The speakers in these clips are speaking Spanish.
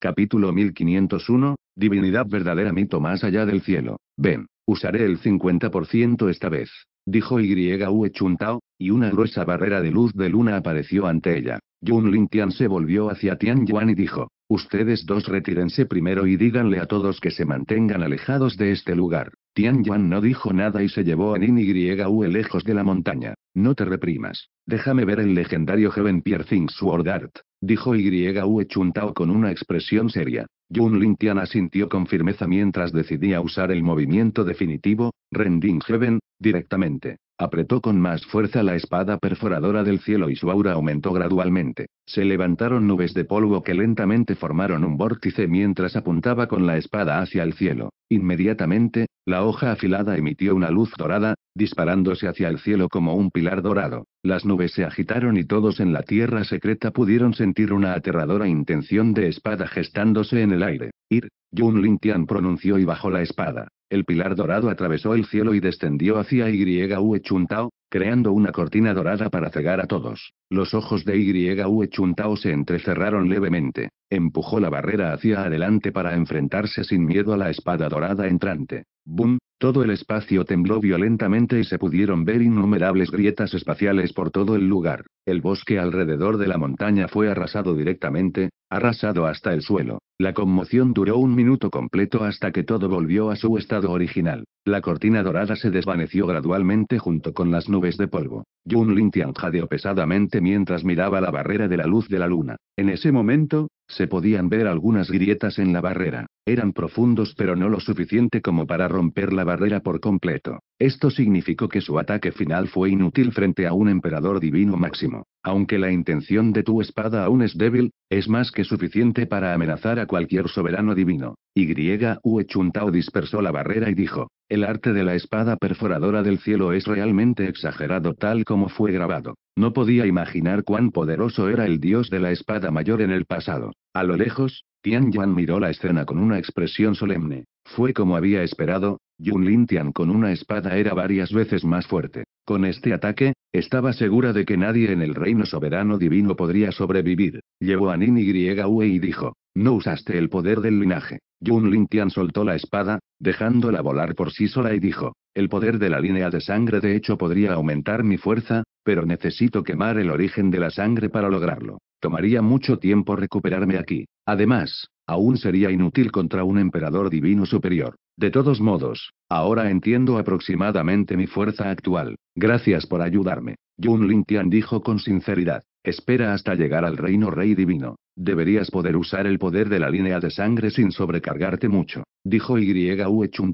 Capítulo 1501, Divinidad verdadera mito más allá del cielo. Ven, usaré el 50% esta vez, dijo chun Chuntao, y una gruesa barrera de luz de luna apareció ante ella. Yun Lin Tian se volvió hacia Tian Yuan y dijo, ustedes dos retírense primero y díganle a todos que se mantengan alejados de este lugar. Tian Yuan no dijo nada y se llevó a Nin Yue lejos de la montaña. No te reprimas. Déjame ver el legendario Heaven Piercing Sword Art dijo Yue Chuntao con una expresión seria. Yun Tian asintió con firmeza mientras decidía usar el movimiento definitivo, Heaven, directamente. Apretó con más fuerza la espada perforadora del cielo y su aura aumentó gradualmente. Se levantaron nubes de polvo que lentamente formaron un vórtice mientras apuntaba con la espada hacia el cielo. Inmediatamente, la hoja afilada emitió una luz dorada, disparándose hacia el cielo como un pilar dorado. Las nubes se agitaron y todos en la tierra secreta pudieron sentir una aterradora intención de espada gestándose en el aire. Ir, Yun Tian pronunció y bajó la espada. El pilar dorado atravesó el cielo y descendió hacia Yue Chuntao, creando una cortina dorada para cegar a todos. Los ojos de Yue Chuntao se entrecerraron levemente. Empujó la barrera hacia adelante para enfrentarse sin miedo a la espada dorada entrante. ¡Bum! Todo el espacio tembló violentamente y se pudieron ver innumerables grietas espaciales por todo el lugar. El bosque alrededor de la montaña fue arrasado directamente, arrasado hasta el suelo. La conmoción duró un minuto completo hasta que todo volvió a su estado original. La cortina dorada se desvaneció gradualmente junto con las nubes de polvo. Jun Tian jadeó pesadamente mientras miraba la barrera de la luz de la luna. En ese momento, se podían ver algunas grietas en la barrera. Eran profundos pero no lo suficiente como para romper la barrera por completo. Esto significó que su ataque final fue inútil frente a un emperador divino máximo aunque la intención de tu espada aún es débil, es más que suficiente para amenazar a cualquier soberano divino. Y Griega Chuntao dispersó la barrera y dijo, el arte de la espada perforadora del cielo es realmente exagerado tal como fue grabado. No podía imaginar cuán poderoso era el dios de la espada mayor en el pasado. A lo lejos, Tian Yuan miró la escena con una expresión solemne. Fue como había esperado, Yun Lin Tian con una espada era varias veces más fuerte. Con este ataque, estaba segura de que nadie en el reino soberano divino podría sobrevivir. Llevó a Nin Yue y dijo, no usaste el poder del linaje. Yun Lin soltó la espada, dejándola volar por sí sola y dijo, el poder de la línea de sangre de hecho podría aumentar mi fuerza, pero necesito quemar el origen de la sangre para lograrlo. Tomaría mucho tiempo recuperarme aquí. Además, aún sería inútil contra un emperador divino superior. De todos modos, ahora entiendo aproximadamente mi fuerza actual. Gracias por ayudarme. Yun Lin Tian dijo con sinceridad. Espera hasta llegar al reino rey divino. Deberías poder usar el poder de la línea de sangre sin sobrecargarte mucho, dijo Yue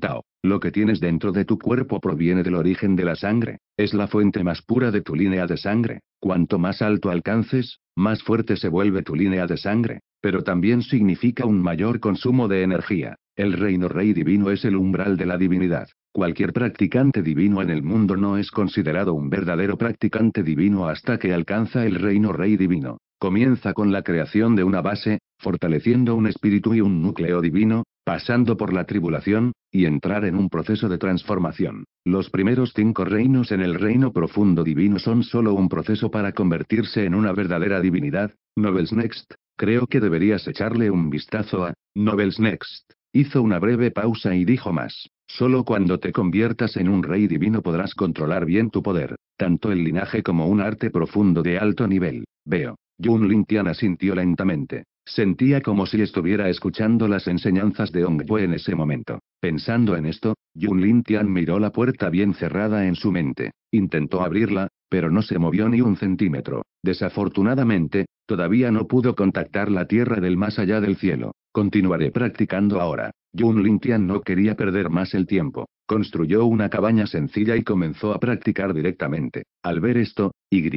Tao. Lo que tienes dentro de tu cuerpo proviene del origen de la sangre, es la fuente más pura de tu línea de sangre. Cuanto más alto alcances, más fuerte se vuelve tu línea de sangre, pero también significa un mayor consumo de energía. El reino rey divino es el umbral de la divinidad. Cualquier practicante divino en el mundo no es considerado un verdadero practicante divino hasta que alcanza el reino rey divino. Comienza con la creación de una base, fortaleciendo un espíritu y un núcleo divino, pasando por la tribulación, y entrar en un proceso de transformación. Los primeros cinco reinos en el reino profundo divino son solo un proceso para convertirse en una verdadera divinidad. Novels Next, creo que deberías echarle un vistazo a Novels Next. Hizo una breve pausa y dijo más. Solo cuando te conviertas en un rey divino podrás controlar bien tu poder, tanto el linaje como un arte profundo de alto nivel. Veo. Yun Tian asintió lentamente. Sentía como si estuviera escuchando las enseñanzas de Yue en ese momento. Pensando en esto, Yun Lin Tian miró la puerta bien cerrada en su mente. Intentó abrirla, pero no se movió ni un centímetro. Desafortunadamente, todavía no pudo contactar la tierra del más allá del cielo. Continuaré practicando ahora. Yun Lin Tian no quería perder más el tiempo. Construyó una cabaña sencilla y comenzó a practicar directamente. Al ver esto, Y.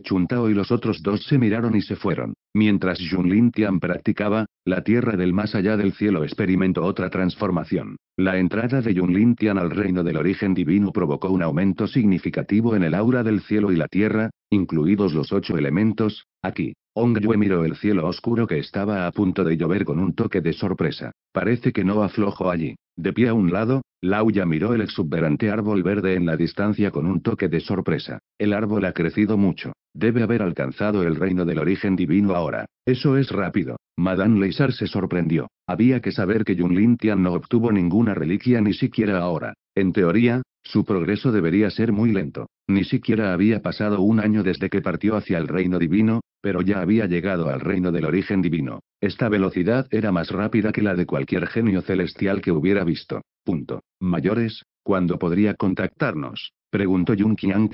Chuntao y los otros dos se miraron y se fueron. Mientras Jun Tian practicaba, la tierra del más allá del cielo experimentó otra transformación. La entrada de Jun Tian al reino del origen divino provocó un aumento significativo en el aura del cielo y la tierra, incluidos los ocho elementos, Aquí. Yue miró el cielo oscuro que estaba a punto de llover con un toque de sorpresa. Parece que no aflojo allí. De pie a un lado, Lauya miró el exuberante árbol verde en la distancia con un toque de sorpresa. El árbol ha crecido mucho. Debe haber alcanzado el reino del origen divino ahora. Eso es rápido. Madame Leysar se sorprendió. Había que saber que Yunlin Tian no obtuvo ninguna reliquia ni siquiera ahora. En teoría, su progreso debería ser muy lento. Ni siquiera había pasado un año desde que partió hacia el reino divino, pero ya había llegado al reino del origen divino. Esta velocidad era más rápida que la de cualquier genio celestial que hubiera visto. Punto. Mayores, ¿cuándo podría contactarnos? Preguntó Yun Qiang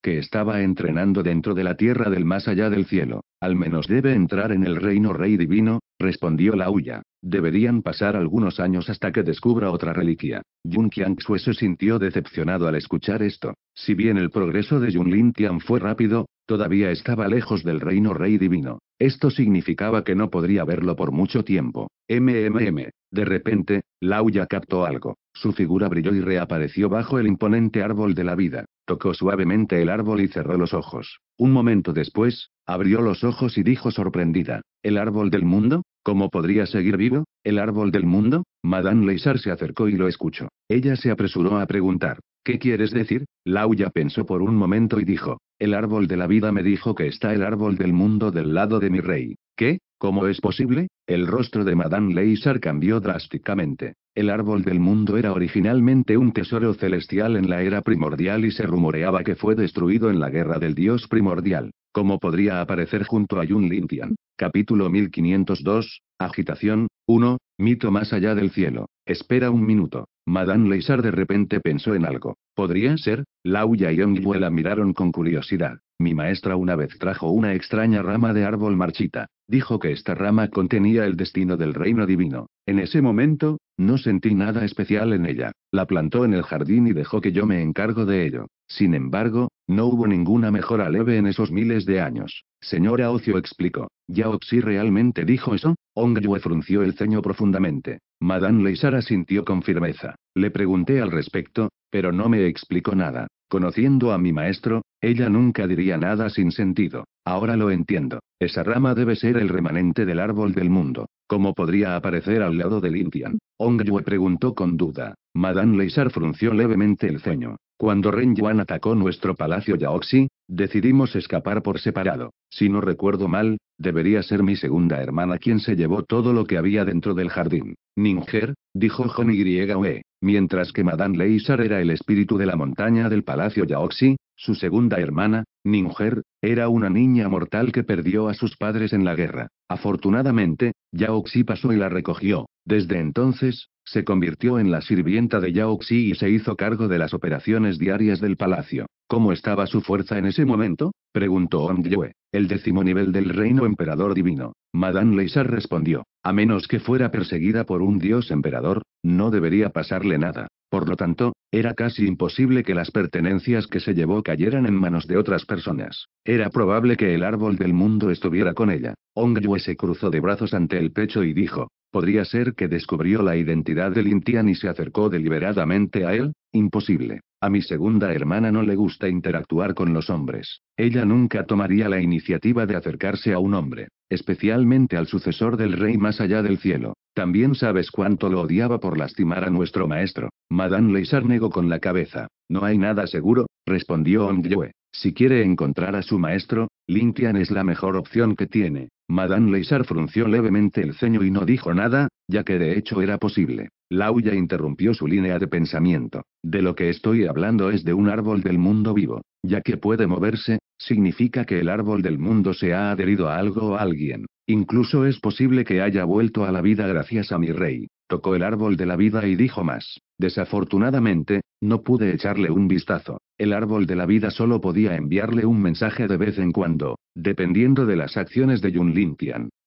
que estaba entrenando dentro de la tierra del más allá del cielo. Al menos debe entrar en el reino rey divino, respondió la huya. Deberían pasar algunos años hasta que descubra otra reliquia. Yun Qiangxue se sintió decepcionado al escuchar esto. Si bien el progreso de Yun Lin Tian fue rápido, todavía estaba lejos del reino rey divino. Esto significaba que no podría verlo por mucho tiempo. MMM. De repente, Lauya captó algo. Su figura brilló y reapareció bajo el imponente árbol de la vida. Tocó suavemente el árbol y cerró los ojos. Un momento después, abrió los ojos y dijo sorprendida. ¿El árbol del mundo? ¿Cómo podría seguir vivo? ¿El árbol del mundo? Madame Leysar se acercó y lo escuchó. Ella se apresuró a preguntar. ¿Qué quieres decir? Lauya pensó por un momento y dijo. El árbol de la vida me dijo que está el árbol del mundo del lado de mi rey. ¿Qué? ¿Cómo es posible? El rostro de Madame Leysar cambió drásticamente. El árbol del mundo era originalmente un tesoro celestial en la era primordial y se rumoreaba que fue destruido en la guerra del dios primordial. ¿Cómo podría aparecer junto a Yun Lintian? Capítulo 1502, Agitación, 1, Mito más allá del cielo. Espera un minuto. Madame Leysard de repente pensó en algo. ¿Podría ser? Lauya y Yue la miraron con curiosidad. Mi maestra una vez trajo una extraña rama de árbol marchita. Dijo que esta rama contenía el destino del reino divino. En ese momento, no sentí nada especial en ella. La plantó en el jardín y dejó que yo me encargo de ello. Sin embargo, no hubo ninguna mejora leve en esos miles de años. Señora Ocio explicó. «¿Yaoxi realmente dijo eso? Ong frunció el ceño profundamente. Madame Leisara sintió con firmeza. Le pregunté al respecto, pero no me explicó nada. Conociendo a mi maestro, ella nunca diría nada sin sentido. Ahora lo entiendo. Esa rama debe ser el remanente del árbol del mundo. ¿Cómo podría aparecer al lado del Indian? Ong preguntó con duda. Madame Leisar frunció levemente el ceño. Cuando Ren Yuan atacó nuestro palacio Yaoxi, Decidimos escapar por separado. Si no recuerdo mal, debería ser mi segunda hermana quien se llevó todo lo que había dentro del jardín. Ninger, dijo Johnny Yue, eh, mientras que Madame Leysar era el espíritu de la montaña del Palacio Yaoxi, su segunda hermana, Ninger, era una niña mortal que perdió a sus padres en la guerra. Afortunadamente, Yaoxi pasó y la recogió. Desde entonces, se convirtió en la sirvienta de Yao Xi y se hizo cargo de las operaciones diarias del palacio. ¿Cómo estaba su fuerza en ese momento? preguntó Ong Yue, el décimo nivel del reino emperador divino. Madame Leisar respondió, a menos que fuera perseguida por un dios emperador, no debería pasarle nada. Por lo tanto, era casi imposible que las pertenencias que se llevó cayeran en manos de otras personas. Era probable que el árbol del mundo estuviera con ella. Ong Yue se cruzó de brazos ante el pecho y dijo, ¿Podría ser que descubrió la identidad Lin Tian y se acercó deliberadamente a él? Imposible. A mi segunda hermana no le gusta interactuar con los hombres. Ella nunca tomaría la iniciativa de acercarse a un hombre, especialmente al sucesor del rey más allá del cielo. También sabes cuánto lo odiaba por lastimar a nuestro maestro. Madame Leysar negó con la cabeza. No hay nada seguro, respondió Ong Yue. Si quiere encontrar a su maestro, Lintian es la mejor opción que tiene. Madame Leisar frunció levemente el ceño y no dijo nada, ya que de hecho era posible. Lauya interrumpió su línea de pensamiento. De lo que estoy hablando es de un árbol del mundo vivo. Ya que puede moverse, significa que el árbol del mundo se ha adherido a algo o a alguien. Incluso es posible que haya vuelto a la vida gracias a mi rey. Tocó el árbol de la vida y dijo más. Desafortunadamente, no pude echarle un vistazo. El árbol de la vida solo podía enviarle un mensaje de vez en cuando, dependiendo de las acciones de Yun Lin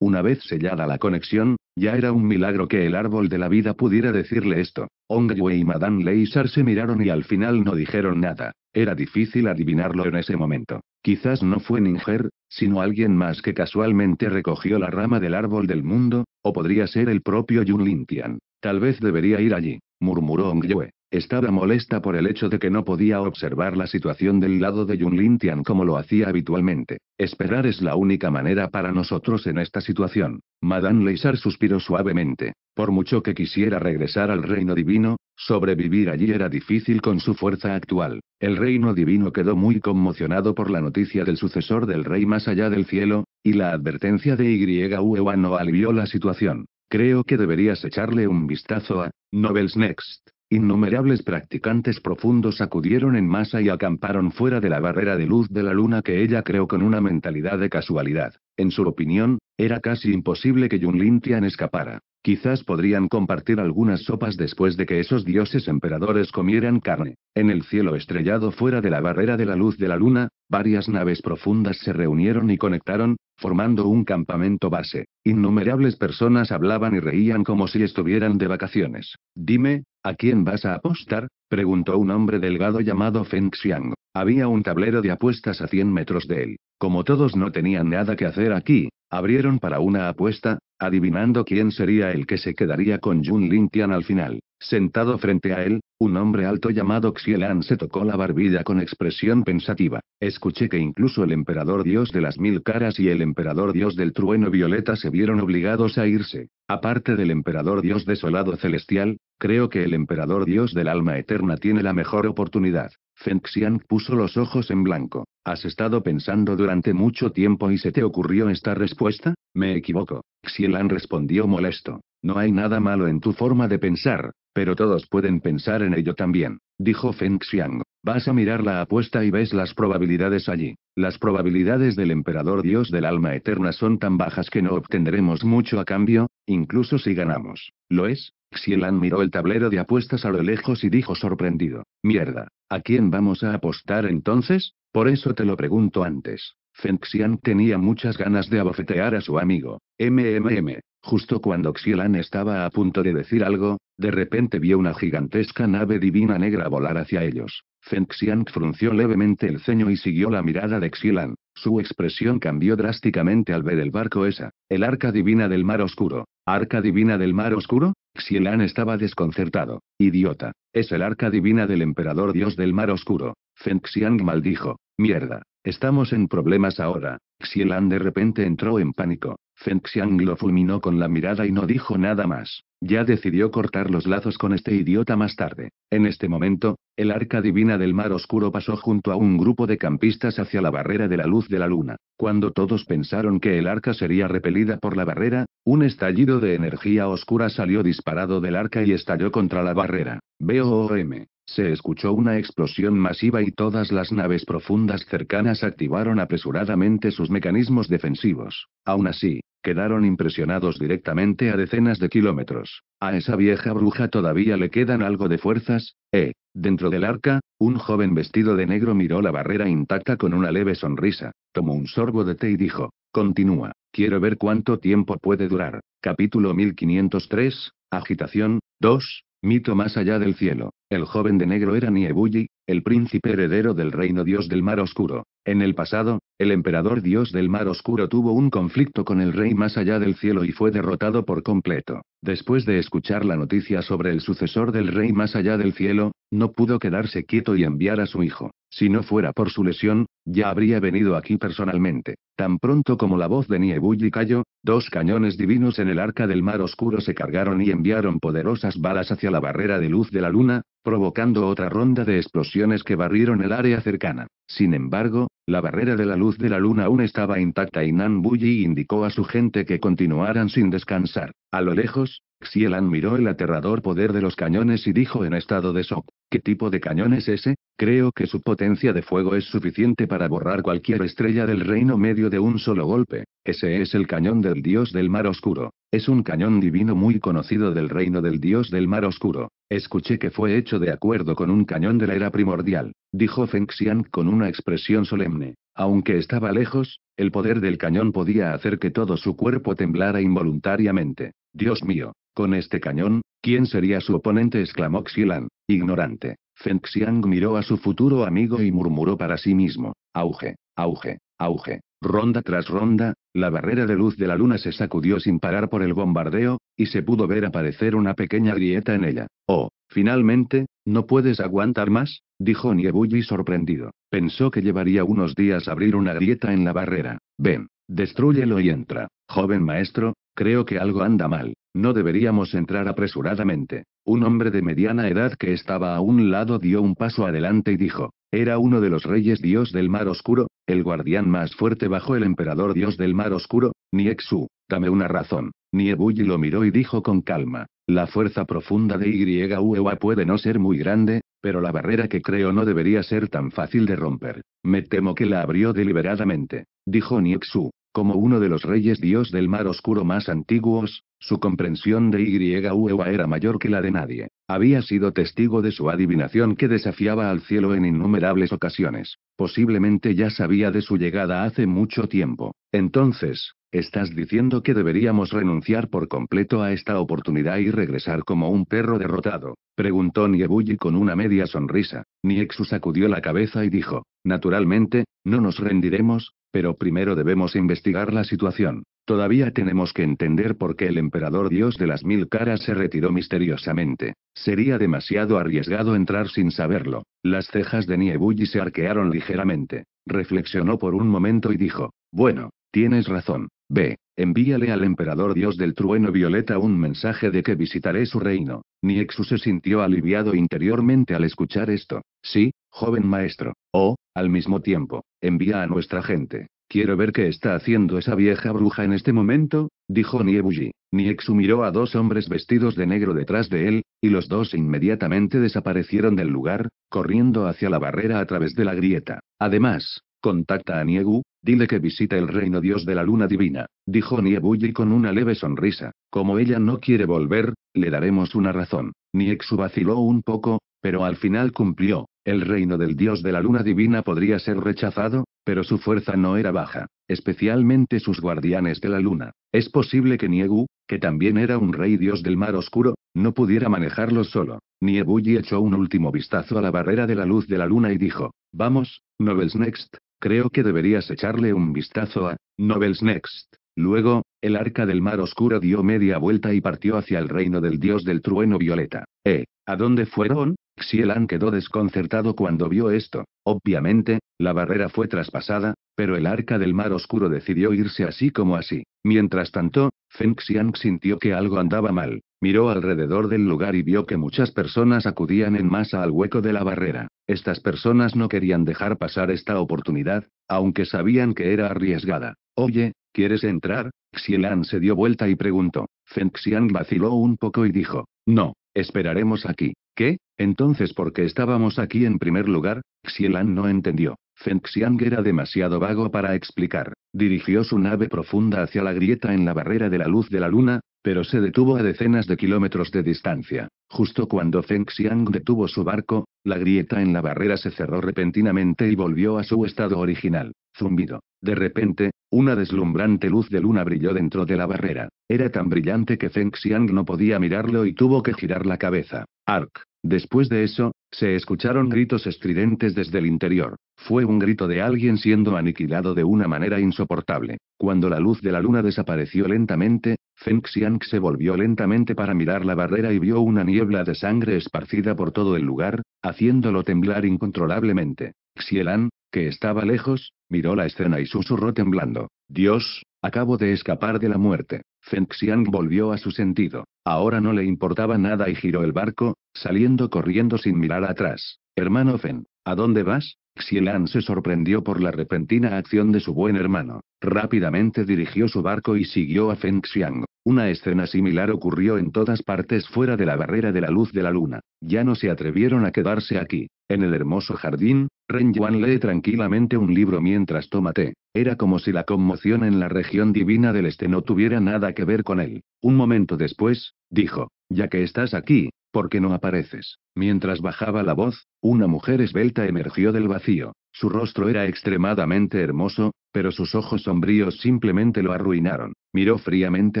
Una vez sellada la conexión, ya era un milagro que el árbol de la vida pudiera decirle esto. Ong Yue y Madame Leisar se miraron y al final no dijeron nada. Era difícil adivinarlo en ese momento. Quizás no fue Ninger, sino alguien más que casualmente recogió la rama del árbol del mundo, o podría ser el propio Yun Tian, Tal vez debería ir allí, murmuró Yue, Estaba molesta por el hecho de que no podía observar la situación del lado de Yun Tian como lo hacía habitualmente. Esperar es la única manera para nosotros en esta situación. Madame Leisar suspiró suavemente. Por mucho que quisiera regresar al reino divino, Sobrevivir allí era difícil con su fuerza actual. El reino divino quedó muy conmocionado por la noticia del sucesor del rey más allá del cielo, y la advertencia de YUEWA no alivió la situación. Creo que deberías echarle un vistazo a Novels Next. Innumerables practicantes profundos acudieron en masa y acamparon fuera de la barrera de luz de la luna que ella creó con una mentalidad de casualidad. En su opinión, era casi imposible que Yunlin Tian escapara. Quizás podrían compartir algunas sopas después de que esos dioses emperadores comieran carne. En el cielo estrellado fuera de la barrera de la luz de la luna, varias naves profundas se reunieron y conectaron, formando un campamento base. Innumerables personas hablaban y reían como si estuvieran de vacaciones. Dime, ¿a quién vas a apostar? preguntó un hombre delgado llamado Feng Xiang. Había un tablero de apuestas a 100 metros de él. Como todos no tenían nada que hacer aquí, Abrieron para una apuesta, adivinando quién sería el que se quedaría con Jun Lintian al final. Sentado frente a él, un hombre alto llamado Xielan se tocó la barbilla con expresión pensativa. Escuché que incluso el emperador dios de las mil caras y el emperador dios del trueno violeta se vieron obligados a irse. Aparte del emperador dios desolado celestial, creo que el emperador dios del alma eterna tiene la mejor oportunidad. Feng Xiang puso los ojos en blanco. ¿Has estado pensando durante mucho tiempo y se te ocurrió esta respuesta? Me equivoco. Xielan respondió molesto. No hay nada malo en tu forma de pensar, pero todos pueden pensar en ello también, dijo Feng Xiang. Vas a mirar la apuesta y ves las probabilidades allí. Las probabilidades del emperador dios del alma eterna son tan bajas que no obtendremos mucho a cambio, incluso si ganamos. ¿Lo es? Xielan miró el tablero de apuestas a lo lejos y dijo sorprendido. Mierda. ¿A quién vamos a apostar entonces? Por eso te lo pregunto antes. Feng Xian tenía muchas ganas de abofetear a su amigo. MMM. Justo cuando Xilan estaba a punto de decir algo, de repente vio una gigantesca nave divina negra volar hacia ellos. Feng Xian frunció levemente el ceño y siguió la mirada de Xilan. Su expresión cambió drásticamente al ver el barco esa, el arca divina del mar oscuro. ¿Arca divina del mar oscuro? Xielan estaba desconcertado. Idiota. Es el arca divina del emperador dios del mar oscuro. Feng Xiang maldijo. Mierda. Estamos en problemas ahora. Xielan de repente entró en pánico. Feng Xiang lo fulminó con la mirada y no dijo nada más. Ya decidió cortar los lazos con este idiota más tarde. En este momento, el arca divina del mar oscuro pasó junto a un grupo de campistas hacia la barrera de la luz de la luna. Cuando todos pensaron que el arca sería repelida por la barrera, un estallido de energía oscura salió disparado del arca y estalló contra la barrera. B.O.M. Se escuchó una explosión masiva y todas las naves profundas cercanas activaron apresuradamente sus mecanismos defensivos. Aún así, Quedaron impresionados directamente a decenas de kilómetros. A esa vieja bruja todavía le quedan algo de fuerzas, eh. Dentro del arca, un joven vestido de negro miró la barrera intacta con una leve sonrisa, tomó un sorbo de té y dijo, continúa, quiero ver cuánto tiempo puede durar. Capítulo 1503, agitación, 2, Mito más allá del cielo. El joven de negro era Niebuji, el príncipe heredero del reino dios del mar oscuro. En el pasado, el emperador dios del mar oscuro tuvo un conflicto con el rey más allá del cielo y fue derrotado por completo. Después de escuchar la noticia sobre el sucesor del rey más allá del cielo, no pudo quedarse quieto y enviar a su hijo. Si no fuera por su lesión, ya habría venido aquí personalmente. Tan pronto como la voz de Niebuyi cayó, dos cañones divinos en el arca del mar oscuro se cargaron y enviaron poderosas balas hacia la barrera de luz de la luna, provocando otra ronda de explosiones que barrieron el área cercana. Sin embargo, la barrera de la luz de la luna aún estaba intacta y Nan indicó a su gente que continuaran sin descansar. A lo lejos, Xielan miró el aterrador poder de los cañones y dijo en estado de shock, ¿qué tipo de cañón es ese? Creo que su potencia de fuego es suficiente para borrar cualquier estrella del reino medio de un solo golpe. Ese es el cañón del dios del mar oscuro. Es un cañón divino muy conocido del reino del dios del mar oscuro. Escuché que fue hecho de acuerdo con un cañón de la era primordial, dijo Feng Xian con una expresión solemne. Aunque estaba lejos, el poder del cañón podía hacer que todo su cuerpo temblara involuntariamente. Dios mío, con este cañón, ¿quién sería su oponente? exclamó Xilan, ignorante. Feng Xiang miró a su futuro amigo y murmuró para sí mismo, auge, auge, auge. Ronda tras ronda, la barrera de luz de la luna se sacudió sin parar por el bombardeo, y se pudo ver aparecer una pequeña grieta en ella. Oh, finalmente, ¿no puedes aguantar más? dijo Niebulli sorprendido. Pensó que llevaría unos días abrir una grieta en la barrera. Ven, destrúyelo y entra. Joven maestro, Creo que algo anda mal. No deberíamos entrar apresuradamente. Un hombre de mediana edad que estaba a un lado dio un paso adelante y dijo, era uno de los reyes dios del mar oscuro, el guardián más fuerte bajo el emperador dios del mar oscuro, Niexu, dame una razón. Niebuji lo miró y dijo con calma, la fuerza profunda de YUEWA puede no ser muy grande, pero la barrera que creo no debería ser tan fácil de romper. Me temo que la abrió deliberadamente, dijo Niexu. Como uno de los reyes dios del mar oscuro más antiguos, su comprensión de Yuewa era mayor que la de nadie. Había sido testigo de su adivinación que desafiaba al cielo en innumerables ocasiones. Posiblemente ya sabía de su llegada hace mucho tiempo. Entonces, Estás diciendo que deberíamos renunciar por completo a esta oportunidad y regresar como un perro derrotado, preguntó Niebuji con una media sonrisa. Niexu sacudió la cabeza y dijo, naturalmente, no nos rendiremos, pero primero debemos investigar la situación. Todavía tenemos que entender por qué el emperador dios de las mil caras se retiró misteriosamente. Sería demasiado arriesgado entrar sin saberlo. Las cejas de Niebuji se arquearon ligeramente. Reflexionó por un momento y dijo, bueno, tienes razón. B. envíale al emperador dios del trueno violeta un mensaje de que visitaré su reino. Niexu se sintió aliviado interiormente al escuchar esto. Sí, joven maestro. O, al mismo tiempo, envía a nuestra gente. Quiero ver qué está haciendo esa vieja bruja en este momento, dijo Niebuji. Niexu miró a dos hombres vestidos de negro detrás de él, y los dos inmediatamente desaparecieron del lugar, corriendo hacia la barrera a través de la grieta. Además, contacta a Niegu, Dile que visita el reino dios de la luna divina, dijo Niebuji con una leve sonrisa. Como ella no quiere volver, le daremos una razón. Niexu vaciló un poco, pero al final cumplió. El reino del dios de la luna divina podría ser rechazado, pero su fuerza no era baja, especialmente sus guardianes de la luna. Es posible que Niegu, que también era un rey dios del mar oscuro, no pudiera manejarlo solo. Niebuji echó un último vistazo a la barrera de la luz de la luna y dijo, Vamos, ves Next, Creo que deberías echarle un vistazo a Novels Next. Luego, el arca del mar oscuro dio media vuelta y partió hacia el reino del dios del trueno violeta. ¿Eh? ¿A dónde fueron? Xielan quedó desconcertado cuando vio esto. Obviamente, la barrera fue traspasada, pero el arca del mar oscuro decidió irse así como así. Mientras tanto, Feng Xiang sintió que algo andaba mal. Miró alrededor del lugar y vio que muchas personas acudían en masa al hueco de la barrera. Estas personas no querían dejar pasar esta oportunidad, aunque sabían que era arriesgada. Oye, ¿quieres entrar? Xielan se dio vuelta y preguntó. Feng Xiang vaciló un poco y dijo, No, esperaremos aquí. ¿Qué? Entonces, ¿por qué estábamos aquí en primer lugar? Xielan no entendió. Feng Xiang era demasiado vago para explicar. Dirigió su nave profunda hacia la grieta en la barrera de la luz de la luna, pero se detuvo a decenas de kilómetros de distancia. Justo cuando Feng Xiang detuvo su barco, la grieta en la barrera se cerró repentinamente y volvió a su estado original. Zumbido. De repente, una deslumbrante luz de luna brilló dentro de la barrera. Era tan brillante que Feng Xiang no podía mirarlo y tuvo que girar la cabeza. Ark. Después de eso, se escucharon gritos estridentes desde el interior. Fue un grito de alguien siendo aniquilado de una manera insoportable. Cuando la luz de la luna desapareció lentamente, Feng Xiang se volvió lentamente para mirar la barrera y vio una niebla de sangre esparcida por todo el lugar, haciéndolo temblar incontrolablemente. Xielan, que estaba lejos, miró la escena y susurró temblando. Dios, Acabo de escapar de la muerte. Feng Xiang volvió a su sentido. Ahora no le importaba nada y giró el barco, saliendo corriendo sin mirar atrás. Hermano Feng, ¿a dónde vas? Xielan se sorprendió por la repentina acción de su buen hermano. Rápidamente dirigió su barco y siguió a Feng Xiang. Una escena similar ocurrió en todas partes fuera de la barrera de la luz de la luna. Ya no se atrevieron a quedarse aquí. En el hermoso jardín, Ren Yuan lee tranquilamente un libro mientras toma té. Era como si la conmoción en la región divina del este no tuviera nada que ver con él. Un momento después, dijo, ya que estás aquí, ¿por qué no apareces? Mientras bajaba la voz, una mujer esbelta emergió del vacío. Su rostro era extremadamente hermoso, pero sus ojos sombríos simplemente lo arruinaron. Miró fríamente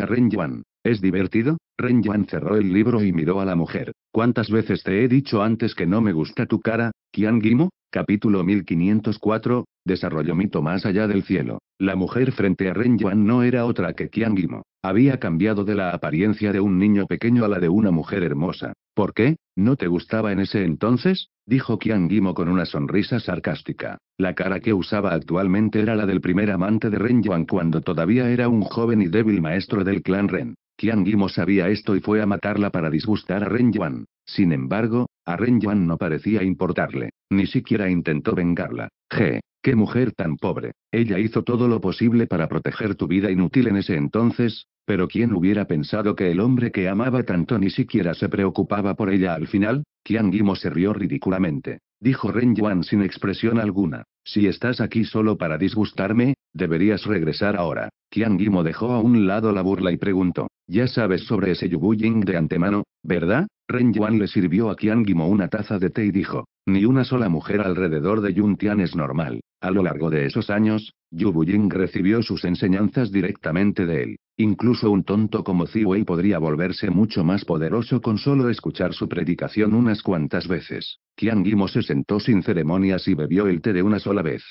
a Ren Yuan. ¿Es divertido? Ren Yuan cerró el libro y miró a la mujer. ¿Cuántas veces te he dicho antes que no me gusta tu cara, Qian Gimo? Capítulo 1504, Desarrolló mito más allá del cielo. La mujer frente a Ren Yuan no era otra que Qian Guimo. Había cambiado de la apariencia de un niño pequeño a la de una mujer hermosa. ¿Por qué? ¿No te gustaba en ese entonces? Dijo Qian Guimo con una sonrisa sarcástica. La cara que usaba actualmente era la del primer amante de Ren Yuan cuando todavía era un joven y débil maestro del clan Ren. Qian sabía esto y fue a matarla para disgustar a Ren Yuan. Sin embargo, a Ren Yuan no parecía importarle, ni siquiera intentó vengarla. Je, ¡Qué mujer tan pobre! Ella hizo todo lo posible para proteger tu vida inútil en ese entonces, pero ¿quién hubiera pensado que el hombre que amaba tanto ni siquiera se preocupaba por ella al final? Qian se rió ridículamente. Dijo Ren Yuan sin expresión alguna. Si estás aquí solo para disgustarme, deberías regresar ahora. Qian dejó a un lado la burla y preguntó. Ya sabes sobre ese Ying de antemano, ¿verdad? Ren Yuan le sirvió a Qian Guimo una taza de té y dijo, ni una sola mujer alrededor de Yun Tian es normal. A lo largo de esos años, Ying recibió sus enseñanzas directamente de él. Incluso un tonto como Wei podría volverse mucho más poderoso con solo escuchar su predicación unas cuantas veces. Qian Guimo se sentó sin ceremonias y bebió el té de una sola vez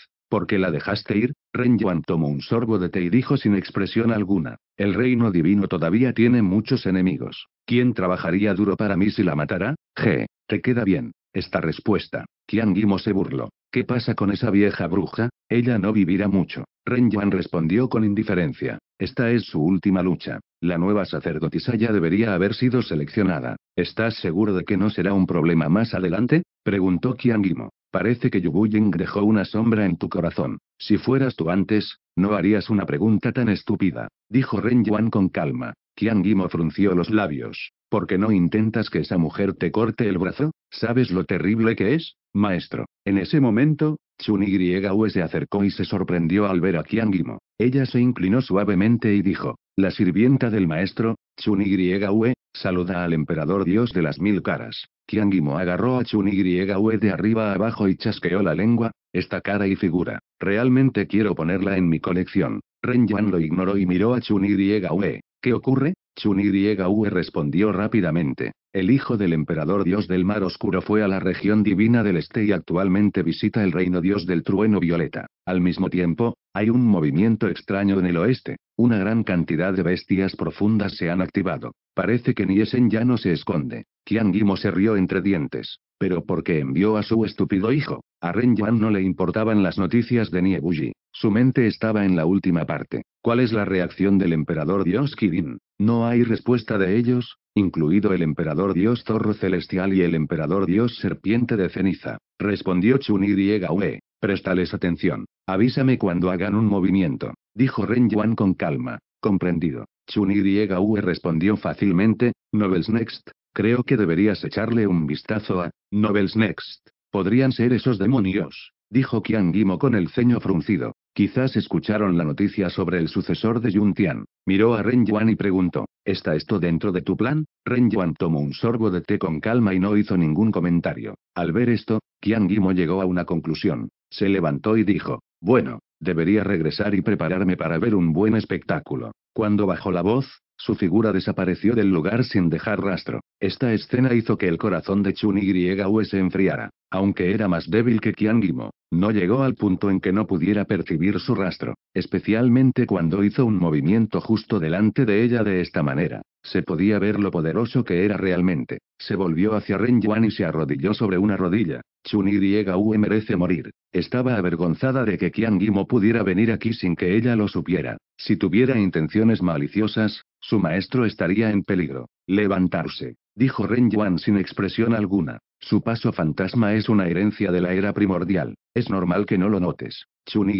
qué la dejaste ir? Ren Yuan tomó un sorbo de té y dijo sin expresión alguna. El reino divino todavía tiene muchos enemigos. ¿Quién trabajaría duro para mí si la matara? Je, Te queda bien. Esta respuesta. Qiang Guimo se burló. ¿Qué pasa con esa vieja bruja? Ella no vivirá mucho. Ren Yuan respondió con indiferencia. Esta es su última lucha. La nueva sacerdotisa ya debería haber sido seleccionada. ¿Estás seguro de que no será un problema más adelante? Preguntó Qiang Parece que Yuguyen dejó una sombra en tu corazón. Si fueras tú antes, no harías una pregunta tan estúpida, dijo Ren Yuan con calma. Qian frunció los labios. ¿Por qué no intentas que esa mujer te corte el brazo? ¿Sabes lo terrible que es, maestro? En ese momento, Chun se acercó y se sorprendió al ver a Qian ella se inclinó suavemente y dijo, la sirvienta del maestro, Chun saluda al emperador dios de las mil caras. Kiangimo agarró a Chun de arriba a abajo y chasqueó la lengua, esta cara y figura. Realmente quiero ponerla en mi colección. Ren yuan lo ignoró y miró a Chun ¿Qué ocurre? chun respondió rápidamente. El hijo del emperador dios del mar oscuro fue a la región divina del este y actualmente visita el reino dios del trueno violeta. Al mismo tiempo, hay un movimiento extraño en el oeste. Una gran cantidad de bestias profundas se han activado. Parece que Niesen ya no se esconde. Qian se rió entre dientes. Pero porque envió a su estúpido hijo. A Ren Yuan no le importaban las noticias de Niebuji. Su mente estaba en la última parte. ¿Cuál es la reacción del emperador Dios Kirin? No hay respuesta de ellos, incluido el emperador dios zorro celestial y el emperador dios serpiente de ceniza. Respondió Chuni Gaue. Préstales atención. Avísame cuando hagan un movimiento, dijo Ren Yuan con calma. Comprendido. Chun respondió fácilmente, Novels Next, creo que deberías echarle un vistazo a Novels Next. Podrían ser esos demonios, dijo Qian Gimo con el ceño fruncido. Quizás escucharon la noticia sobre el sucesor de Yun Tian. Miró a Ren Yuan y preguntó, ¿está esto dentro de tu plan? Ren Yuan tomó un sorbo de té con calma y no hizo ningún comentario. Al ver esto, Qian Guimo llegó a una conclusión. Se levantó y dijo, bueno, debería regresar y prepararme para ver un buen espectáculo. Cuando bajó la voz, su figura desapareció del lugar sin dejar rastro. Esta escena hizo que el corazón de Chun y se enfriara. Aunque era más débil que Qiangimo, no llegó al punto en que no pudiera percibir su rastro, especialmente cuando hizo un movimiento justo delante de ella de esta manera. Se podía ver lo poderoso que era realmente. Se volvió hacia Ren Yuan y se arrodilló sobre una rodilla. Chun y Diega merece morir. Estaba avergonzada de que Kiang pudiera venir aquí sin que ella lo supiera. Si tuviera intenciones maliciosas, su maestro estaría en peligro. Levantarse, dijo Ren Yuan sin expresión alguna. Su paso fantasma es una herencia de la era primordial. Es normal que no lo notes. Chun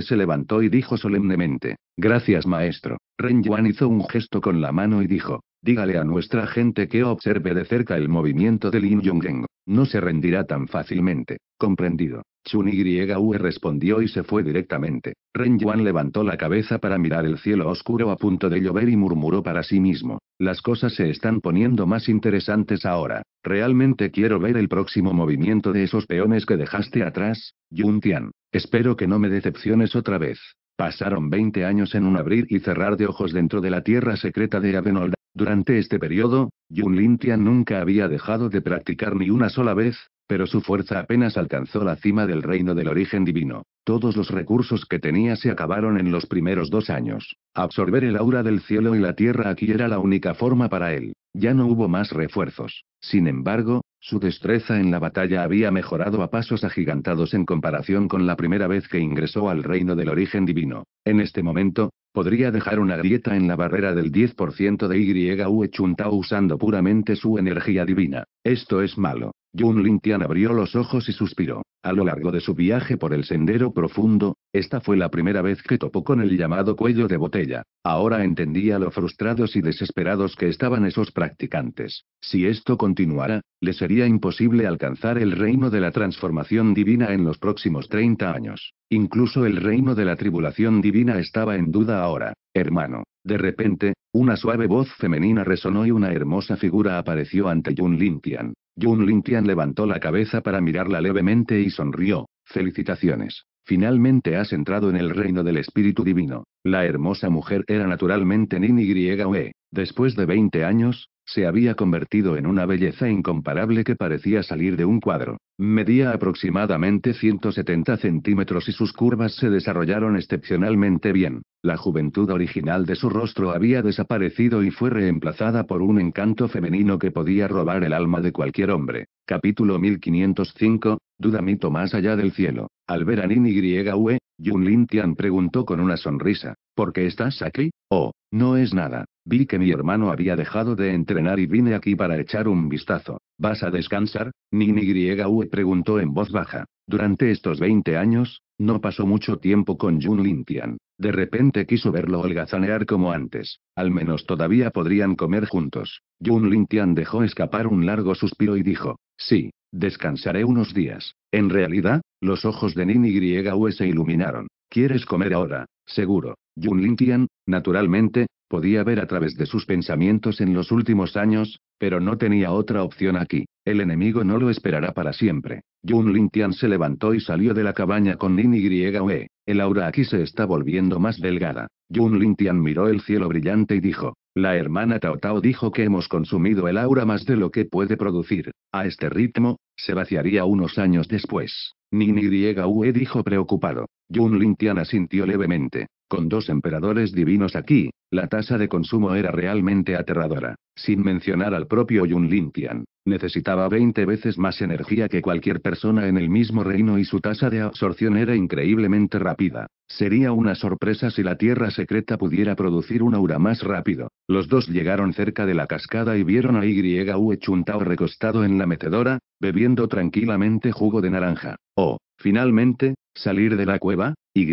se levantó y dijo solemnemente: Gracias, maestro. Ren Yuan hizo un gesto con la mano y dijo: Dígale a nuestra gente que observe de cerca el movimiento de Lin Yong No se rendirá tan fácilmente. Comprendido. Chun Yu respondió y se fue directamente. Ren Yuan levantó la cabeza para mirar el cielo oscuro a punto de llover y murmuró para sí mismo. Las cosas se están poniendo más interesantes ahora. Realmente quiero ver el próximo movimiento de esos peones que dejaste atrás, Yun Tian. Espero que no me decepciones otra vez. Pasaron 20 años en un abrir y cerrar de ojos dentro de la tierra secreta de Avenolda. Durante este periodo, Yun Lin Tian nunca había dejado de practicar ni una sola vez, pero su fuerza apenas alcanzó la cima del reino del origen divino. Todos los recursos que tenía se acabaron en los primeros dos años. Absorber el aura del cielo y la tierra aquí era la única forma para él. Ya no hubo más refuerzos. Sin embargo, su destreza en la batalla había mejorado a pasos agigantados en comparación con la primera vez que ingresó al reino del origen divino. En este momento, podría dejar una grieta en la barrera del 10% de YUE Chuntao usando puramente su energía divina. Esto es malo. Jun Lintian abrió los ojos y suspiró. A lo largo de su viaje por el sendero profundo, esta fue la primera vez que topó con el llamado cuello de botella. Ahora entendía lo frustrados y desesperados que estaban esos practicantes. Si esto continuara, le sería imposible alcanzar el reino de la transformación divina en los próximos 30 años. Incluso el reino de la tribulación divina estaba en duda ahora. Hermano. De repente, una suave voz femenina resonó y una hermosa figura apareció ante Jun Lintian. Jun Tian levantó la cabeza para mirarla levemente y sonrió. Felicitaciones. Finalmente has entrado en el reino del espíritu divino. La hermosa mujer era naturalmente Nini Griega e. Después de 20 años, se había convertido en una belleza incomparable que parecía salir de un cuadro. Medía aproximadamente 170 centímetros y sus curvas se desarrollaron excepcionalmente bien. La juventud original de su rostro había desaparecido y fue reemplazada por un encanto femenino que podía robar el alma de cualquier hombre. Capítulo 1505, Dudamito más allá del cielo. Al ver a Nin Yue, Yun Lin Tian preguntó con una sonrisa. ¿Por qué estás aquí? Oh, no es nada. Vi que mi hermano había dejado de entrenar y vine aquí para echar un vistazo. ¿Vas a descansar? Nini Ue preguntó en voz baja. Durante estos 20 años, no pasó mucho tiempo con Jun Lintian. De repente quiso verlo holgazanear como antes. Al menos todavía podrían comer juntos. Jun Lintian dejó escapar un largo suspiro y dijo: Sí, descansaré unos días. En realidad, los ojos de Nini Ue se iluminaron. ¿Quieres comer ahora? Seguro, Yun Lin naturalmente, podía ver a través de sus pensamientos en los últimos años, pero no tenía otra opción aquí. El enemigo no lo esperará para siempre. Yun Lin se levantó y salió de la cabaña con Nin Yue. El aura aquí se está volviendo más delgada. Yun Lin miró el cielo brillante y dijo: La hermana Tao Tao dijo que hemos consumido el aura más de lo que puede producir. A este ritmo, se vaciaría unos años después. Nin Yue dijo preocupado. Yun Lintian asintió levemente. Con dos emperadores divinos aquí, la tasa de consumo era realmente aterradora. Sin mencionar al propio Yun Lintian, necesitaba 20 veces más energía que cualquier persona en el mismo reino y su tasa de absorción era increíblemente rápida. Sería una sorpresa si la tierra secreta pudiera producir un aura más rápido. Los dos llegaron cerca de la cascada y vieron a Yue Chuntao recostado en la metedora, bebiendo tranquilamente jugo de naranja. Oh, finalmente, Salir de la cueva, y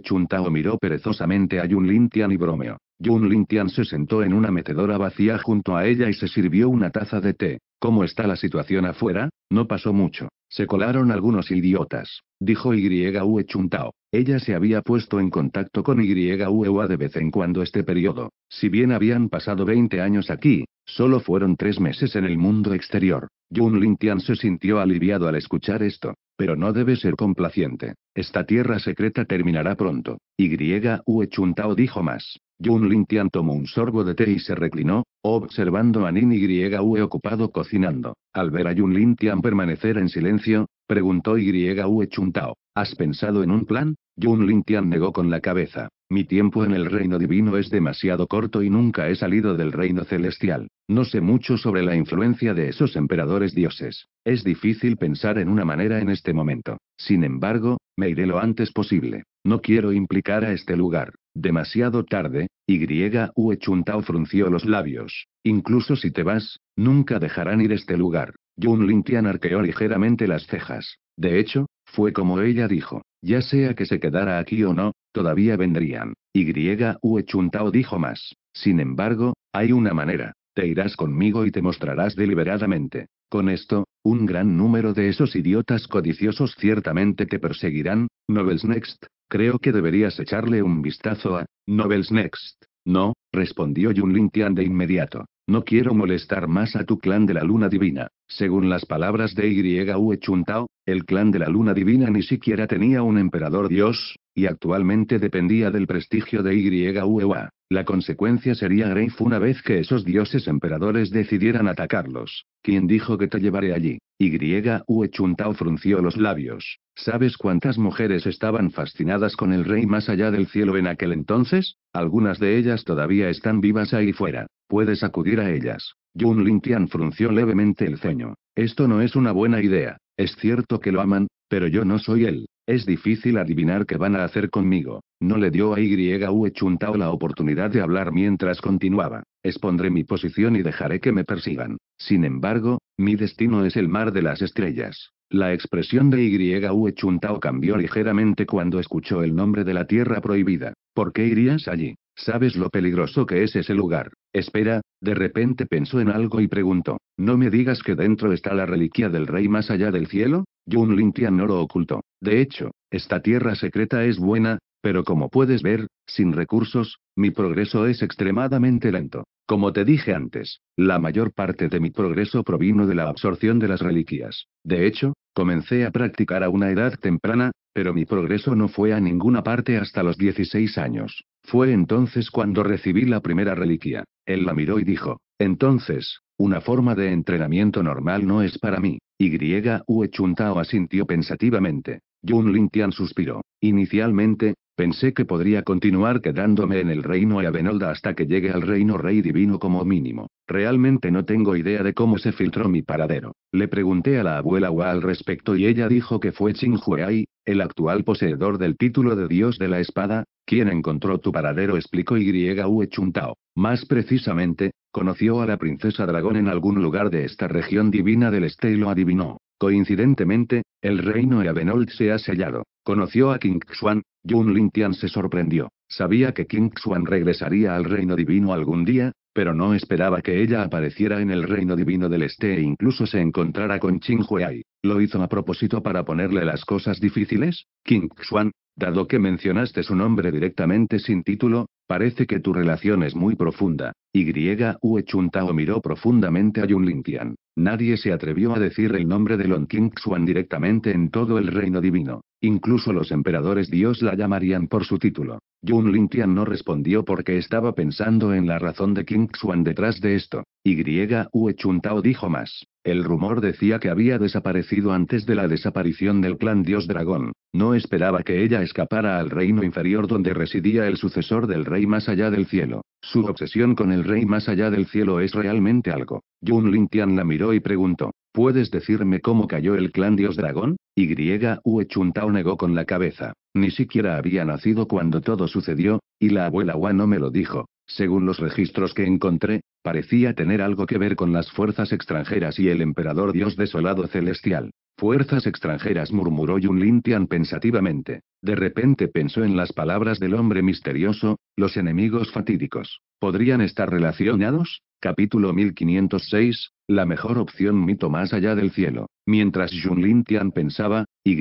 Chuntao miró perezosamente a Yun Lintian y bromeó. Yun Lintian se sentó en una metedora vacía junto a ella y se sirvió una taza de té. ¿Cómo está la situación afuera? No pasó mucho. Se colaron algunos idiotas, dijo Yue Chuntao. Ella se había puesto en contacto con Ua de vez en cuando este periodo. Si bien habían pasado 20 años aquí, solo fueron tres meses en el mundo exterior. Jun Tian se sintió aliviado al escuchar esto. Pero no debe ser complaciente. Esta tierra secreta terminará pronto. Y Ue Chuntao dijo más. Jun Tian tomó un sorbo de té y se reclinó, observando a Nin y ocupado cocinando. Al ver a Jun Tian permanecer en silencio, preguntó Y Ue Chuntao. ¿Has pensado en un plan? Jun Tian negó con la cabeza. Mi tiempo en el reino divino es demasiado corto y nunca he salido del reino celestial. No sé mucho sobre la influencia de esos emperadores dioses. Es difícil pensar en una manera en este momento. Sin embargo, me iré lo antes posible. No quiero implicar a este lugar. Demasiado tarde, Y. U. Chuntao frunció los labios. Incluso si te vas, nunca dejarán ir este lugar. Yun Tian arqueó ligeramente las cejas. De hecho, fue como ella dijo. Ya sea que se quedara aquí o no, todavía vendrían. Y U. Chuntao dijo más. Sin embargo, hay una manera. Te irás conmigo y te mostrarás deliberadamente. Con esto, un gran número de esos idiotas codiciosos ciertamente te perseguirán. Novels Next, creo que deberías echarle un vistazo a Novels Next. No, respondió Yun Lin Tian de inmediato. No quiero molestar más a tu clan de la luna divina. Según las palabras de Yue Chuntao, el clan de la luna divina ni siquiera tenía un emperador dios, y actualmente dependía del prestigio de Yuewa. La consecuencia sería grave una vez que esos dioses emperadores decidieran atacarlos. ¿Quién dijo que te llevaré allí? Yue Chuntao frunció los labios. ¿Sabes cuántas mujeres estaban fascinadas con el rey más allá del cielo en aquel entonces? Algunas de ellas todavía están vivas ahí fuera. Puedes acudir a ellas. Yun Tian frunció levemente el ceño. Esto no es una buena idea. Es cierto que lo aman, pero yo no soy él. Es difícil adivinar qué van a hacer conmigo. No le dio a Yue Chuntao la oportunidad de hablar mientras continuaba. Expondré mi posición y dejaré que me persigan. Sin embargo, mi destino es el mar de las estrellas. La expresión de Yue Chuntao cambió ligeramente cuando escuchó el nombre de la tierra prohibida. ¿Por qué irías allí? Sabes lo peligroso que es ese lugar. Espera, de repente pensó en algo y preguntó, ¿no me digas que dentro está la reliquia del rey más allá del cielo? Yun Lin Tian no lo ocultó. De hecho, esta tierra secreta es buena, pero como puedes ver, sin recursos, mi progreso es extremadamente lento. Como te dije antes, la mayor parte de mi progreso provino de la absorción de las reliquias. De hecho, comencé a practicar a una edad temprana, pero mi progreso no fue a ninguna parte hasta los 16 años. Fue entonces cuando recibí la primera reliquia. Él la miró y dijo, entonces, una forma de entrenamiento normal no es para mí. Y Ue Chuntao asintió pensativamente. Yun Tian suspiró. Inicialmente, Pensé que podría continuar quedándome en el reino Avenolda hasta que llegue al reino rey divino como mínimo. Realmente no tengo idea de cómo se filtró mi paradero. Le pregunté a la abuela Wa al respecto y ella dijo que fue Qin el actual poseedor del título de Dios de la Espada, quien encontró tu paradero, explicó Yue Chuntao. Más precisamente, conoció a la princesa dragón en algún lugar de esta región divina del este y lo adivinó. Coincidentemente, el reino de Avenol se ha sellado. Conoció a King Xuan, Yun Lin Tian se sorprendió. Sabía que King Xuan regresaría al reino divino algún día, pero no esperaba que ella apareciera en el reino divino del este e incluso se encontrara con Qin ¿Lo hizo a propósito para ponerle las cosas difíciles? King Xuan, dado que mencionaste su nombre directamente sin título, Parece que tu relación es muy profunda. Y U. Chuntao miró profundamente a Yunlintian. Nadie se atrevió a decir el nombre de Lon King Xuan directamente en todo el reino divino. Incluso los emperadores dios la llamarían por su título. Yun Lintian no respondió porque estaba pensando en la razón de King Xuan detrás de esto. Y U. Chuntao dijo más. El rumor decía que había desaparecido antes de la desaparición del clan Dios Dragón. No esperaba que ella escapara al reino inferior donde residía el sucesor del rey más allá del cielo. Su obsesión con el rey más allá del cielo es realmente algo. Yun Lin Tian la miró y preguntó. ¿Puedes decirme cómo cayó el clan Dios Dragón? Y Ue Chuntao negó con la cabeza. Ni siquiera había nacido cuando todo sucedió, y la abuela Wa no me lo dijo. Según los registros que encontré, parecía tener algo que ver con las fuerzas extranjeras y el emperador dios desolado celestial. Fuerzas extranjeras murmuró Yun Tian pensativamente. De repente pensó en las palabras del hombre misterioso, los enemigos fatídicos. ¿Podrían estar relacionados? Capítulo 1506, la mejor opción mito más allá del cielo. Mientras Yun Tian pensaba, Y.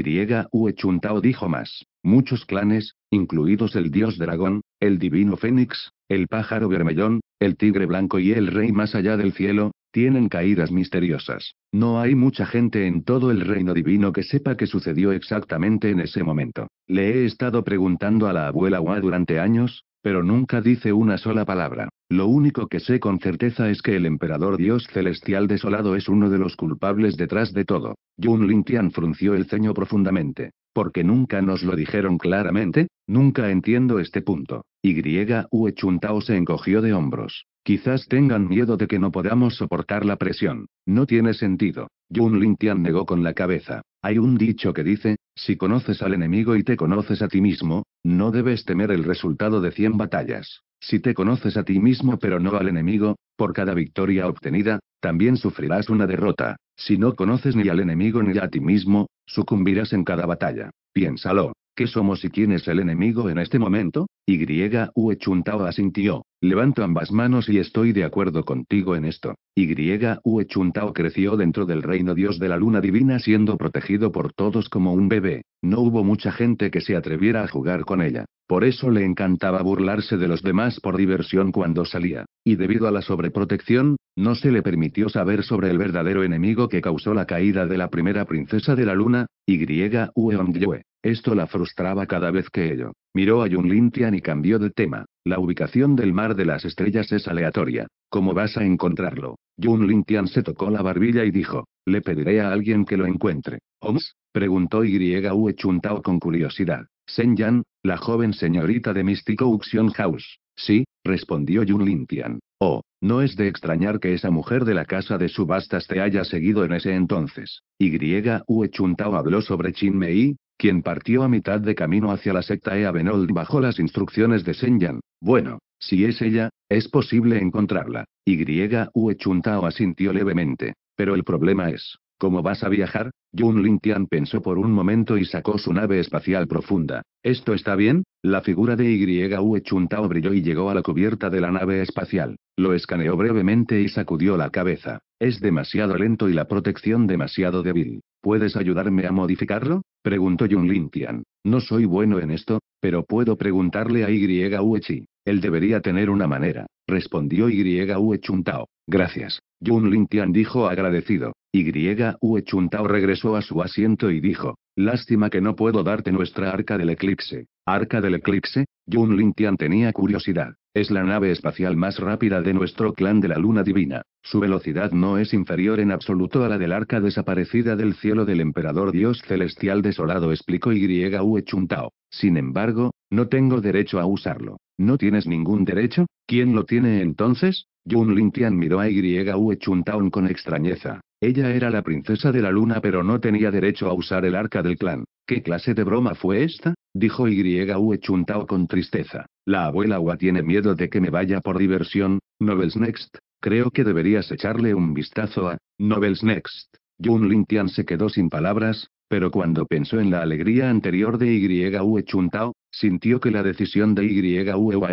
U. Chuntao dijo más. Muchos clanes, incluidos el dios dragón, el divino fénix, el pájaro vermellón, el tigre blanco y el rey más allá del cielo, tienen caídas misteriosas. No hay mucha gente en todo el reino divino que sepa qué sucedió exactamente en ese momento. Le he estado preguntando a la abuela Wa durante años, pero nunca dice una sola palabra. Lo único que sé con certeza es que el emperador dios celestial desolado es uno de los culpables detrás de todo. Yun Lin Tian frunció el ceño profundamente. Porque nunca nos lo dijeron claramente, nunca entiendo este punto. Y Ue Chuntao se encogió de hombros. Quizás tengan miedo de que no podamos soportar la presión. No tiene sentido. Yun Lin Tian negó con la cabeza. Hay un dicho que dice, si conoces al enemigo y te conoces a ti mismo, no debes temer el resultado de 100 batallas. Si te conoces a ti mismo pero no al enemigo, por cada victoria obtenida, también sufrirás una derrota. Si no conoces ni al enemigo ni a ti mismo, sucumbirás en cada batalla. Piénsalo. ¿Qué somos y quién es el enemigo en este momento? Y. Chuntao asintió. Levanto ambas manos y estoy de acuerdo contigo en esto. Y. Chuntao creció dentro del reino dios de la luna divina siendo protegido por todos como un bebé. No hubo mucha gente que se atreviera a jugar con ella. Por eso le encantaba burlarse de los demás por diversión cuando salía. Y debido a la sobreprotección, no se le permitió saber sobre el verdadero enemigo que causó la caída de la primera princesa de la luna, Y. Esto la frustraba cada vez que ello. Miró a Yun Lintian y cambió de tema. La ubicación del mar de las estrellas es aleatoria. ¿Cómo vas a encontrarlo? Yun Lintian se tocó la barbilla y dijo: Le pediré a alguien que lo encuentre. ¿Oms? preguntó Yue Chuntao con curiosidad. Sen Yan, la joven señorita de Místico Uxion House. Sí, respondió Yun Lintian. Oh, no es de extrañar que esa mujer de la casa de subastas te haya seguido en ese entonces. Y Chuntao habló sobre Chin Mei, quien partió a mitad de camino hacia la secta Eavenold bajo las instrucciones de Yan. Bueno, si es ella, es posible encontrarla. Y Chuntao asintió levemente. Pero el problema es, ¿cómo vas a viajar? Jun Tian pensó por un momento y sacó su nave espacial profunda. ¿Esto está bien? La figura de Y.U.E. Chuntao brilló y llegó a la cubierta de la nave espacial. Lo escaneó brevemente y sacudió la cabeza. Es demasiado lento y la protección demasiado débil. ¿Puedes ayudarme a modificarlo? preguntó Jun Lintian. No soy bueno en esto, pero puedo preguntarle a Yuechi. Él debería tener una manera. Respondió Yue Chuntao. Gracias. Yun Lintian dijo agradecido. Yue Chuntao regresó a su asiento y dijo. Lástima que no puedo darte nuestra arca del eclipse. ¿Arca del eclipse? Yun Lintian tenía curiosidad. Es la nave espacial más rápida de nuestro clan de la luna divina. Su velocidad no es inferior en absoluto a la del arca desaparecida del cielo del emperador dios celestial desolado explicó Yue Chuntao. Sin embargo, no tengo derecho a usarlo. ¿No tienes ningún derecho? ¿Quién lo tiene entonces? Yun Tian miró a Yue Chuntaun con extrañeza. Ella era la princesa de la luna pero no tenía derecho a usar el arca del clan. ¿Qué clase de broma fue esta? Dijo Yue Chuntao con tristeza. La abuela Hua tiene miedo de que me vaya por diversión. Novels Next. Creo que deberías echarle un vistazo a Novels Next. Yun Tian se quedó sin palabras, pero cuando pensó en la alegría anterior de Yue Chuntao, sintió que la decisión de Yue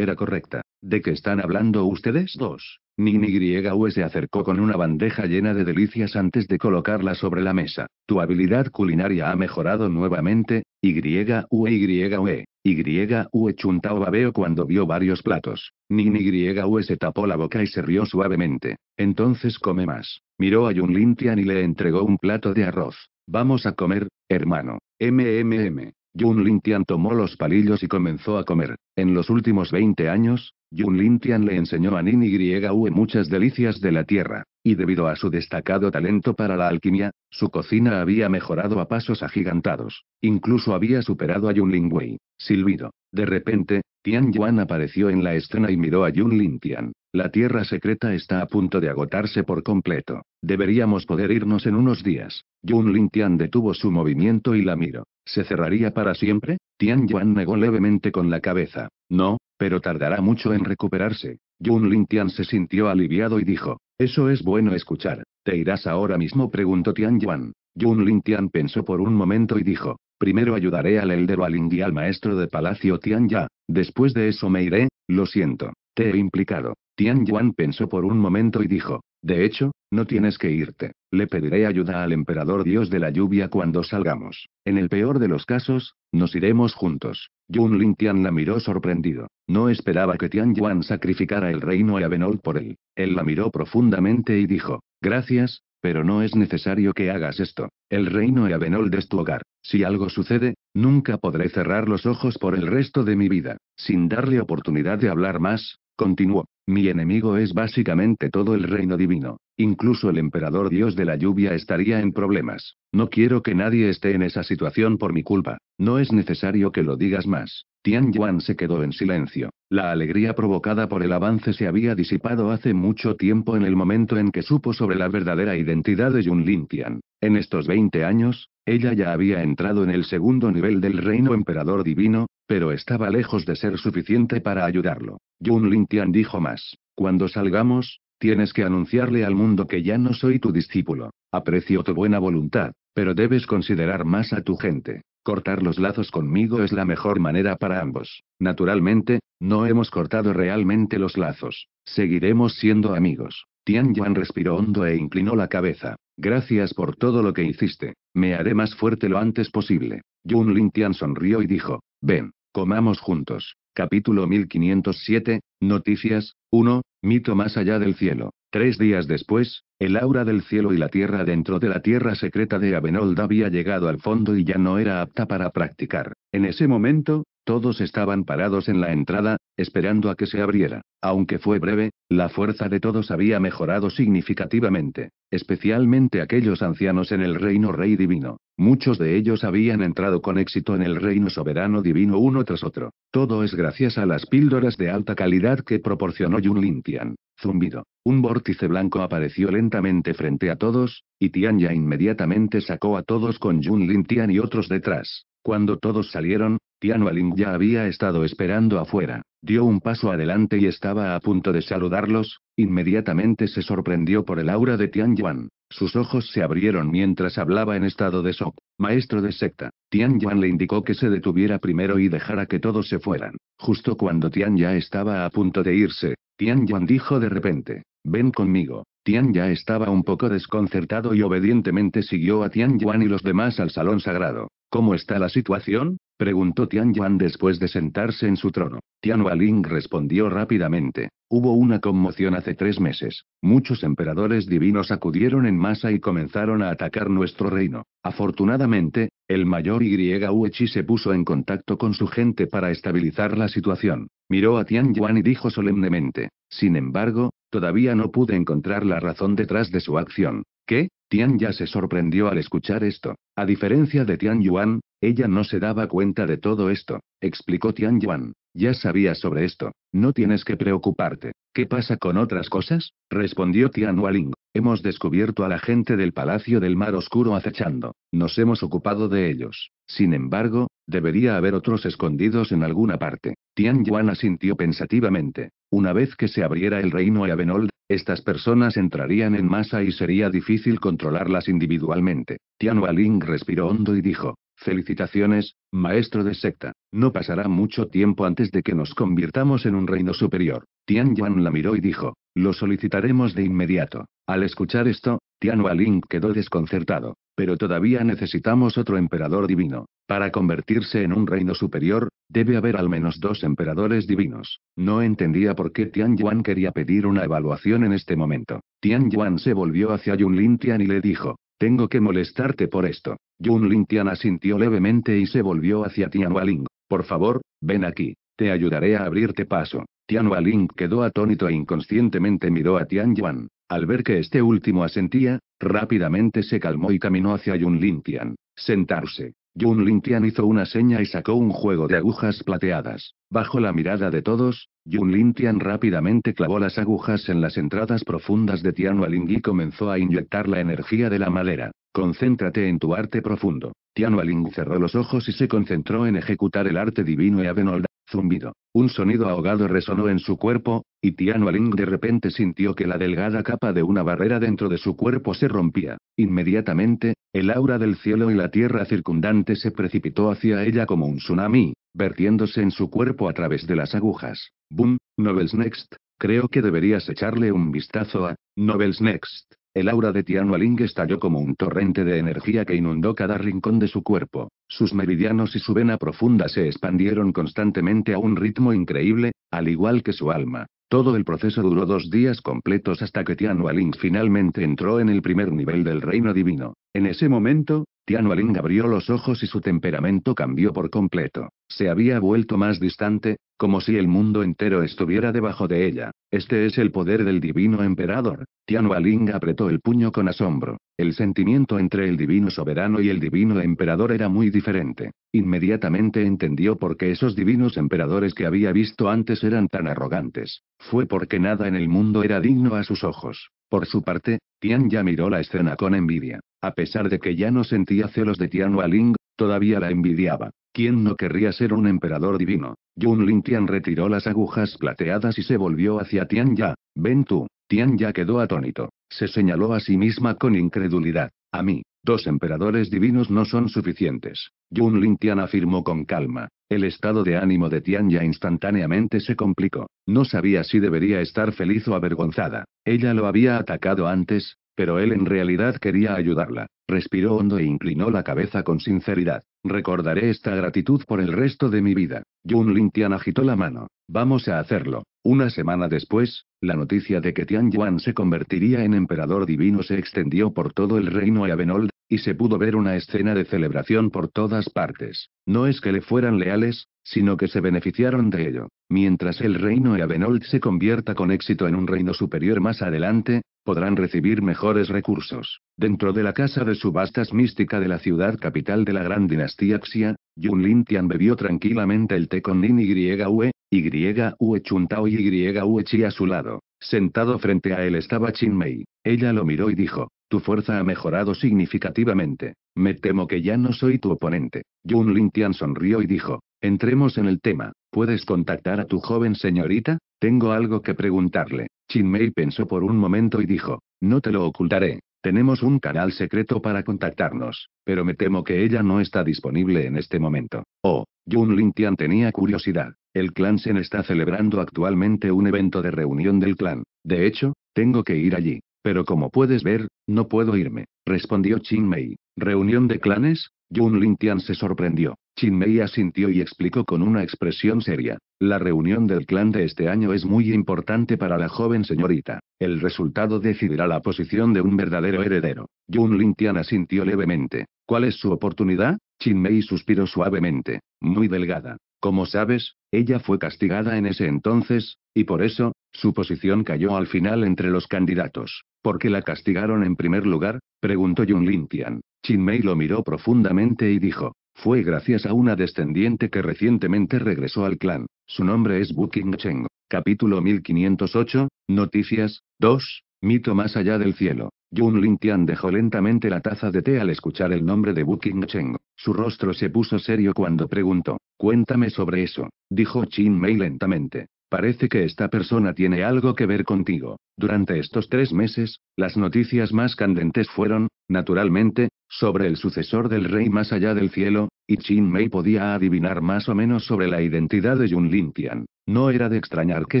era correcta. ¿De qué están hablando ustedes dos? Nin Yue se acercó con una bandeja llena de delicias antes de colocarla sobre la mesa. Tu habilidad culinaria ha mejorado nuevamente, Yue Yue. Yue Chuntao babeó cuando vio varios platos. Nin Yue se tapó la boca y se rió suavemente. Entonces come más. Miró a Yun Lintian y le entregó un plato de arroz. Vamos a comer, hermano. MMM. Jun Tian tomó los palillos y comenzó a comer. En los últimos 20 años, Jun Tian le enseñó a Nini Ue muchas delicias de la tierra, y debido a su destacado talento para la alquimia, su cocina había mejorado a pasos agigantados. Incluso había superado a Jun Lingwei. Silbido. De repente, Tian Yuan apareció en la escena y miró a Jun Tian. La tierra secreta está a punto de agotarse por completo. Deberíamos poder irnos en unos días. Yun Lin Tian detuvo su movimiento y la miró. ¿Se cerraría para siempre? Tian Yuan negó levemente con la cabeza. No, pero tardará mucho en recuperarse. Yun Lin Tian se sintió aliviado y dijo: Eso es bueno escuchar. ¿Te irás ahora mismo? preguntó Tian Yuan. Yun Lin Tian pensó por un momento y dijo: Primero ayudaré al Elder Waling y al maestro de palacio Tian Ya. Después de eso me iré, lo siento he implicado. Tian Yuan pensó por un momento y dijo, de hecho, no tienes que irte. Le pediré ayuda al emperador dios de la lluvia cuando salgamos. En el peor de los casos, nos iremos juntos. Yun Lin Tian la miró sorprendido. No esperaba que Tian Yuan sacrificara el reino a Avenol por él. Él la miró profundamente y dijo, gracias, pero no es necesario que hagas esto. El reino Avenol es tu hogar. Si algo sucede, nunca podré cerrar los ojos por el resto de mi vida. Sin darle oportunidad de hablar más, Continuó. Mi enemigo es básicamente todo el reino divino. Incluso el emperador dios de la lluvia estaría en problemas. No quiero que nadie esté en esa situación por mi culpa. No es necesario que lo digas más. Tian Yuan se quedó en silencio. La alegría provocada por el avance se había disipado hace mucho tiempo en el momento en que supo sobre la verdadera identidad de Yun Lin Tian. En estos 20 años, ella ya había entrado en el segundo nivel del reino emperador divino, pero estaba lejos de ser suficiente para ayudarlo. Yun Lin Tian dijo más. Cuando salgamos, tienes que anunciarle al mundo que ya no soy tu discípulo. Aprecio tu buena voluntad, pero debes considerar más a tu gente. Cortar los lazos conmigo es la mejor manera para ambos. Naturalmente, no hemos cortado realmente los lazos. Seguiremos siendo amigos. Tian Yuan respiró hondo e inclinó la cabeza. Gracias por todo lo que hiciste. Me haré más fuerte lo antes posible. Yun Lin Tian sonrió y dijo: Ven, comamos juntos. Capítulo 1507, Noticias, 1, Mito más allá del cielo. Tres días después, el aura del cielo y la tierra dentro de la tierra secreta de Avenold había llegado al fondo y ya no era apta para practicar. En ese momento, todos estaban parados en la entrada, esperando a que se abriera. Aunque fue breve, la fuerza de todos había mejorado significativamente, especialmente aquellos ancianos en el reino rey divino. Muchos de ellos habían entrado con éxito en el reino soberano divino uno tras otro. Todo es gracias a las píldoras de alta calidad que proporcionó Yun Lintian. Zumbido. Un vórtice blanco apareció lentamente frente a todos, y Tian ya inmediatamente sacó a todos con Yun Lintian y otros detrás. Cuando todos salieron, Tian ya había estado esperando afuera, dio un paso adelante y estaba a punto de saludarlos, inmediatamente se sorprendió por el aura de Tian Yuan. Sus ojos se abrieron mientras hablaba en estado de shock. Maestro de secta, Tian Yuan le indicó que se detuviera primero y dejara que todos se fueran. Justo cuando Tian ya estaba a punto de irse, Tian Yuan dijo de repente, ven conmigo. Tian ya estaba un poco desconcertado y obedientemente siguió a Tian Yuan y los demás al salón sagrado. ¿Cómo está la situación? preguntó Tian Yuan después de sentarse en su trono. Tian Waling respondió rápidamente. Hubo una conmoción hace tres meses. Muchos emperadores divinos acudieron en masa y comenzaron a atacar nuestro reino. Afortunadamente, el mayor Yuechi se puso en contacto con su gente para estabilizar la situación. Miró a Tian Yuan y dijo solemnemente. Sin embargo, todavía no pude encontrar la razón detrás de su acción. ¿Qué? Tian Ya se sorprendió al escuchar esto. A diferencia de Tian Yuan, ella no se daba cuenta de todo esto, explicó Tian Yuan. Ya sabía sobre esto, no tienes que preocuparte. ¿Qué pasa con otras cosas? respondió Tian Waling. Hemos descubierto a la gente del Palacio del Mar Oscuro acechando. Nos hemos ocupado de ellos. Sin embargo, debería haber otros escondidos en alguna parte. Tian Yuan asintió pensativamente. Una vez que se abriera el reino a Avenold, estas personas entrarían en masa y sería difícil controlarlas individualmente. Tian Waling respiró hondo y dijo, Felicitaciones, maestro de secta. No pasará mucho tiempo antes de que nos convirtamos en un reino superior. Tian Yuan la miró y dijo, lo solicitaremos de inmediato. Al escuchar esto, Tian Waling quedó desconcertado. Pero todavía necesitamos otro emperador divino. Para convertirse en un reino superior, debe haber al menos dos emperadores divinos. No entendía por qué Tian Yuan quería pedir una evaluación en este momento. Tian Yuan se volvió hacia Yunlin Tian y le dijo, tengo que molestarte por esto. Yun Lin asintió levemente y se volvió hacia Tian Waling. Por favor, ven aquí. Te ayudaré a abrirte paso. Tian Waling quedó atónito e inconscientemente miró a Tian Yuan. Al ver que este último asentía, rápidamente se calmó y caminó hacia Yun Lin Tian. Sentarse. Jun Tian hizo una seña y sacó un juego de agujas plateadas. Bajo la mirada de todos, Jun Tian rápidamente clavó las agujas en las entradas profundas de Waling y comenzó a inyectar la energía de la madera. Concéntrate en tu arte profundo. Tian Waling cerró los ojos y se concentró en ejecutar el arte divino y Abenolda. Zumbido. Un sonido ahogado resonó en su cuerpo, y Tian Aling de repente sintió que la delgada capa de una barrera dentro de su cuerpo se rompía. Inmediatamente, el aura del cielo y la tierra circundante se precipitó hacia ella como un tsunami, vertiéndose en su cuerpo a través de las agujas. Boom, Novels Next. Creo que deberías echarle un vistazo a Novels Next. El aura de Waling estalló como un torrente de energía que inundó cada rincón de su cuerpo. Sus meridianos y su vena profunda se expandieron constantemente a un ritmo increíble, al igual que su alma. Todo el proceso duró dos días completos hasta que Waling finalmente entró en el primer nivel del reino divino. En ese momento, Tian abrió los ojos y su temperamento cambió por completo. Se había vuelto más distante, como si el mundo entero estuviera debajo de ella. Este es el poder del divino emperador. Tian apretó el puño con asombro. El sentimiento entre el divino soberano y el divino emperador era muy diferente. Inmediatamente entendió por qué esos divinos emperadores que había visto antes eran tan arrogantes. Fue porque nada en el mundo era digno a sus ojos. Por su parte, Tian ya miró la escena con envidia. A pesar de que ya no sentía celos de Tian Waling, todavía la envidiaba. ¿Quién no querría ser un emperador divino? Yun Lin Tian retiró las agujas plateadas y se volvió hacia Tian Ya. Ven tú. Tian Ya quedó atónito. Se señaló a sí misma con incredulidad. ¿A mí? Dos emperadores divinos no son suficientes. Yun Lin Tian afirmó con calma. El estado de ánimo de Tian ya instantáneamente se complicó. No sabía si debería estar feliz o avergonzada. Ella lo había atacado antes, pero él en realidad quería ayudarla. Respiró hondo e inclinó la cabeza con sinceridad. Recordaré esta gratitud por el resto de mi vida. Yun Lin Tian agitó la mano. Vamos a hacerlo. Una semana después, la noticia de que Tian Yuan se convertiría en emperador divino se extendió por todo el reino de Avenold, y se pudo ver una escena de celebración por todas partes. No es que le fueran leales, sino que se beneficiaron de ello. Mientras el reino de se convierta con éxito en un reino superior más adelante, podrán recibir mejores recursos. Dentro de la casa de subastas mística de la ciudad capital de la gran dinastía Xia, Yun Lin Tian bebió tranquilamente el té con Nin Yue, Yue Chuntao y Yue Chi a su lado. Sentado frente a él estaba Qin Mei. Ella lo miró y dijo, tu fuerza ha mejorado significativamente. Me temo que ya no soy tu oponente. Jun Tian sonrió y dijo, entremos en el tema. ¿Puedes contactar a tu joven señorita? Tengo algo que preguntarle. Chin Mei pensó por un momento y dijo, no te lo ocultaré. Tenemos un canal secreto para contactarnos, pero me temo que ella no está disponible en este momento. Oh, Jun Tian tenía curiosidad. El clan Sen está celebrando actualmente un evento de reunión del clan. De hecho, tengo que ir allí. Pero como puedes ver, no puedo irme, respondió Chin Mei. ¿Reunión de clanes? Yun Tian se sorprendió. Chin Mei asintió y explicó con una expresión seria. La reunión del clan de este año es muy importante para la joven señorita. El resultado decidirá la posición de un verdadero heredero. Yun Tian asintió levemente. ¿Cuál es su oportunidad? Chin Mei suspiró suavemente. Muy delgada. Como sabes, ella fue castigada en ese entonces, y por eso, su posición cayó al final entre los candidatos. ¿Por qué la castigaron en primer lugar? preguntó Jun Tian. Qin Mei lo miró profundamente y dijo: Fue gracias a una descendiente que recientemente regresó al clan. Su nombre es Qing Cheng. Capítulo 1508, Noticias, 2, Mito más allá del cielo. Jun Tian dejó lentamente la taza de té al escuchar el nombre de Qing Cheng. Su rostro se puso serio cuando preguntó: Cuéntame sobre eso, dijo Qin Mei lentamente. Parece que esta persona tiene algo que ver contigo. Durante estos tres meses, las noticias más candentes fueron, naturalmente, sobre el sucesor del rey más allá del cielo, y Chin Mei podía adivinar más o menos sobre la identidad de Yun Tian. No era de extrañar que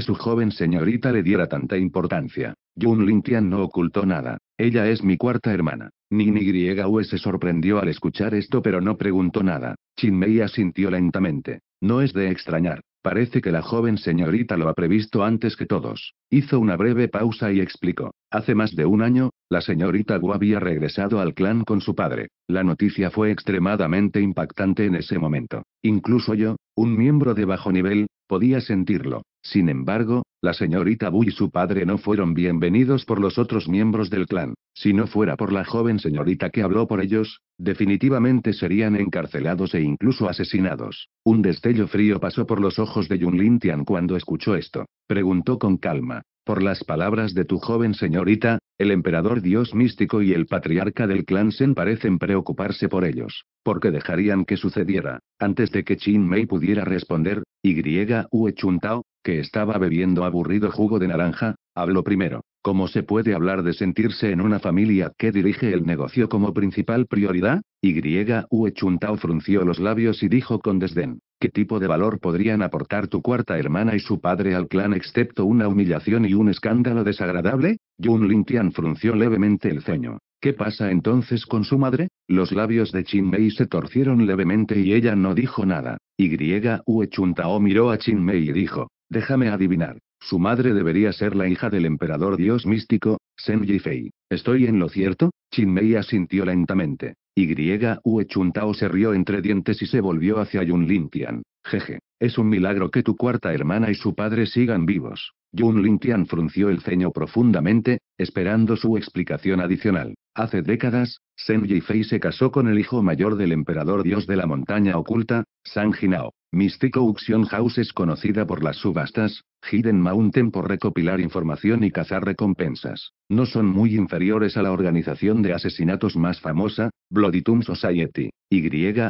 su joven señorita le diera tanta importancia. Yun Tian no ocultó nada. Ella es mi cuarta hermana. Nini U se sorprendió al escuchar esto pero no preguntó nada. Chin Mei asintió lentamente. No es de extrañar. Parece que la joven señorita lo ha previsto antes que todos. Hizo una breve pausa y explicó. Hace más de un año, la señorita Gu había regresado al clan con su padre. La noticia fue extremadamente impactante en ese momento. Incluso yo, un miembro de bajo nivel, podía sentirlo. Sin embargo, la señorita Bu y su padre no fueron bienvenidos por los otros miembros del clan. Si no fuera por la joven señorita que habló por ellos, definitivamente serían encarcelados e incluso asesinados. Un destello frío pasó por los ojos de Lin Tian cuando escuchó esto. Preguntó con calma. Por las palabras de tu joven señorita, el emperador dios místico y el patriarca del clan Sen parecen preocuparse por ellos, porque dejarían que sucediera. Antes de que Chin Mei pudiera responder, Y. Chun e Chuntao, que estaba bebiendo aburrido jugo de naranja, habló primero. ¿Cómo se puede hablar de sentirse en una familia que dirige el negocio como principal prioridad? Y Ue Chuntao frunció los labios y dijo con desdén. ¿Qué tipo de valor podrían aportar tu cuarta hermana y su padre al clan excepto una humillación y un escándalo desagradable? Yun Tian frunció levemente el ceño. ¿Qué pasa entonces con su madre? Los labios de Chin se torcieron levemente y ella no dijo nada. Y Chuntao miró a Qinmei y dijo, Déjame adivinar. Su madre debería ser la hija del emperador dios místico, Shen Yifei. ¿Estoy en lo cierto? Chin Mei asintió lentamente. Y Ue Chuntao se rió entre dientes y se volvió hacia Yun Tian. Jeje. Es un milagro que tu cuarta hermana y su padre sigan vivos. Yun Tian frunció el ceño profundamente, esperando su explicación adicional. Hace décadas, Shen Yifei se casó con el hijo mayor del emperador dios de la montaña oculta, San Jinao. Mystic Auction House es conocida por las subastas, Hidden Mountain por recopilar información y cazar recompensas. No son muy inferiores a la organización de asesinatos más famosa, Bloody Tomb Society. Y.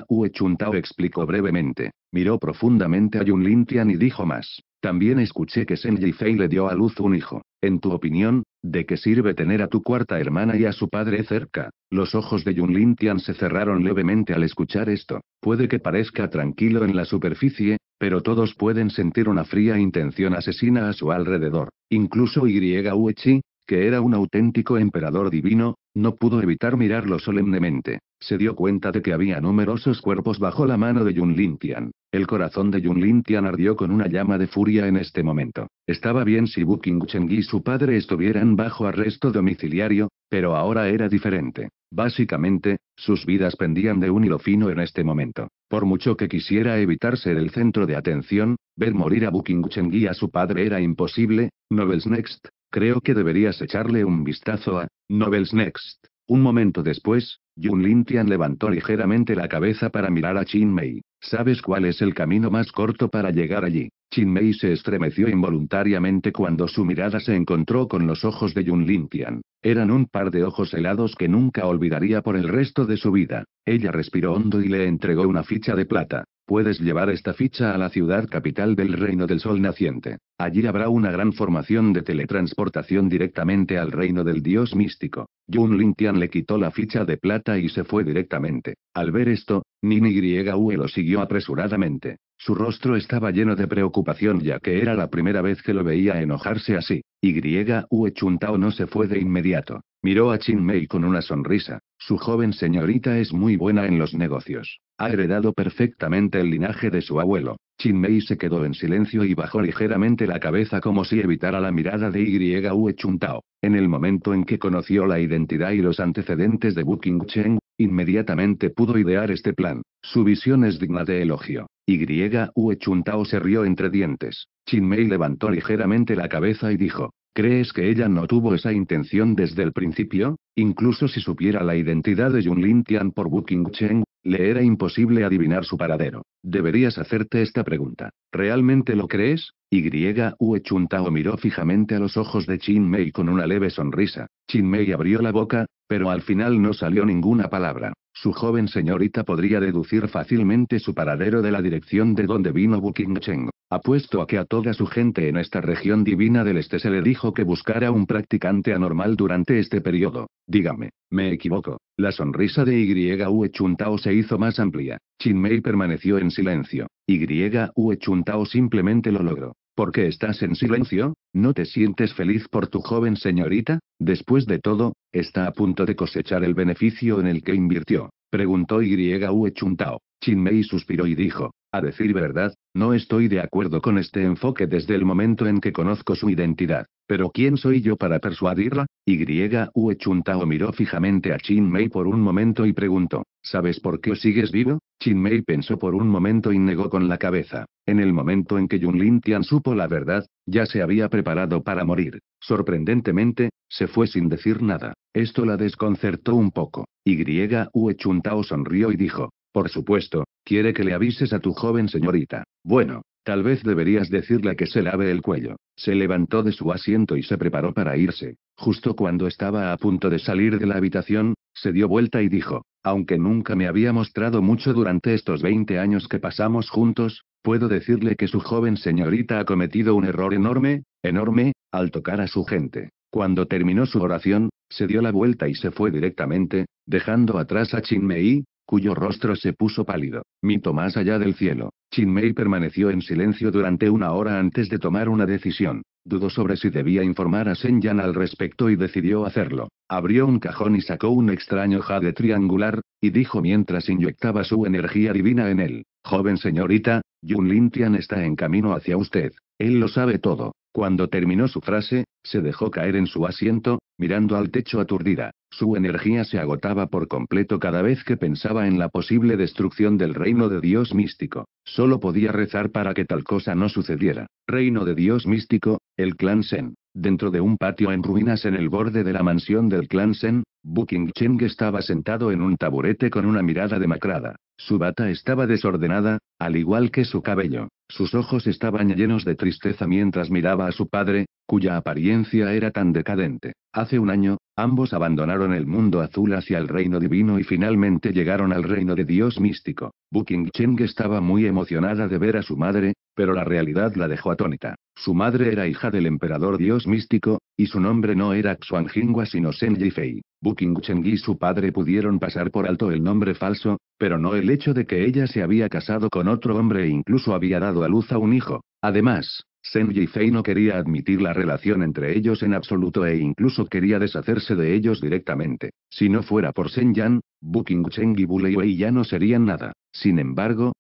U. Chuntao explicó brevemente. Miró profundamente a Yun Tian y dijo más. También escuché que Senji Fei le dio a luz un hijo. En tu opinión, ¿De qué sirve tener a tu cuarta hermana y a su padre cerca? Los ojos de Yun Lin Tian se cerraron levemente al escuchar esto. Puede que parezca tranquilo en la superficie, pero todos pueden sentir una fría intención asesina a su alrededor. Incluso Yue Chi, que era un auténtico emperador divino, no pudo evitar mirarlo solemnemente. Se dio cuenta de que había numerosos cuerpos bajo la mano de Yun Lin Tian. El corazón de Yun Lin Tian ardió con una llama de furia en este momento. Estaba bien si Bu Cheng y su padre estuvieran bajo arresto domiciliario, pero ahora era diferente. Básicamente, sus vidas pendían de un hilo fino en este momento. Por mucho que quisiera evitar ser el centro de atención, ver morir a Bu Cheng y a su padre era imposible. Novels Next, creo que deberías echarle un vistazo a Novels Next. Un momento después, Yun Tian levantó ligeramente la cabeza para mirar a Chin Mei. ¿Sabes cuál es el camino más corto para llegar allí? Chin Mei se estremeció involuntariamente cuando su mirada se encontró con los ojos de Yun Tian. Eran un par de ojos helados que nunca olvidaría por el resto de su vida. Ella respiró hondo y le entregó una ficha de plata. Puedes llevar esta ficha a la ciudad capital del Reino del Sol Naciente. Allí habrá una gran formación de teletransportación directamente al reino del dios místico. Jun Tian le quitó la ficha de plata y se fue directamente. Al ver esto, Nini Griega lo siguió apresuradamente. Su rostro estaba lleno de preocupación ya que era la primera vez que lo veía enojarse así. Y Ue Chuntao no se fue de inmediato. Miró a Chin Mei con una sonrisa. Su joven señorita es muy buena en los negocios. Ha heredado perfectamente el linaje de su abuelo. Chin Mei se quedó en silencio y bajó ligeramente la cabeza como si evitara la mirada de Ue Chuntao. En el momento en que conoció la identidad y los antecedentes de Wu Cheng, inmediatamente pudo idear este plan. Su visión es digna de elogio. Yue Chuntao se rió entre dientes. Chin levantó ligeramente la cabeza y dijo, ¿Crees que ella no tuvo esa intención desde el principio? Incluso si supiera la identidad de Yunlin Tian por Booking le era imposible adivinar su paradero. Deberías hacerte esta pregunta. ¿Realmente lo crees? y Chuntao miró fijamente a los ojos de Chin Mei con una leve sonrisa. Chinmei abrió la boca, pero al final no salió ninguna palabra. Su joven señorita podría deducir fácilmente su paradero de la dirección de donde vino Buking Cheng. Apuesto a que a toda su gente en esta región divina del este se le dijo que buscara un practicante anormal durante este periodo. Dígame, me equivoco. La sonrisa de Yue Chuntao se hizo más amplia. Chinmei permaneció en silencio. Yue Chuntao simplemente lo logró. ¿Por qué estás en silencio? ¿No te sientes feliz por tu joven señorita? Después de todo, está a punto de cosechar el beneficio en el que invirtió. Preguntó Yue Chuntao. Chinmei suspiró y dijo, a decir verdad, no estoy de acuerdo con este enfoque desde el momento en que conozco su identidad. Pero ¿quién soy yo para persuadirla? Yue Chuntao miró fijamente a Chin Mei por un momento y preguntó, ¿sabes por qué sigues vivo? Chinmei pensó por un momento y negó con la cabeza. En el momento en que Yun Lin Tian supo la verdad, ya se había preparado para morir. Sorprendentemente, se fue sin decir nada. Esto la desconcertó un poco. Y Griega Chun Tao sonrió y dijo: Por supuesto, quiere que le avises a tu joven señorita. Bueno, Tal vez deberías decirle que se lave el cuello. Se levantó de su asiento y se preparó para irse. Justo cuando estaba a punto de salir de la habitación, se dio vuelta y dijo, aunque nunca me había mostrado mucho durante estos 20 años que pasamos juntos, puedo decirle que su joven señorita ha cometido un error enorme, enorme, al tocar a su gente. Cuando terminó su oración, se dio la vuelta y se fue directamente, dejando atrás a Chinmei, cuyo rostro se puso pálido. Mito más allá del cielo. Chinmei permaneció en silencio durante una hora antes de tomar una decisión. Dudó sobre si debía informar a Yan al respecto y decidió hacerlo. Abrió un cajón y sacó un extraño jade triangular, y dijo mientras inyectaba su energía divina en él. Joven señorita, Yun Lin Tian está en camino hacia usted. Él lo sabe todo. Cuando terminó su frase, se dejó caer en su asiento, mirando al techo aturdida. Su energía se agotaba por completo cada vez que pensaba en la posible destrucción del reino de Dios místico. Solo podía rezar para que tal cosa no sucediera. Reino de Dios místico, el clan Sen. Dentro de un patio en ruinas en el borde de la mansión del clan Sen, Bu Cheng estaba sentado en un taburete con una mirada demacrada. Su bata estaba desordenada, al igual que su cabello. Sus ojos estaban llenos de tristeza mientras miraba a su padre, cuya apariencia era tan decadente. Hace un año, Ambos abandonaron el mundo azul hacia el reino divino y finalmente llegaron al reino de Dios místico. Bucking Cheng estaba muy emocionada de ver a su madre, pero la realidad la dejó atónita. Su madre era hija del emperador Dios místico, y su nombre no era Xuan sino Shen Yifei. y su padre pudieron pasar por alto el nombre falso, pero no el hecho de que ella se había casado con otro hombre e incluso había dado a luz a un hijo. Además, Shen Yifei no quería admitir la relación entre ellos en absoluto e incluso quería deshacerse de ellos directamente. Si no fuera por Shen Yan, Bu Cheng y Bu ya no serían nada. Sin embargo,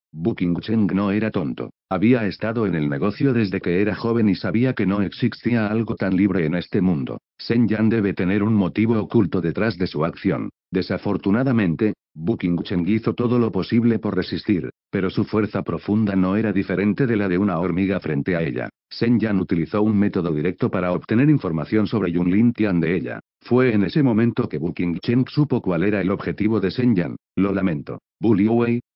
Cheng no era tonto. Había estado en el negocio desde que era joven y sabía que no existía algo tan libre en este mundo. Shen Yan debe tener un motivo oculto detrás de su acción. Desafortunadamente, Cheng hizo todo lo posible por resistir, pero su fuerza profunda no era diferente de la de una hormiga frente a ella. Shen Yan utilizó un método directo para obtener información sobre Yun Lin Tian de ella. Fue en ese momento que Cheng supo cuál era el objetivo de Shen Yan. Lo lamento. Bu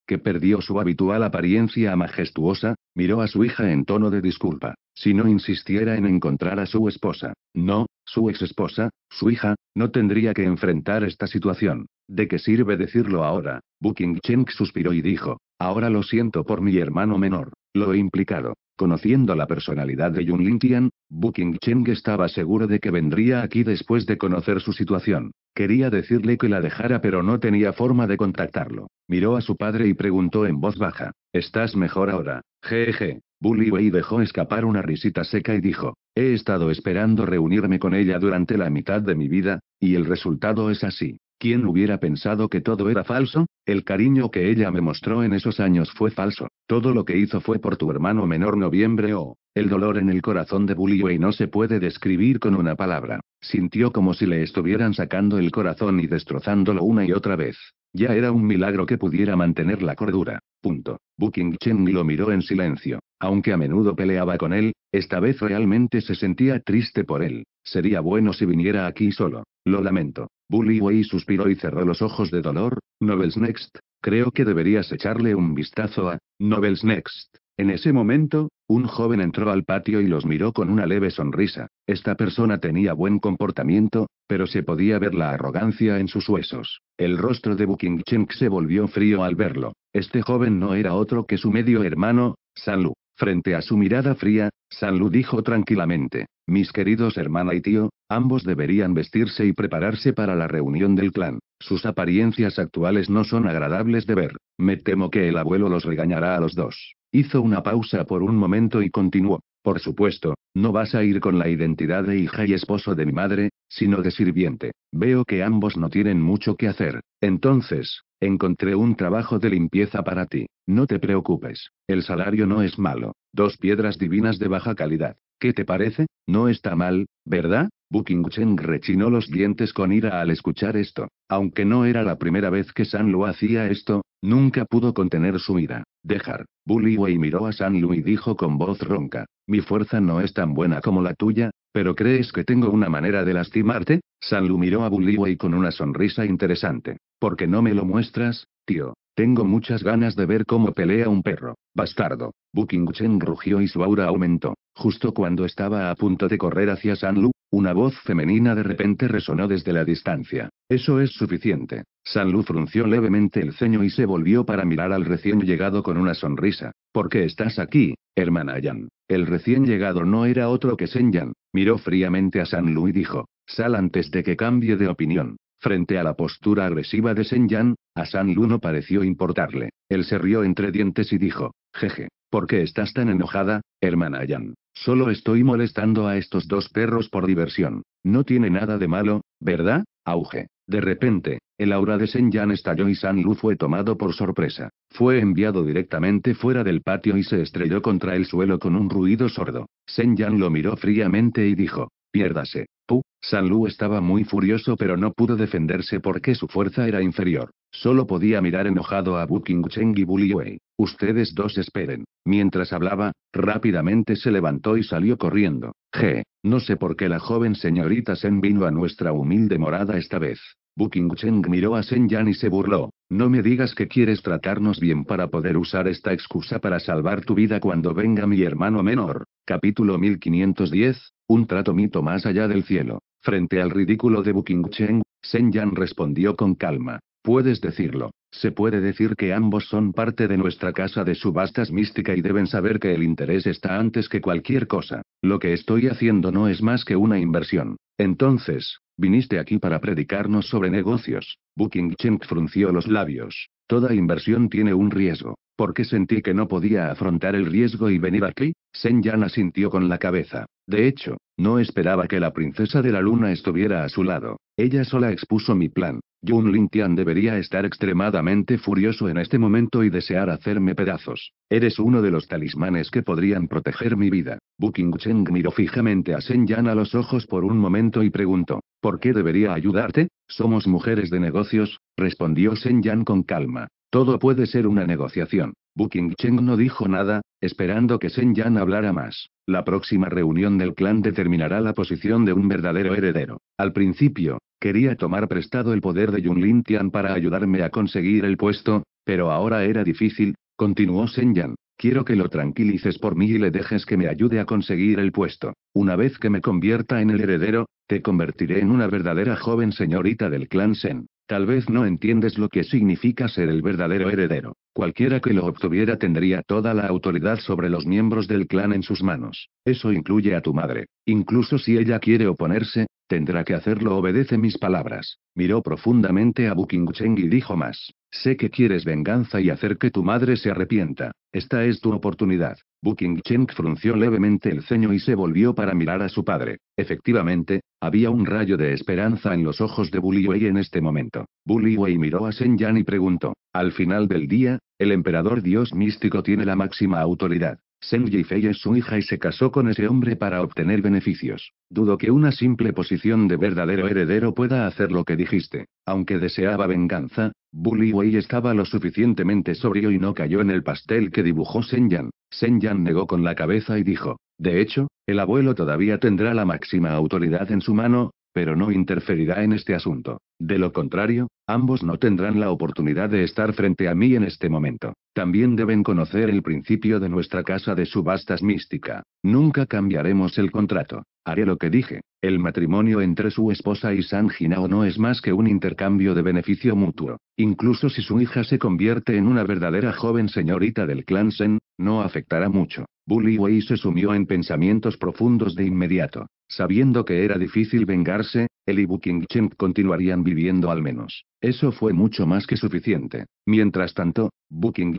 que perdió su habitual apariencia majestuosa, miró a su hija en tono de disculpa. Si no insistiera en encontrar a su esposa, no, su exesposa, su hija, no tendría que enfrentar esta situación. ¿De qué sirve decirlo ahora? Buckingham suspiró y dijo, ahora lo siento por mi hermano menor, lo he implicado. Conociendo la personalidad de Yun Lin Tian, Bu Qingcheng estaba seguro de que vendría aquí después de conocer su situación. Quería decirle que la dejara pero no tenía forma de contactarlo. Miró a su padre y preguntó en voz baja, ¿estás mejor ahora? Jeje. Bu Liwei dejó escapar una risita seca y dijo, he estado esperando reunirme con ella durante la mitad de mi vida, y el resultado es así. ¿Quién hubiera pensado que todo era falso? El cariño que ella me mostró en esos años fue falso. Todo lo que hizo fue por tu hermano menor noviembre o... el dolor en el corazón de Bully no se puede describir con una palabra. Sintió como si le estuvieran sacando el corazón y destrozándolo una y otra vez. Ya era un milagro que pudiera mantener la cordura. Punto. Booking lo miró en silencio. Aunque a menudo peleaba con él, esta vez realmente se sentía triste por él. Sería bueno si viniera aquí solo. Lo lamento. Bully suspiró y cerró los ojos de dolor. Novels Next. Creo que deberías echarle un vistazo a Novels Next. En ese momento, un joven entró al patio y los miró con una leve sonrisa. Esta persona tenía buen comportamiento, pero se podía ver la arrogancia en sus huesos. El rostro de Buking se volvió frío al verlo. Este joven no era otro que su medio hermano, Sanlu. Frente a su mirada fría, Sanlu dijo tranquilamente, mis queridos hermana y tío, ambos deberían vestirse y prepararse para la reunión del clan. Sus apariencias actuales no son agradables de ver. Me temo que el abuelo los regañará a los dos. Hizo una pausa por un momento y continuó. Por supuesto, no vas a ir con la identidad de hija y esposo de mi madre, sino de sirviente. Veo que ambos no tienen mucho que hacer. Entonces, encontré un trabajo de limpieza para ti. No te preocupes. El salario no es malo. Dos piedras divinas de baja calidad. ¿Qué te parece? No está mal, ¿verdad? Cheng rechinó los dientes con ira al escuchar esto. Aunque no era la primera vez que San Lu hacía esto, nunca pudo contener su ira. Dejar. Bully Wei miró a San Lu y dijo con voz ronca: Mi fuerza no es tan buena como la tuya, ¿Pero crees que tengo una manera de lastimarte? Sanlu miró a y con una sonrisa interesante. ¿Por qué no me lo muestras, tío? Tengo muchas ganas de ver cómo pelea un perro. Bastardo. Chen rugió y su aura aumentó. Justo cuando estaba a punto de correr hacia Sanlu, una voz femenina de repente resonó desde la distancia. Eso es suficiente. Sanlu frunció levemente el ceño y se volvió para mirar al recién llegado con una sonrisa. ¿Por qué estás aquí, hermana Yan? El recién llegado no era otro que Yan, miró fríamente a San Lu y dijo, sal antes de que cambie de opinión. Frente a la postura agresiva de Yan, a San Lu no pareció importarle. Él se rió entre dientes y dijo, jeje, ¿por qué estás tan enojada, hermana Yan? Solo estoy molestando a estos dos perros por diversión. No tiene nada de malo, ¿verdad? Auge. De repente, el aura de Yan estalló y San Lu fue tomado por sorpresa. Fue enviado directamente fuera del patio y se estrelló contra el suelo con un ruido sordo. Yan lo miró fríamente y dijo: Piérdase. San Lu estaba muy furioso pero no pudo defenderse porque su fuerza era inferior. Solo podía mirar enojado a Bukingchen y bully Ustedes dos esperen. Mientras hablaba, rápidamente se levantó y salió corriendo. Je, no sé por qué la joven señorita Sen vino a nuestra humilde morada esta vez. Bukingchen miró a Sen Yan y se burló. No me digas que quieres tratarnos bien para poder usar esta excusa para salvar tu vida cuando venga mi hermano menor. Capítulo 1510, un trato mito más allá del cielo. Frente al ridículo de Buking Cheng, Shen Yan respondió con calma. Puedes decirlo. Se puede decir que ambos son parte de nuestra casa de subastas mística y deben saber que el interés está antes que cualquier cosa. Lo que estoy haciendo no es más que una inversión. Entonces, viniste aquí para predicarnos sobre negocios. Buking Cheng frunció los labios. Toda inversión tiene un riesgo. ¿Por qué sentí que no podía afrontar el riesgo y venir aquí? Shen Yan asintió con la cabeza. De hecho, no esperaba que la princesa de la luna estuviera a su lado. Ella sola expuso mi plan. Jun Tian debería estar extremadamente furioso en este momento y desear hacerme pedazos. Eres uno de los talismanes que podrían proteger mi vida. Buking Cheng miró fijamente a Shen Yan a los ojos por un momento y preguntó: ¿Por qué debería ayudarte? Somos mujeres de negocios, respondió Shen Yan con calma. Todo puede ser una negociación. Booking Cheng no dijo nada, esperando que Shen Yan hablara más. La próxima reunión del clan determinará la posición de un verdadero heredero. Al principio, quería tomar prestado el poder de Lin Tian para ayudarme a conseguir el puesto, pero ahora era difícil, continuó Shen Yan. Quiero que lo tranquilices por mí y le dejes que me ayude a conseguir el puesto. Una vez que me convierta en el heredero, te convertiré en una verdadera joven señorita del clan Sen. Tal vez no entiendes lo que significa ser el verdadero heredero. Cualquiera que lo obtuviera tendría toda la autoridad sobre los miembros del clan en sus manos. Eso incluye a tu madre. Incluso si ella quiere oponerse, tendrá que hacerlo. Obedece mis palabras. Miró profundamente a Buking y dijo más. Sé que quieres venganza y hacer que tu madre se arrepienta. Esta es tu oportunidad. Buking frunció levemente el ceño y se volvió para mirar a su padre. Efectivamente, había un rayo de esperanza en los ojos de Bully en este momento. Bully miró a Shen Yan y preguntó: Al final del día, el emperador dios místico tiene la máxima autoridad. Shen Yifei es su hija y se casó con ese hombre para obtener beneficios. Dudo que una simple posición de verdadero heredero pueda hacer lo que dijiste. Aunque deseaba venganza, Bully Wei estaba lo suficientemente sobrio y no cayó en el pastel que dibujó Shen Yan. Shen Yan negó con la cabeza y dijo, de hecho, el abuelo todavía tendrá la máxima autoridad en su mano, pero no interferirá en este asunto. De lo contrario, ambos no tendrán la oportunidad de estar frente a mí en este momento. También deben conocer el principio de nuestra casa de subastas mística. Nunca cambiaremos el contrato. Haré lo que dije. El matrimonio entre su esposa y San Ginao no es más que un intercambio de beneficio mutuo. Incluso si su hija se convierte en una verdadera joven señorita del clan Sen, no afectará mucho. Bully se sumió en pensamientos profundos de inmediato. Sabiendo que era difícil vengarse, él y Cheng continuarían viviendo al menos. Eso fue mucho más que suficiente. Mientras tanto,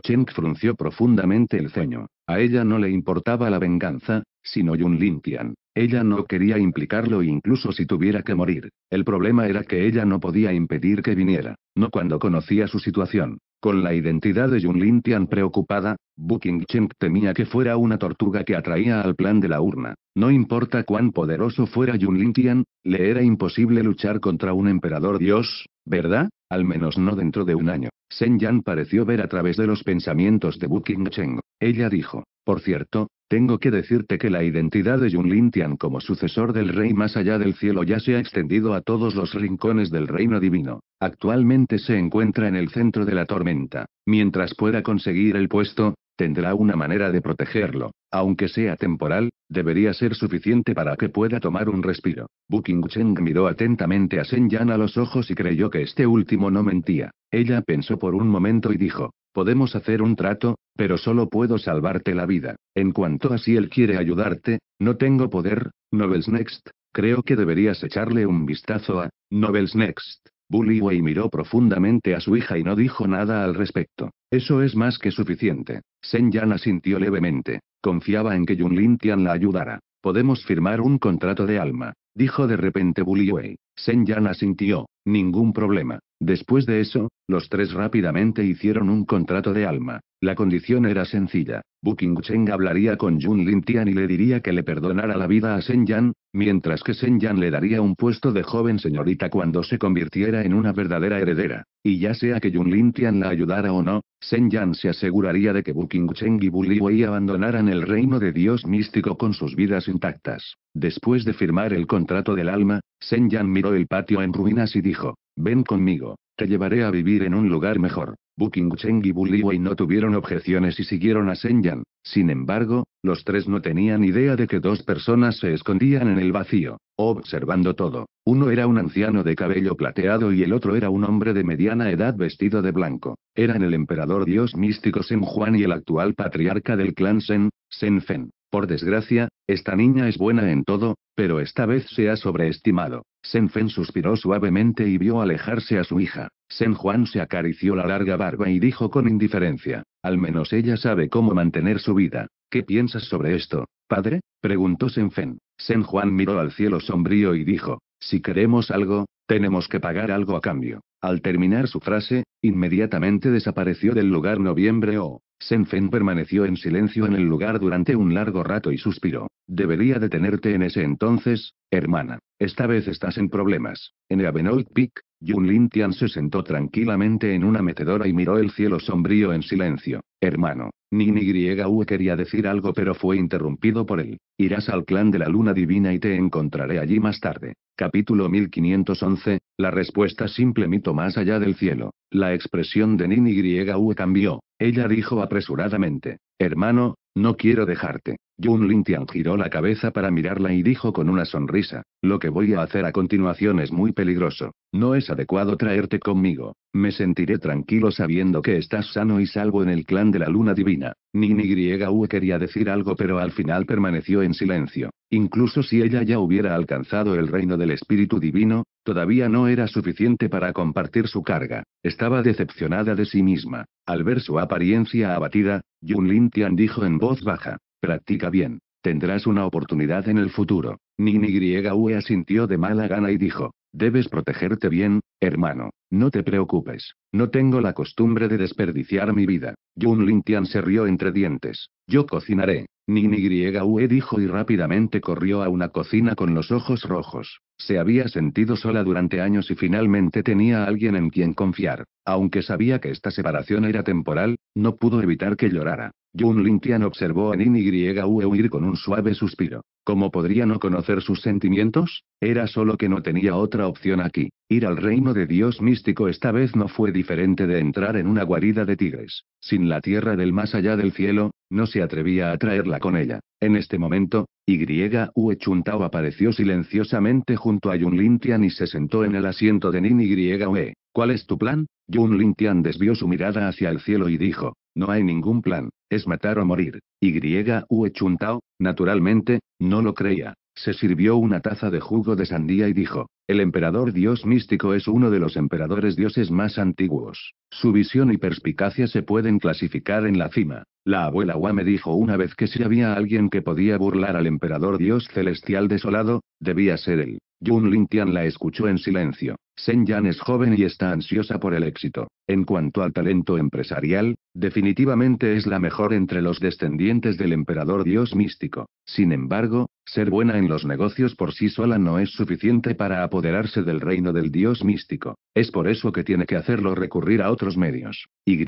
Cheng frunció profundamente el ceño. A ella no le importaba la venganza, sino Yun Tian. Ella no quería implicarlo incluso si tuviera que morir. El problema era que ella no podía impedir que viniera, no cuando conocía su situación. Con la identidad de Yun Lin Tian preocupada, Qingcheng temía que fuera una tortuga que atraía al plan de la urna. No importa cuán poderoso fuera Yun Lin Tian, le era imposible luchar contra un emperador dios, ¿verdad? Al menos no dentro de un año. Shen Yan pareció ver a través de los pensamientos de Qingcheng. Ella dijo, por cierto, tengo que decirte que la identidad de Yun Lintian como sucesor del rey más allá del cielo ya se ha extendido a todos los rincones del reino divino. Actualmente se encuentra en el centro de la tormenta. Mientras pueda conseguir el puesto, tendrá una manera de protegerlo. Aunque sea temporal, debería ser suficiente para que pueda tomar un respiro. Bu Cheng miró atentamente a Shen Yan a los ojos y creyó que este último no mentía. Ella pensó por un momento y dijo, Podemos hacer un trato, pero solo puedo salvarte la vida. En cuanto a si él quiere ayudarte, no tengo poder, Novels Next, creo que deberías echarle un vistazo a Novels Next. Bullyway miró profundamente a su hija y no dijo nada al respecto. Eso es más que suficiente. Sen Yan asintió levemente. Confiaba en que Yun Lin Tian la ayudara. Podemos firmar un contrato de alma, dijo de repente Bullyway. Sen Yan asintió. Ningún problema. Después de eso, los tres rápidamente hicieron un contrato de alma. La condición era sencilla. Bu Cheng hablaría con Jun Lin Tian y le diría que le perdonara la vida a Shen Yan, mientras que Shen Yan le daría un puesto de joven señorita cuando se convirtiera en una verdadera heredera. Y ya sea que Jun Lin Tian la ayudara o no, Shen Yan se aseguraría de que Bu Cheng y Bu Wei abandonaran el reino de Dios místico con sus vidas intactas. Después de firmar el contrato del alma, Shen Yan miró el patio en ruinas y dijo, Ven conmigo, te llevaré a vivir en un lugar mejor. Buking Cheng y Buliwei no tuvieron objeciones y siguieron a Yan. Sin embargo, los tres no tenían idea de que dos personas se escondían en el vacío, observando todo. Uno era un anciano de cabello plateado y el otro era un hombre de mediana edad vestido de blanco. Eran el emperador dios místico Sen Juan y el actual patriarca del clan Sen, Sen Fen. Por desgracia, esta niña es buena en todo, pero esta vez se ha sobreestimado. Sen Fen suspiró suavemente y vio alejarse a su hija. Sen Juan se acarició la larga barba y dijo con indiferencia, al menos ella sabe cómo mantener su vida. ¿Qué piensas sobre esto, padre? preguntó Senfen. Fen. Sen Juan miró al cielo sombrío y dijo, si queremos algo, tenemos que pagar algo a cambio. Al terminar su frase, inmediatamente desapareció del lugar noviembre o, Senfen permaneció en silencio en el lugar durante un largo rato y suspiró. Debería detenerte en ese entonces, hermana. Esta vez estás en problemas. En Avenold Peak, Yun Lin Tian se sentó tranquilamente en una metedora y miró el cielo sombrío en silencio. Hermano, Mm. U quería decir algo pero fue interrumpido por él. Irás al clan de la luna divina y te encontraré allí más tarde. Capítulo 1511. La respuesta simple mito más allá del cielo. La expresión de Nini U cambió. Ella dijo apresuradamente. Hermano, no quiero dejarte. Jun Tian giró la cabeza para mirarla y dijo con una sonrisa, lo que voy a hacer a continuación es muy peligroso, no es adecuado traerte conmigo, me sentiré tranquilo sabiendo que estás sano y salvo en el clan de la luna divina. Nini-U quería decir algo pero al final permaneció en silencio, incluso si ella ya hubiera alcanzado el reino del espíritu divino, todavía no era suficiente para compartir su carga, estaba decepcionada de sí misma. Al ver su apariencia abatida, Jun Tian dijo en voz baja, Practica bien. Tendrás una oportunidad en el futuro. Wea asintió de mala gana y dijo, Debes protegerte bien, hermano. No te preocupes. No tengo la costumbre de desperdiciar mi vida. Yun Lintian se rió entre dientes. Yo cocinaré nini dijo y rápidamente corrió a una cocina con los ojos rojos. Se había sentido sola durante años y finalmente tenía a alguien en quien confiar. Aunque sabía que esta separación era temporal, no pudo evitar que llorara. Jun Lintian observó a nini ue huir con un suave suspiro. ¿Cómo podría no conocer sus sentimientos? Era solo que no tenía otra opción aquí. Ir al reino de Dios místico esta vez no fue diferente de entrar en una guarida de tigres. Sin la tierra del más allá del cielo, no se atrevía a traerla con ella. En este momento, Yue Chuntao apareció silenciosamente junto a Yun Lintian y se sentó en el asiento de Nin Yue. Eh, ¿Cuál es tu plan? Yun Lintian desvió su mirada hacia el cielo y dijo, no hay ningún plan, es matar o morir. Yue Chuntao, naturalmente, no lo creía. Se sirvió una taza de jugo de sandía y dijo, el emperador dios místico es uno de los emperadores dioses más antiguos. Su visión y perspicacia se pueden clasificar en la cima. La abuela Wa me dijo una vez que si había alguien que podía burlar al emperador dios celestial desolado, debía ser él. Jun Lintian la escuchó en silencio. Shen Yan es joven y está ansiosa por el éxito. En cuanto al talento empresarial, definitivamente es la mejor entre los descendientes del emperador dios místico. Sin embargo, ser buena en los negocios por sí sola no es suficiente para apoderarse del reino del dios místico. Es por eso que tiene que hacerlo recurrir a otros medios. Y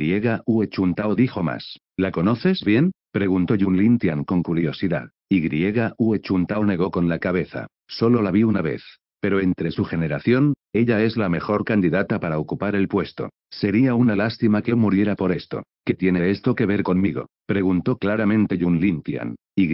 Ue Chuntao dijo más. ¿La conoces bien? preguntó Yun Lintian con curiosidad. Y Ue Chuntao negó con la cabeza. Solo la vi una vez. Pero entre su generación, ella es la mejor candidata para ocupar el puesto. Sería una lástima que muriera por esto. ¿Qué tiene esto que ver conmigo? Preguntó claramente Yun Tian. Y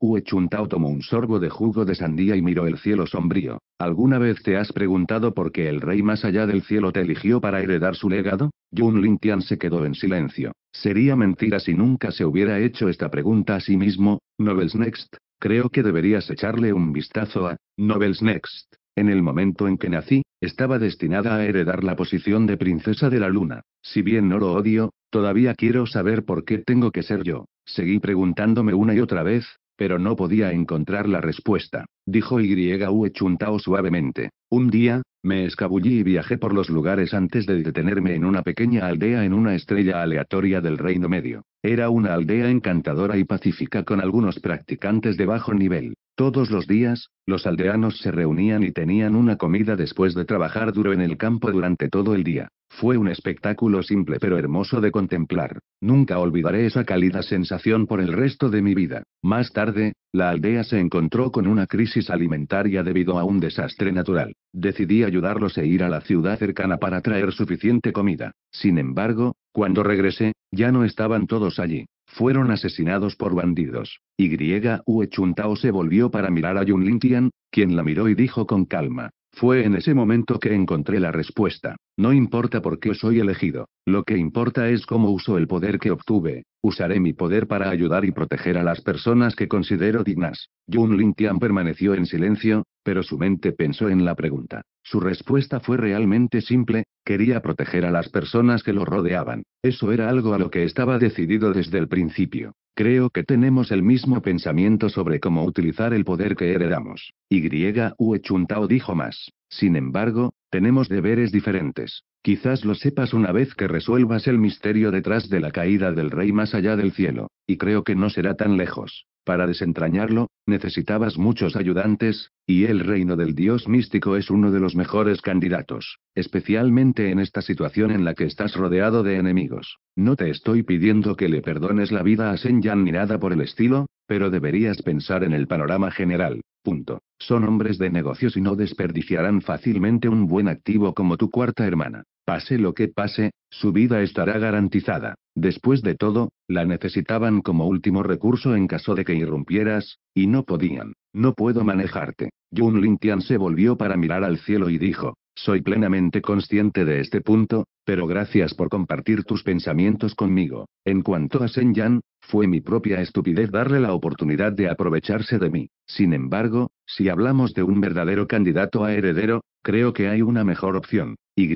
Ue Chuntao tomó un sorbo de jugo de sandía y miró el cielo sombrío. ¿Alguna vez te has preguntado por qué el rey más allá del cielo te eligió para heredar su legado? Yun Tian se quedó en silencio. Sería mentira si nunca se hubiera hecho esta pregunta a sí mismo. Novels Next, Creo que deberías echarle un vistazo a Novels Next. En el momento en que nací, estaba destinada a heredar la posición de princesa de la luna. Si bien no lo odio, todavía quiero saber por qué tengo que ser yo. Seguí preguntándome una y otra vez, pero no podía encontrar la respuesta, dijo Y. chuntao suavemente. Un día, me escabullí y viajé por los lugares antes de detenerme en una pequeña aldea en una estrella aleatoria del Reino Medio. Era una aldea encantadora y pacífica con algunos practicantes de bajo nivel. Todos los días, los aldeanos se reunían y tenían una comida después de trabajar duro en el campo durante todo el día. Fue un espectáculo simple pero hermoso de contemplar. Nunca olvidaré esa cálida sensación por el resto de mi vida. Más tarde, la aldea se encontró con una crisis alimentaria debido a un desastre natural. Decidí ayudarlos e ir a la ciudad cercana para traer suficiente comida. Sin embargo, cuando regresé, ya no estaban todos allí fueron asesinados por bandidos. Y Ue Chuntao se volvió para mirar a Yun Tian, quien la miró y dijo con calma: fue en ese momento que encontré la respuesta. No importa por qué soy elegido, lo que importa es cómo uso el poder que obtuve. Usaré mi poder para ayudar y proteger a las personas que considero dignas. Jun Lin Tian permaneció en silencio, pero su mente pensó en la pregunta. Su respuesta fue realmente simple, quería proteger a las personas que lo rodeaban. Eso era algo a lo que estaba decidido desde el principio. Creo que tenemos el mismo pensamiento sobre cómo utilizar el poder que heredamos. Y U. Chuntao dijo más. Sin embargo, tenemos deberes diferentes. Quizás lo sepas una vez que resuelvas el misterio detrás de la caída del rey más allá del cielo, y creo que no será tan lejos. Para desentrañarlo, necesitabas muchos ayudantes, y el reino del dios místico es uno de los mejores candidatos, especialmente en esta situación en la que estás rodeado de enemigos. No te estoy pidiendo que le perdones la vida a Yan ni nada por el estilo, pero deberías pensar en el panorama general. Punto. Son hombres de negocios y no desperdiciarán fácilmente un buen activo como tu cuarta hermana. Pase lo que pase, su vida estará garantizada. Después de todo, la necesitaban como último recurso en caso de que irrumpieras, y no podían. No puedo manejarte. Jun Tian se volvió para mirar al cielo y dijo, soy plenamente consciente de este punto, pero gracias por compartir tus pensamientos conmigo. En cuanto a Yan, fue mi propia estupidez darle la oportunidad de aprovecharse de mí. Sin embargo, si hablamos de un verdadero candidato a heredero, creo que hay una mejor opción. Y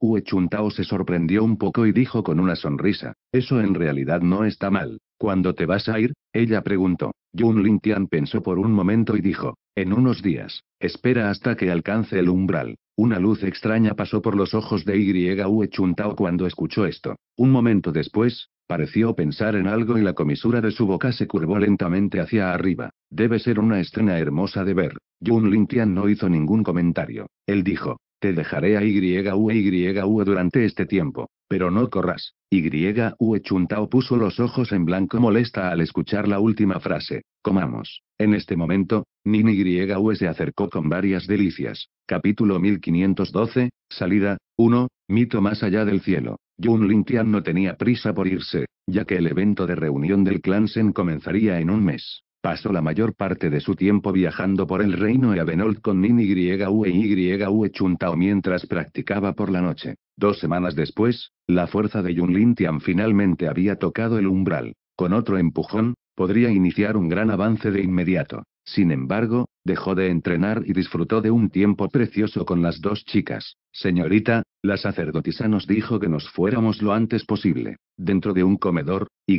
Ue Chuntao se sorprendió un poco y dijo con una sonrisa, eso en realidad no está mal. ¿Cuándo te vas a ir? Ella preguntó. Yun Tian pensó por un momento y dijo, en unos días, espera hasta que alcance el umbral. Una luz extraña pasó por los ojos de Yue Chuntao cuando escuchó esto. Un momento después, pareció pensar en algo y la comisura de su boca se curvó lentamente hacia arriba. Debe ser una escena hermosa de ver. Yun Tian no hizo ningún comentario. Él dijo, te dejaré a YUE YUE durante este tiempo, pero no corras. YUE Chuntao puso los ojos en blanco molesta al escuchar la última frase. Comamos. En este momento, Nin YUE se acercó con varias delicias. Capítulo 1512, Salida, 1, Mito más allá del cielo. Jun Tian no tenía prisa por irse, ya que el evento de reunión del clan Sen comenzaría en un mes. Pasó la mayor parte de su tiempo viajando por el reino Eavenold con Nini Yue y e Yue Chuntao mientras practicaba por la noche. Dos semanas después, la fuerza de Yun Lin Tian finalmente había tocado el umbral. Con otro empujón, podría iniciar un gran avance de inmediato. Sin embargo, dejó de entrenar y disfrutó de un tiempo precioso con las dos chicas. Señorita, la sacerdotisa nos dijo que nos fuéramos lo antes posible. Dentro de un comedor, Y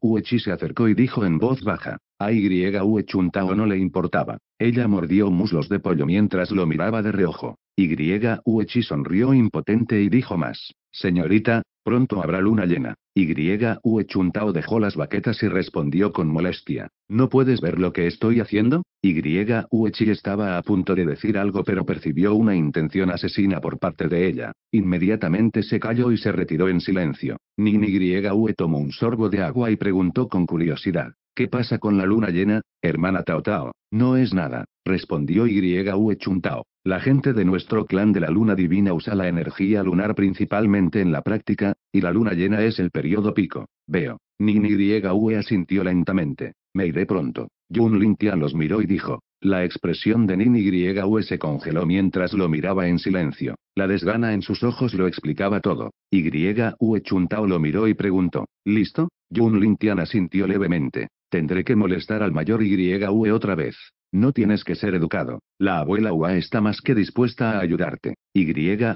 Uechi se acercó y dijo en voz baja. A tao no le importaba. Ella mordió muslos de pollo mientras lo miraba de reojo. Uechi sonrió impotente y dijo más. Señorita, Pronto habrá luna llena. Y U Chuntao dejó las baquetas y respondió con molestia. ¿No puedes ver lo que estoy haciendo? Y Uechi estaba a punto de decir algo pero percibió una intención asesina por parte de ella. Inmediatamente se calló y se retiró en silencio. Nin Ue tomó un sorbo de agua y preguntó con curiosidad. ¿Qué pasa con la luna llena, hermana Tao Tao? No es nada, respondió Yue Chuntao. La gente de nuestro clan de la luna divina usa la energía lunar principalmente en la práctica, y la luna llena es el periodo pico. Veo. Nini Griega asintió lentamente. Me iré pronto. Jun Tian los miró y dijo. La expresión de Nini Griega se congeló mientras lo miraba en silencio. La desgana en sus ojos lo explicaba todo. Y Griega Ue Chuntao lo miró y preguntó. ¿Listo? Jun Tian asintió levemente. Tendré que molestar al mayor Y Ue otra vez. No tienes que ser educado. La abuela Ua está más que dispuesta a ayudarte. Y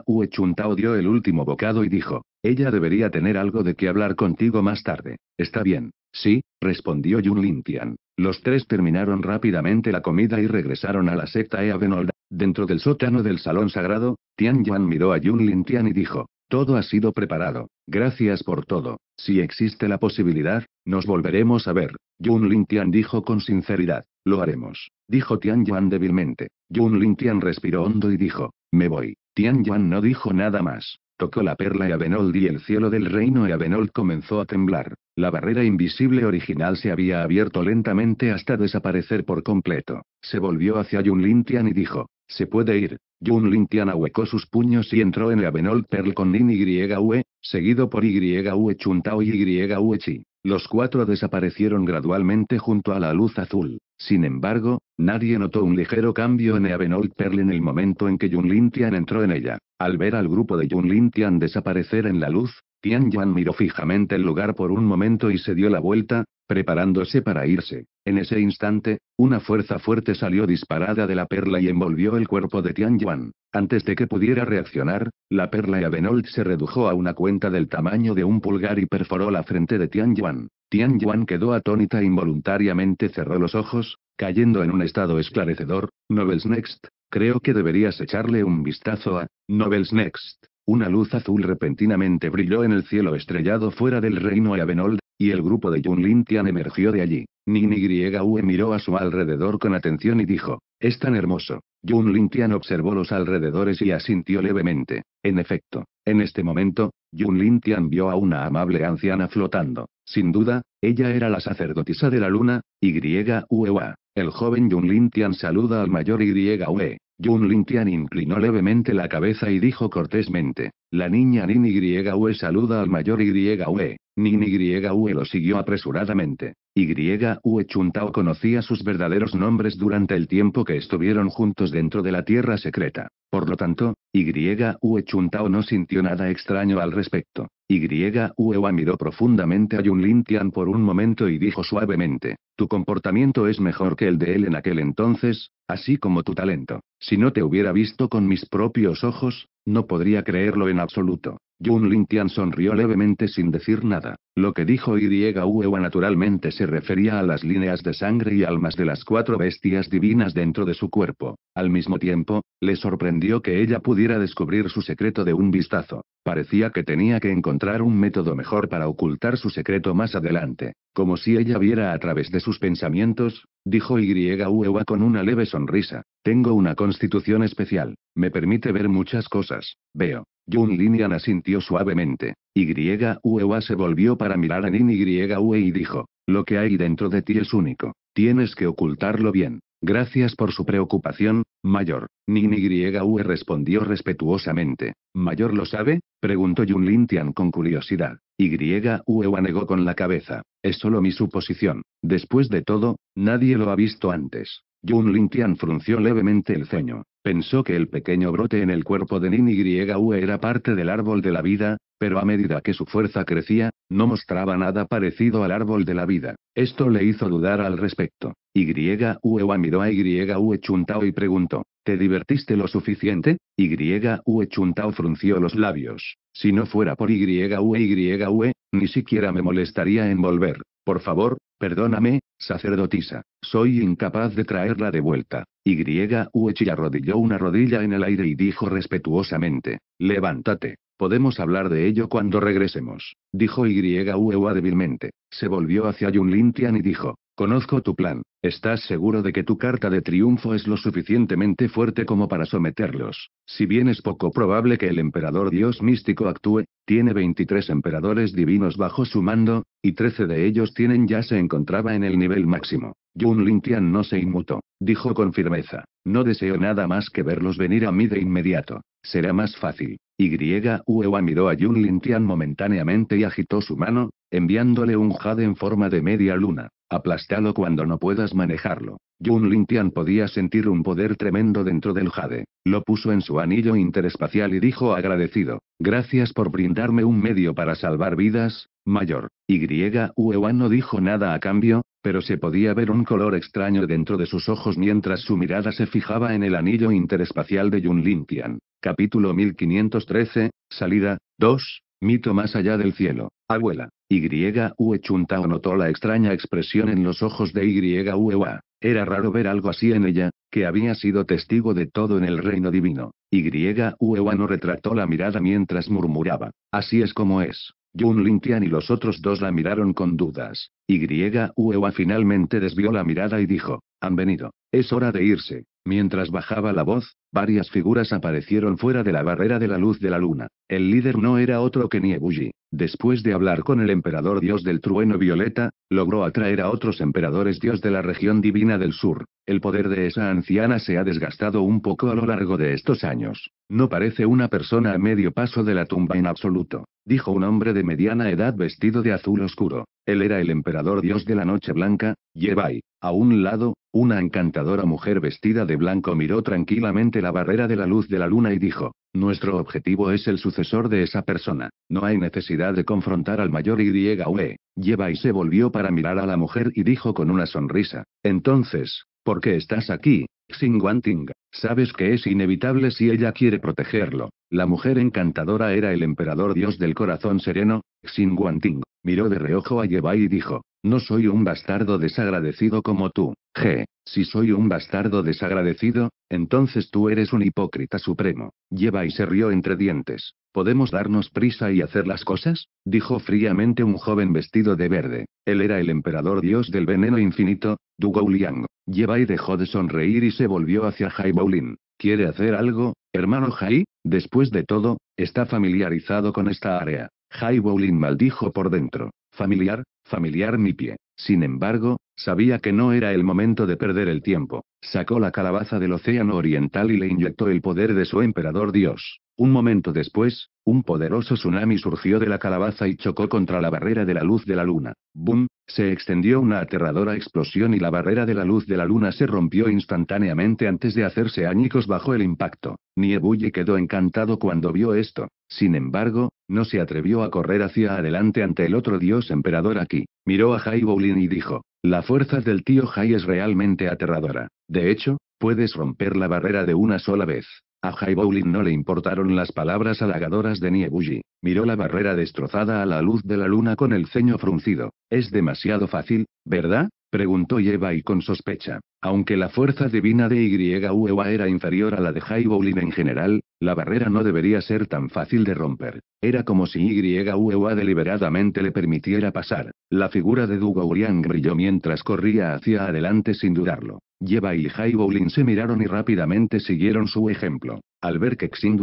Ue Chuntao dio el último bocado y dijo. Ella debería tener algo de qué hablar contigo más tarde. Está bien. Sí, respondió Yun Lintian. Los tres terminaron rápidamente la comida y regresaron a la secta Eavenold. Dentro del sótano del salón sagrado, Tian Yuan miró a Yun Lintian y dijo. Todo ha sido preparado. Gracias por todo. Si existe la posibilidad, nos volveremos a ver, Yun Tian dijo con sinceridad. Lo haremos, dijo Tian Yuan débilmente. Yun Tian respiró hondo y dijo, me voy. Tian Yuan no dijo nada más. Tocó la perla y Avenold y el cielo del reino y Avenold comenzó a temblar. La barrera invisible original se había abierto lentamente hasta desaparecer por completo. Se volvió hacia Yun Tian y dijo, se puede ir. Yun Tian ahuecó sus puños y entró en la Benol Pearl con Nin YUE, seguido por YUE Chuntao y YUE Chi. Los cuatro desaparecieron gradualmente junto a la luz azul. Sin embargo, nadie notó un ligero cambio en Old Pearl en el momento en que Jun Lin Tian entró en ella. Al ver al grupo de Jun Lin Tian desaparecer en la luz, Tian Yuan miró fijamente el lugar por un momento y se dio la vuelta, preparándose para irse. En ese instante, una fuerza fuerte salió disparada de la perla y envolvió el cuerpo de Tian Yuan. Antes de que pudiera reaccionar, la perla y Avenold se redujo a una cuenta del tamaño de un pulgar y perforó la frente de Tian Yuan. Tian Yuan quedó atónita e involuntariamente cerró los ojos, cayendo en un estado esclarecedor. Novels Next, creo que deberías echarle un vistazo a Novels Next. Una luz azul repentinamente brilló en el cielo estrellado fuera del reino Avenold, y el grupo de Jun Tian emergió de allí. Nini-Ue miró a su alrededor con atención y dijo, es tan hermoso. Jun Tian observó los alrededores y asintió levemente. En efecto, en este momento, Jun Tian vio a una amable anciana flotando. Sin duda, ella era la sacerdotisa de la luna, Yuewa. El joven Jun Tian saluda al mayor Yue. Yun Tian inclinó levemente la cabeza y dijo cortésmente, la niña Nin Yue saluda al mayor Yue, Nin Yue lo siguió apresuradamente. Yue Chuntao conocía sus verdaderos nombres durante el tiempo que estuvieron juntos dentro de la Tierra Secreta. Por lo tanto, Yue Chuntao no sintió nada extraño al respecto. Y. Ewa miró profundamente a Yun Tian por un momento y dijo suavemente, tu comportamiento es mejor que el de él en aquel entonces, así como tu talento. Si no te hubiera visto con mis propios ojos, no podría creerlo en absoluto. Jun Lintian sonrió levemente sin decir nada. Lo que dijo Iriega Uewa naturalmente se refería a las líneas de sangre y almas de las cuatro bestias divinas dentro de su cuerpo. Al mismo tiempo, le sorprendió que ella pudiera descubrir su secreto de un vistazo. Parecía que tenía que encontrar un método mejor para ocultar su secreto más adelante. Como si ella viera a través de sus pensamientos, dijo Iriega Uewa con una leve sonrisa. Tengo una constitución especial. Me permite ver muchas cosas. Veo. Jun Linian asintió suavemente. y Yuewa se volvió para mirar a Nin Ue y dijo, lo que hay dentro de ti es único. Tienes que ocultarlo bien. Gracias por su preocupación, Mayor. Nin Ue respondió respetuosamente. ¿Mayor lo sabe? preguntó Yun Lintian con curiosidad. Yue negó con la cabeza. Es solo mi suposición. Después de todo, nadie lo ha visto antes. Jun Tian frunció levemente el ceño. Pensó que el pequeño brote en el cuerpo de Nin Yue era parte del árbol de la vida, pero a medida que su fuerza crecía, no mostraba nada parecido al árbol de la vida. Esto le hizo dudar al respecto. Yue miró a Yue Chuntao y preguntó: ¿Te divertiste lo suficiente? Yue Chuntao frunció los labios. Si no fuera por Yue Yue, ni siquiera me molestaría en volver. Por favor, perdóname, Sacerdotisa, soy incapaz de traerla de vuelta. Y Uechi arrodilló una rodilla en el aire y dijo respetuosamente, levántate. Podemos hablar de ello cuando regresemos, dijo Y Uewa débilmente. Se volvió hacia Yun y dijo, Conozco tu plan. ¿Estás seguro de que tu carta de triunfo es lo suficientemente fuerte como para someterlos? Si bien es poco probable que el emperador dios místico actúe, tiene 23 emperadores divinos bajo su mando, y 13 de ellos tienen ya se encontraba en el nivel máximo. Yun Lintian no se inmutó, dijo con firmeza. No deseo nada más que verlos venir a mí de inmediato. Será más fácil. y Wu miró a Yun Lintian momentáneamente y agitó su mano, enviándole un jade en forma de media luna. Aplástalo cuando no puedas manejarlo. Yun Tian podía sentir un poder tremendo dentro del jade. Lo puso en su anillo interespacial y dijo agradecido: Gracias por brindarme un medio para salvar vidas, mayor. Y Uewan no dijo nada a cambio, pero se podía ver un color extraño dentro de sus ojos mientras su mirada se fijaba en el anillo interespacial de Yun Tian. Capítulo 1513, salida, 2. Mito más allá del cielo, abuela. Yue Chuntao notó la extraña expresión en los ojos de Yuewa. Era raro ver algo así en ella, que había sido testigo de todo en el reino divino. Yuewa e, no retrató la mirada mientras murmuraba. Así es como es. Jun Lintian y los otros dos la miraron con dudas. Yuewa e, finalmente desvió la mirada y dijo, han venido. Es hora de irse. Mientras bajaba la voz, varias figuras aparecieron fuera de la barrera de la luz de la luna. El líder no era otro que Niebuji. Después de hablar con el emperador dios del trueno violeta, logró atraer a otros emperadores dios de la región divina del sur. El poder de esa anciana se ha desgastado un poco a lo largo de estos años. No parece una persona a medio paso de la tumba en absoluto, dijo un hombre de mediana edad vestido de azul oscuro. Él era el emperador dios de la noche blanca, Yebai. A un lado, una encantadora mujer vestida de blanco miró tranquilamente la barrera de la luz de la luna y dijo, Nuestro objetivo es el sucesor de esa persona, no hay necesidad de confrontar al mayor YUE, lleva y se volvió para mirar a la mujer y dijo con una sonrisa, Entonces, ¿por qué estás aquí, Xinguanting? Sabes que es inevitable si ella quiere protegerlo. La mujer encantadora era el emperador dios del corazón sereno, Xinguanting, miró de reojo a Yebai y dijo, no soy un bastardo desagradecido como tú, je. Si soy un bastardo desagradecido, entonces tú eres un hipócrita supremo. Lleva y se rió entre dientes. ¿Podemos darnos prisa y hacer las cosas? dijo fríamente un joven vestido de verde. Él era el emperador dios del veneno infinito, Du Liang. Lleva y dejó de sonreír y se volvió hacia Jai Bowlin. ¿Quiere hacer algo, hermano Jai? Después de todo, está familiarizado con esta área. Jai Boulin maldijo por dentro. Familiar, familiar mi pie. Sin embargo, sabía que no era el momento de perder el tiempo. Sacó la calabaza del océano oriental y le inyectó el poder de su emperador dios. Un momento después, un poderoso tsunami surgió de la calabaza y chocó contra la barrera de la luz de la luna. ¡Bum! Se extendió una aterradora explosión y la barrera de la luz de la luna se rompió instantáneamente antes de hacerse añicos bajo el impacto. Niebuye quedó encantado cuando vio esto. Sin embargo, no se atrevió a correr hacia adelante ante el otro dios emperador aquí. Miró a hai Bolin y dijo, la fuerza del tío Hai es realmente aterradora. De hecho, puedes romper la barrera de una sola vez. A Jai no le importaron las palabras halagadoras de Niebuji. Miró la barrera destrozada a la luz de la luna con el ceño fruncido. Es demasiado fácil, ¿verdad? preguntó Yeva y con sospecha. Aunque la fuerza divina de YUEWA era inferior a la de Jai en general, la barrera no debería ser tan fácil de romper. Era como si YUEWA deliberadamente le permitiera pasar. La figura de Dugourian brilló mientras corría hacia adelante sin dudarlo. Yeva y Jai Bowling se miraron y rápidamente siguieron su ejemplo. Al ver que Xing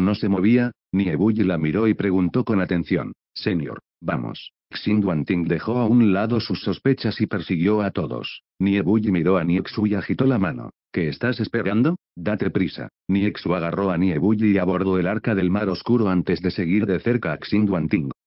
no se movía, Niebuji la miró y preguntó con atención: Señor, vamos. Xin dejó a un lado sus sospechas y persiguió a todos. Niebuji miró a Niexu y agitó la mano. ¿Qué estás esperando? Date prisa. Niexu agarró a Niebuji y abordó el arca del mar oscuro antes de seguir de cerca a Xin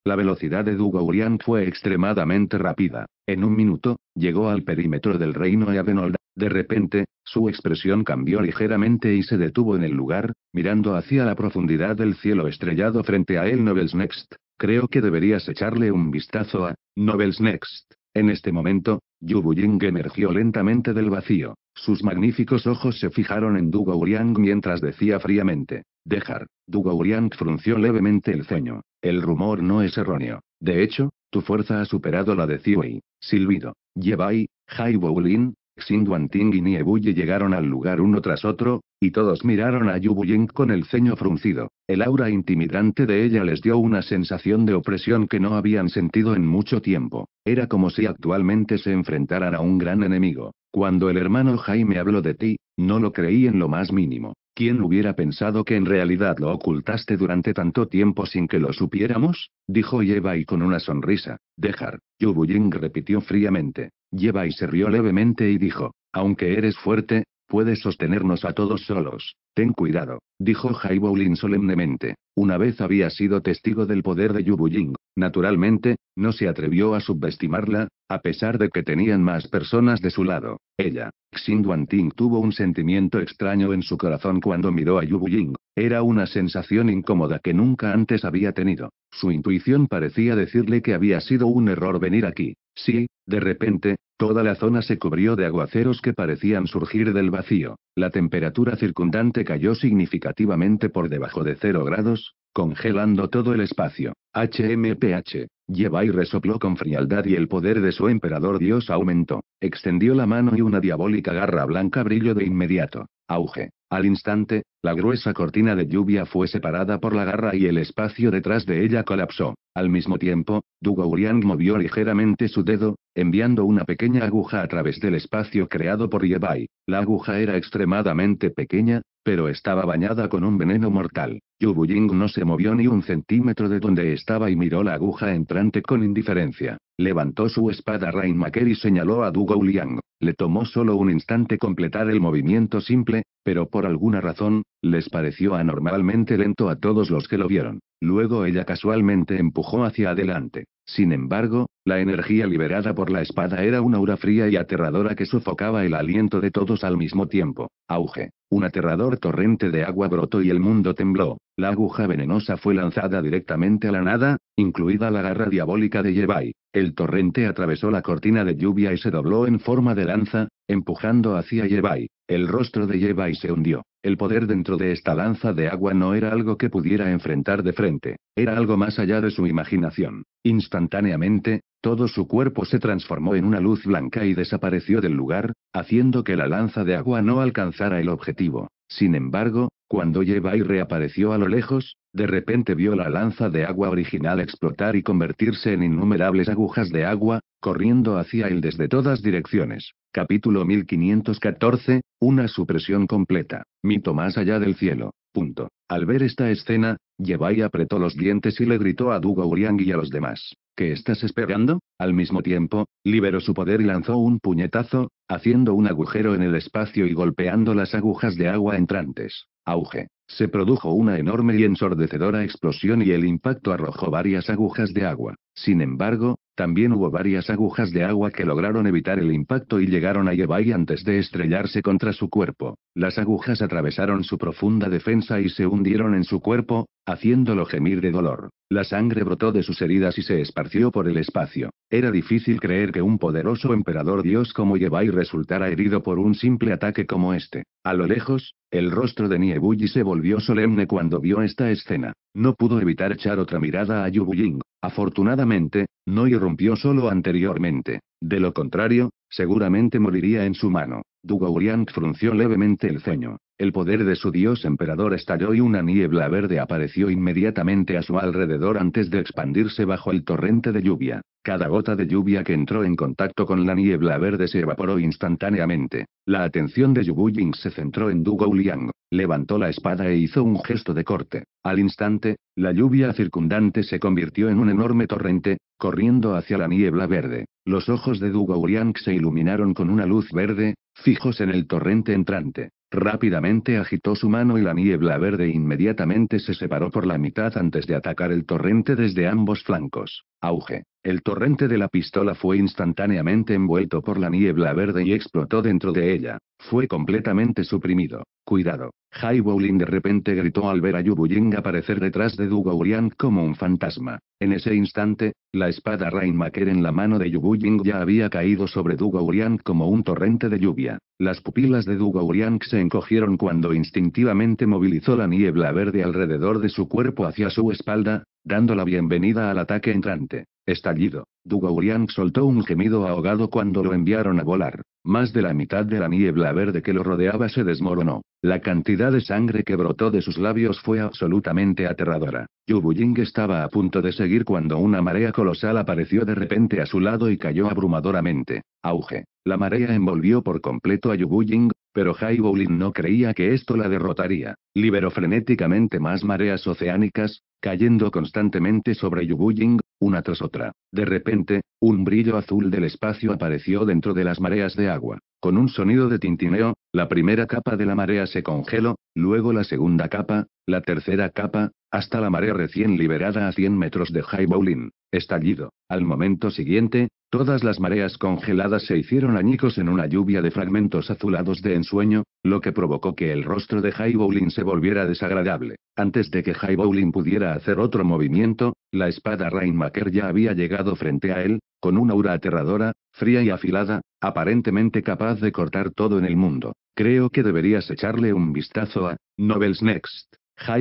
La velocidad de Dugourian fue extremadamente rápida. En un minuto, llegó al perímetro del reino de Avenolda. De repente, su expresión cambió ligeramente y se detuvo en el lugar, mirando hacia la profundidad del cielo estrellado frente a él Novels Next. Creo que deberías echarle un vistazo a Novels Next. En este momento, Yu emergió lentamente del vacío. Sus magníficos ojos se fijaron en Dugo Uriang mientras decía fríamente: Dejar. Dugo Uriang frunció levemente el ceño. El rumor no es erróneo. De hecho, tu fuerza ha superado la de Ziwei. Silbido. Yebai, Jai Boulin, Xin Ting y Nie llegaron al lugar uno tras otro, y todos miraron a Yu con el ceño fruncido. El aura intimidante de ella les dio una sensación de opresión que no habían sentido en mucho tiempo. Era como si actualmente se enfrentaran a un gran enemigo. Cuando el hermano Jaime habló de ti, no lo creí en lo más mínimo. ¿Quién hubiera pensado que en realidad lo ocultaste durante tanto tiempo sin que lo supiéramos? dijo Yeva y con una sonrisa. Dejar. Yu repitió fríamente. Lleva y se rió levemente y dijo, aunque eres fuerte, puedes sostenernos a todos solos. Ten cuidado, dijo Lin solemnemente. Una vez había sido testigo del poder de Ying. Naturalmente, no se atrevió a subestimarla, a pesar de que tenían más personas de su lado. Ella, Xin Duanting tuvo un sentimiento extraño en su corazón cuando miró a Ying. Era una sensación incómoda que nunca antes había tenido. Su intuición parecía decirle que había sido un error venir aquí. Sí, de repente, toda la zona se cubrió de aguaceros que parecían surgir del vacío. La temperatura circundante cayó significativamente por debajo de cero grados, congelando todo el espacio. HMPH. Lleva y resopló con frialdad y el poder de su emperador Dios aumentó. Extendió la mano y una diabólica garra blanca brilló de inmediato. Auge. Al instante, la gruesa cortina de lluvia fue separada por la garra y el espacio detrás de ella colapsó. Al mismo tiempo, Liang movió ligeramente su dedo, enviando una pequeña aguja a través del espacio creado por Bai. La aguja era extremadamente pequeña, pero estaba bañada con un veneno mortal. Yu no se movió ni un centímetro de donde estaba y miró la aguja entrante con indiferencia. Levantó su espada Rainmaker y señaló a du Liang. Le tomó solo un instante completar el movimiento simple, pero por alguna razón, les pareció anormalmente lento a todos los que lo vieron. Luego ella casualmente empujó hacia adelante. Sin embargo, la energía liberada por la espada era una aura fría y aterradora que sofocaba el aliento de todos al mismo tiempo. Auge. Un aterrador torrente de agua brotó y el mundo tembló. La aguja venenosa fue lanzada directamente a la nada, incluida la garra diabólica de Yevai. El torrente atravesó la cortina de lluvia y se dobló en forma de lanza, empujando hacia Yevai. El rostro de y se hundió. El poder dentro de esta lanza de agua no era algo que pudiera enfrentar de frente, era algo más allá de su imaginación. Instantáneamente, todo su cuerpo se transformó en una luz blanca y desapareció del lugar, haciendo que la lanza de agua no alcanzara el objetivo. Sin embargo, cuando Yevai reapareció a lo lejos, de repente vio la lanza de agua original explotar y convertirse en innumerables agujas de agua, corriendo hacia él desde todas direcciones. Capítulo 1514, una supresión completa. Mito más allá del cielo. Punto. Al ver esta escena, Yevai apretó los dientes y le gritó a Dugo Uriang y a los demás. ¿Qué estás esperando? Al mismo tiempo, liberó su poder y lanzó un puñetazo, haciendo un agujero en el espacio y golpeando las agujas de agua entrantes. Auge. Se produjo una enorme y ensordecedora explosión y el impacto arrojó varias agujas de agua. Sin embargo, también hubo varias agujas de agua que lograron evitar el impacto y llegaron a Yevai antes de estrellarse contra su cuerpo. Las agujas atravesaron su profunda defensa y se hundieron en su cuerpo, haciéndolo gemir de dolor. La sangre brotó de sus heridas y se esparció por el espacio. Era difícil creer que un poderoso emperador dios como Yebai resultara herido por un simple ataque como este. A lo lejos, el rostro de Niebuji se volvió solemne cuando vio esta escena. No pudo evitar echar otra mirada a Yu Buying. Afortunadamente, no irrumpió solo anteriormente. De lo contrario, seguramente moriría en su mano. Dugouriang frunció levemente el ceño. El poder de su dios emperador estalló y una niebla verde apareció inmediatamente a su alrededor antes de expandirse bajo el torrente de lluvia. Cada gota de lluvia que entró en contacto con la niebla verde se evaporó instantáneamente. La atención de Ying se centró en Dugou Liang. Levantó la espada e hizo un gesto de corte. Al instante, la lluvia circundante se convirtió en un enorme torrente, corriendo hacia la niebla verde. Los ojos de Dugouriang se iluminaron con una luz verde, Fijos en el torrente entrante. Rápidamente agitó su mano y la niebla verde inmediatamente se separó por la mitad antes de atacar el torrente desde ambos flancos. Auge. El torrente de la pistola fue instantáneamente envuelto por la niebla verde y explotó dentro de ella. Fue completamente suprimido. Cuidado. Hai Bowling de repente gritó al ver a Yu aparecer detrás de Dugourian como un fantasma. En ese instante, la espada Rainmaker en la mano de Yu ya había caído sobre Dugourian como un torrente de lluvia. Las pupilas de Dugourian se encogieron cuando instintivamente movilizó la niebla verde alrededor de su cuerpo hacia su espalda, dando la bienvenida al ataque entrante. Estallido. Dugouriang soltó un gemido ahogado cuando lo enviaron a volar. Más de la mitad de la niebla verde que lo rodeaba se desmoronó. La cantidad de sangre que brotó de sus labios fue absolutamente aterradora. Yu estaba a punto de seguir cuando una marea colosal apareció de repente a su lado y cayó abrumadoramente. Auge. La marea envolvió por completo a Yu pero Hai no creía que esto la derrotaría. Liberó frenéticamente más mareas oceánicas, cayendo constantemente sobre Yu una tras otra. De repente, un brillo azul del espacio apareció dentro de las mareas de agua. Con un sonido de tintineo, la primera capa de la marea se congeló, luego la segunda capa, la tercera capa, hasta la marea recién liberada a 100 metros de High Bowling. Estallido. Al momento siguiente, todas las mareas congeladas se hicieron añicos en una lluvia de fragmentos azulados de ensueño, lo que provocó que el rostro de High Bowling se volviera desagradable. Antes de que High Bowling pudiera hacer otro movimiento, la espada Rainmaker ya había llegado frente a él, con una aura aterradora, fría y afilada, aparentemente capaz de cortar todo en el mundo. Creo que deberías echarle un vistazo a Novels Next.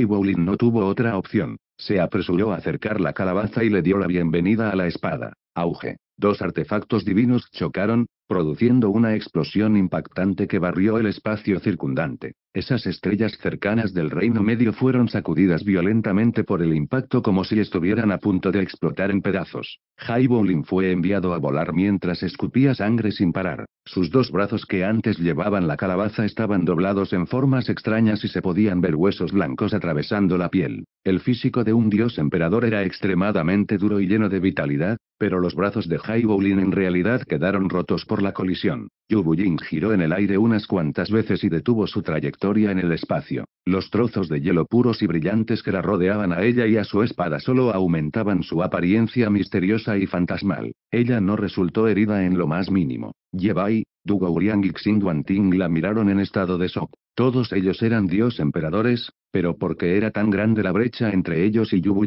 Bowling no tuvo otra opción. Se apresuró a acercar la calabaza y le dio la bienvenida a la espada. Auge. Dos artefactos divinos chocaron, produciendo una explosión impactante que barrió el espacio circundante. Esas estrellas cercanas del reino medio fueron sacudidas violentamente por el impacto como si estuvieran a punto de explotar en pedazos. Bowling fue enviado a volar mientras escupía sangre sin parar. Sus dos brazos que antes llevaban la calabaza estaban doblados en formas extrañas y se podían ver huesos blancos atravesando la piel. El físico de un dios emperador era extremadamente duro y lleno de vitalidad, pero los brazos de Bowling en realidad quedaron rotos por la colisión. Yu Jing giró en el aire unas cuantas veces y detuvo su trayectoria en el espacio. Los trozos de hielo puros y brillantes que la rodeaban a ella y a su espada solo aumentaban su apariencia misteriosa y fantasmal. Ella no resultó herida en lo más mínimo. Du Dugouriang y Xing la miraron en estado de shock. Todos ellos eran dios emperadores, pero porque era tan grande la brecha entre ellos y Yu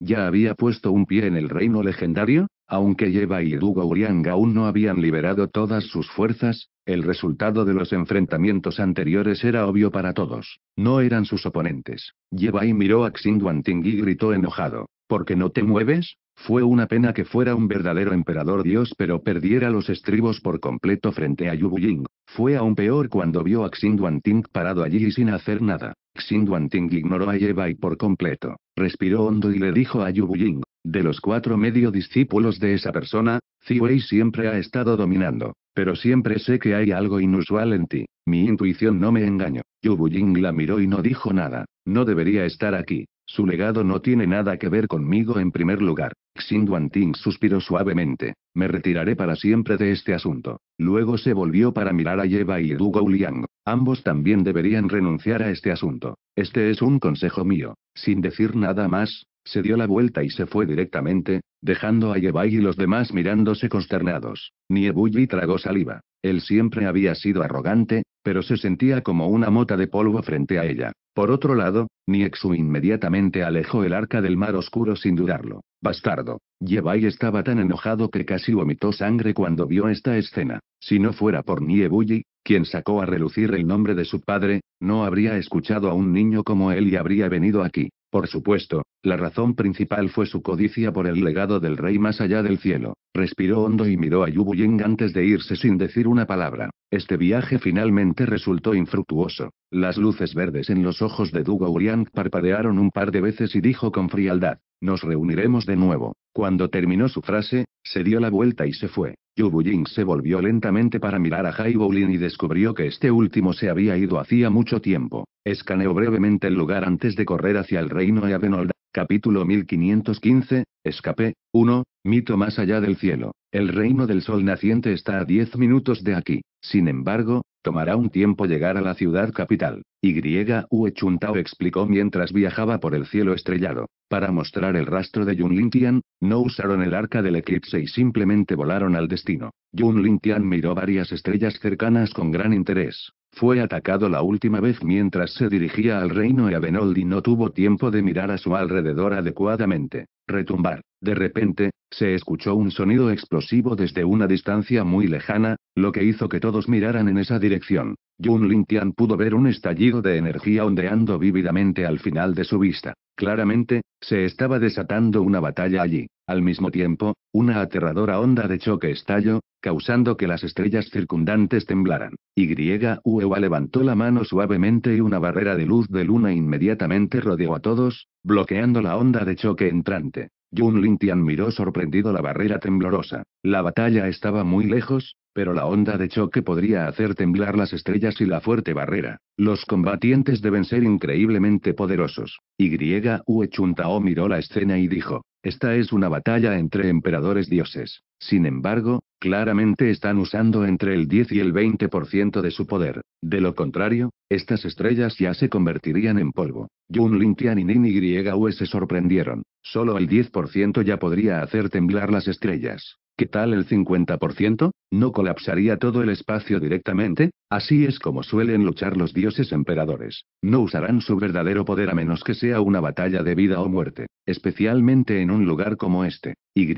ya había puesto un pie en el reino legendario, aunque Yevai y aún no habían liberado todas sus fuerzas, el resultado de los enfrentamientos anteriores era obvio para todos. No eran sus oponentes. Yevai miró a Xing y gritó enojado. ¿Por qué no te mueves? Fue una pena que fuera un verdadero emperador dios pero perdiera los estribos por completo frente a Yu Ying. Fue aún peor cuando vio a Xin Ting parado allí y sin hacer nada. Xin Ting ignoró a Bai por completo. Respiró hondo y le dijo a Yu Ying, de los cuatro medio discípulos de esa persona, Wei siempre ha estado dominando. Pero siempre sé que hay algo inusual en ti. Mi intuición no me engaño. Yu Ying la miró y no dijo nada. No debería estar aquí. Su legado no tiene nada que ver conmigo en primer lugar. Xin Ting suspiró suavemente. Me retiraré para siempre de este asunto. Luego se volvió para mirar a Bai y Liu Liang Ambos también deberían renunciar a este asunto. Este es un consejo mío. Sin decir nada más, se dio la vuelta y se fue directamente, dejando a Bai y los demás mirándose consternados. Buji tragó saliva. Él siempre había sido arrogante, pero se sentía como una mota de polvo frente a ella. Por otro lado, Niexu inmediatamente alejó el arca del mar oscuro sin dudarlo. Bastardo. Yebai estaba tan enojado que casi vomitó sangre cuando vio esta escena. Si no fuera por Niebuji, quien sacó a relucir el nombre de su padre, no habría escuchado a un niño como él y habría venido aquí. Por supuesto, la razón principal fue su codicia por el legado del rey más allá del cielo. Respiró hondo y miró a Yu Ying antes de irse sin decir una palabra. Este viaje finalmente resultó infructuoso. Las luces verdes en los ojos de Du Gouriang parpadearon un par de veces y dijo con frialdad: Nos reuniremos de nuevo. Cuando terminó su frase, se dio la vuelta y se fue. Yu se volvió lentamente para mirar a Jai Boulin y descubrió que este último se había ido hacía mucho tiempo. Escaneó brevemente el lugar antes de correr hacia el reino de Avenolda. Capítulo 1515, Escape, 1, mito más allá del cielo. El reino del sol naciente está a 10 minutos de aquí. Sin embargo, Tomará un tiempo llegar a la ciudad capital. Y. Ue Chuntao explicó mientras viajaba por el cielo estrellado. Para mostrar el rastro de Yun Tian, no usaron el arca del eclipse y simplemente volaron al destino. Yun Tian miró varias estrellas cercanas con gran interés. Fue atacado la última vez mientras se dirigía al reino y Avenoldi no tuvo tiempo de mirar a su alrededor adecuadamente. Retumbar. De repente, se escuchó un sonido explosivo desde una distancia muy lejana, lo que hizo que todos miraran en esa dirección. Yun Tian pudo ver un estallido de energía ondeando vívidamente al final de su vista. Claramente, se estaba desatando una batalla allí. Al mismo tiempo, una aterradora onda de choque estalló, causando que las estrellas circundantes temblaran. Y Uewa levantó la mano suavemente y una barrera de luz de luna inmediatamente rodeó a todos, bloqueando la onda de choque entrante. Yun Lintian miró sorprendido la barrera temblorosa. La batalla estaba muy lejos, pero la onda de choque podría hacer temblar las estrellas y la fuerte barrera. Los combatientes deben ser increíblemente poderosos. Y Ue Chuntao miró la escena y dijo, esta es una batalla entre emperadores dioses. Sin embargo, claramente están usando entre el 10 y el 20% de su poder. De lo contrario, estas estrellas ya se convertirían en polvo. Yun Lintian y Nin Ue se sorprendieron. Solo el 10% ya podría hacer temblar las estrellas. ¿Qué tal el 50%? ¿No colapsaría todo el espacio directamente? Así es como suelen luchar los dioses emperadores. No usarán su verdadero poder a menos que sea una batalla de vida o muerte, especialmente en un lugar como este. Y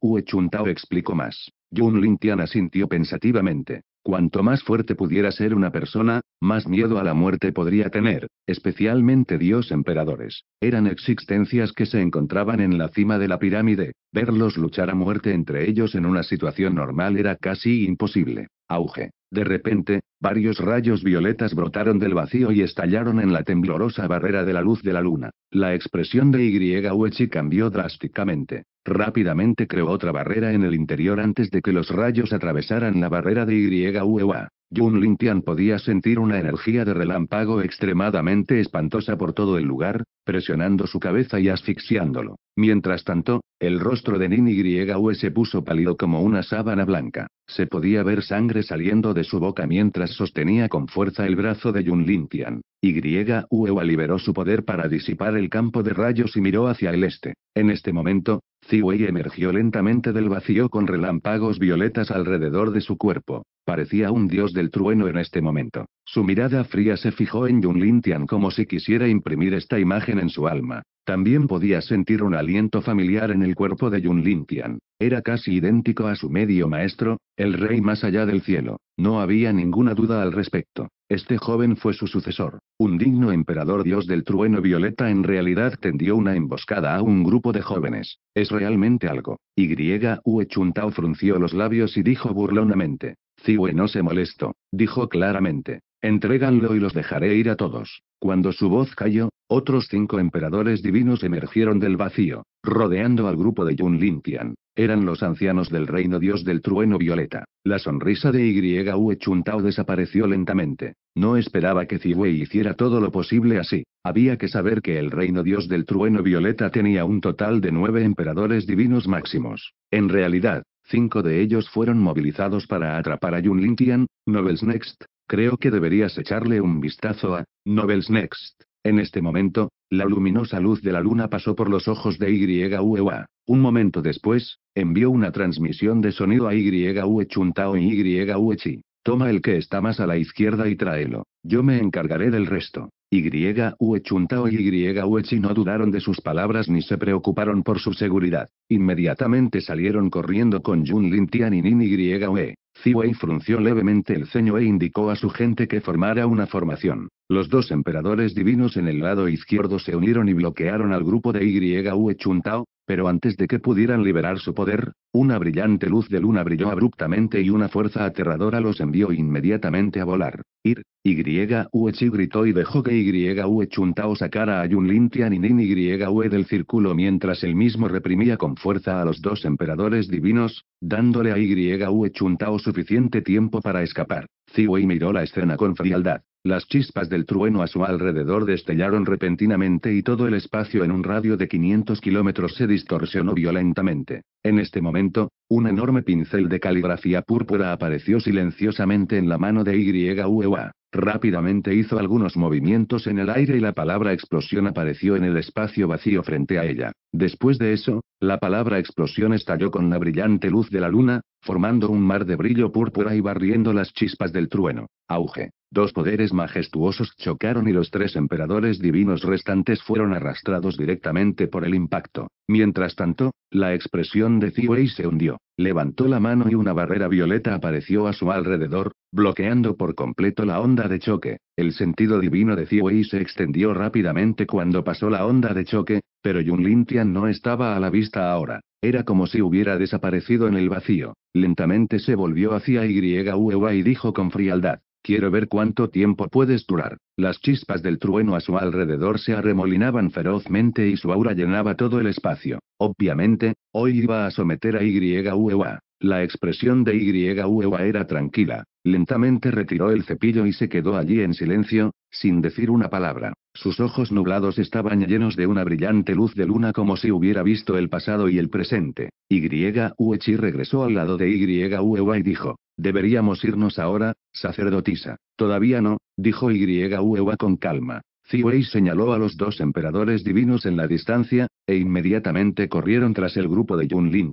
U. Chuntao explicó más. Yun Tian asintió pensativamente. Cuanto más fuerte pudiera ser una persona, más miedo a la muerte podría tener, especialmente dios emperadores. Eran existencias que se encontraban en la cima de la pirámide, verlos luchar a muerte entre ellos en una situación normal era casi imposible. Auge. De repente, varios rayos violetas brotaron del vacío y estallaron en la temblorosa barrera de la luz de la luna. La expresión de YUECHI cambió drásticamente. Rápidamente creó otra barrera en el interior antes de que los rayos atravesaran la barrera de YUEWA. Jun Lintian podía sentir una energía de relámpago extremadamente espantosa por todo el lugar, presionando su cabeza y asfixiándolo. Mientras tanto, el rostro de Nin YUE se puso pálido como una sábana blanca. Se podía ver sangre saliendo de su boca mientras sostenía con fuerza el brazo de Jun Lintian. YUEWA liberó su poder para disipar el campo de rayos y miró hacia el este. En este momento, Ziwei emergió lentamente del vacío con relámpagos violetas alrededor de su cuerpo. Parecía un dios del trueno en este momento. Su mirada fría se fijó en Yun Lin Tian como si quisiera imprimir esta imagen en su alma. También podía sentir un aliento familiar en el cuerpo de Yun Lin Tian. Era casi idéntico a su medio maestro, el rey más allá del cielo. No había ninguna duda al respecto. Este joven fue su sucesor. Un digno emperador dios del trueno violeta en realidad tendió una emboscada a un grupo de jóvenes. Es realmente algo. Y Uechuntao Chuntao frunció los labios y dijo burlonamente. Ziwe no se molestó. Dijo claramente. Entréganlo y los dejaré ir a todos. Cuando su voz cayó, otros cinco emperadores divinos emergieron del vacío, rodeando al grupo de Yun Tian, eran los ancianos del reino dios del trueno violeta. La sonrisa de Yue Chuntao desapareció lentamente. No esperaba que Ziwei hiciera todo lo posible así. Había que saber que el reino dios del trueno violeta tenía un total de nueve emperadores divinos máximos. En realidad, cinco de ellos fueron movilizados para atrapar a Yun Lintian, Novels Next. Creo que deberías echarle un vistazo a Novels Next. En este momento, la luminosa luz de la luna pasó por los ojos de YUEWA. Un momento después, envió una transmisión de sonido a YUE Chuntao y YUE Toma el que está más a la izquierda y tráelo. Yo me encargaré del resto. YUE Chuntao y YUE no dudaron de sus palabras ni se preocuparon por su seguridad. Inmediatamente salieron corriendo con Jun Lin Tian y Nin YUE. Wei frunció levemente el ceño e indicó a su gente que formara una formación. Los dos emperadores divinos en el lado izquierdo se unieron y bloquearon al grupo de Yue Chuntao, pero antes de que pudieran liberar su poder, una brillante luz de luna brilló abruptamente y una fuerza aterradora los envió inmediatamente a volar. Ir, Yue Chi gritó y dejó que Yue Chuntao sacara a Yunlin Tianinin Yue del círculo mientras él mismo reprimía con fuerza a los dos emperadores divinos, dándole a Yue Chuntao suficiente tiempo para escapar. Ziwei miró la escena con frialdad. Las chispas del trueno a su alrededor destellaron repentinamente y todo el espacio en un radio de 500 kilómetros se distorsionó violentamente. En este momento, un enorme pincel de caligrafía púrpura apareció silenciosamente en la mano de YUEWA. Rápidamente hizo algunos movimientos en el aire y la palabra explosión apareció en el espacio vacío frente a ella. Después de eso, la palabra explosión estalló con la brillante luz de la luna, formando un mar de brillo púrpura y barriendo las chispas del trueno. Auge. Dos poderes majestuosos chocaron y los tres emperadores divinos restantes fueron arrastrados directamente por el impacto. Mientras tanto, la expresión de Ziwei se hundió. Levantó la mano y una barrera violeta apareció a su alrededor, bloqueando por completo la onda de choque. El sentido divino de Ziwei se extendió rápidamente cuando pasó la onda de choque, pero Yun Tian no estaba a la vista ahora. Era como si hubiera desaparecido en el vacío. Lentamente se volvió hacia Yuewa y dijo con frialdad. Quiero ver cuánto tiempo puedes durar. Las chispas del trueno a su alrededor se arremolinaban ferozmente y su aura llenaba todo el espacio. Obviamente, hoy iba a someter a Yuewa. La expresión de Yuewa era tranquila, Lentamente retiró el cepillo y se quedó allí en silencio, sin decir una palabra. Sus ojos nublados estaban llenos de una brillante luz de luna como si hubiera visto el pasado y el presente. Y Uechi regresó al lado de Y Yuewa y dijo, Deberíamos irnos ahora, sacerdotisa. Todavía no, dijo Y Yuewa con calma. Wei señaló a los dos emperadores divinos en la distancia, e inmediatamente corrieron tras el grupo de Yun Lin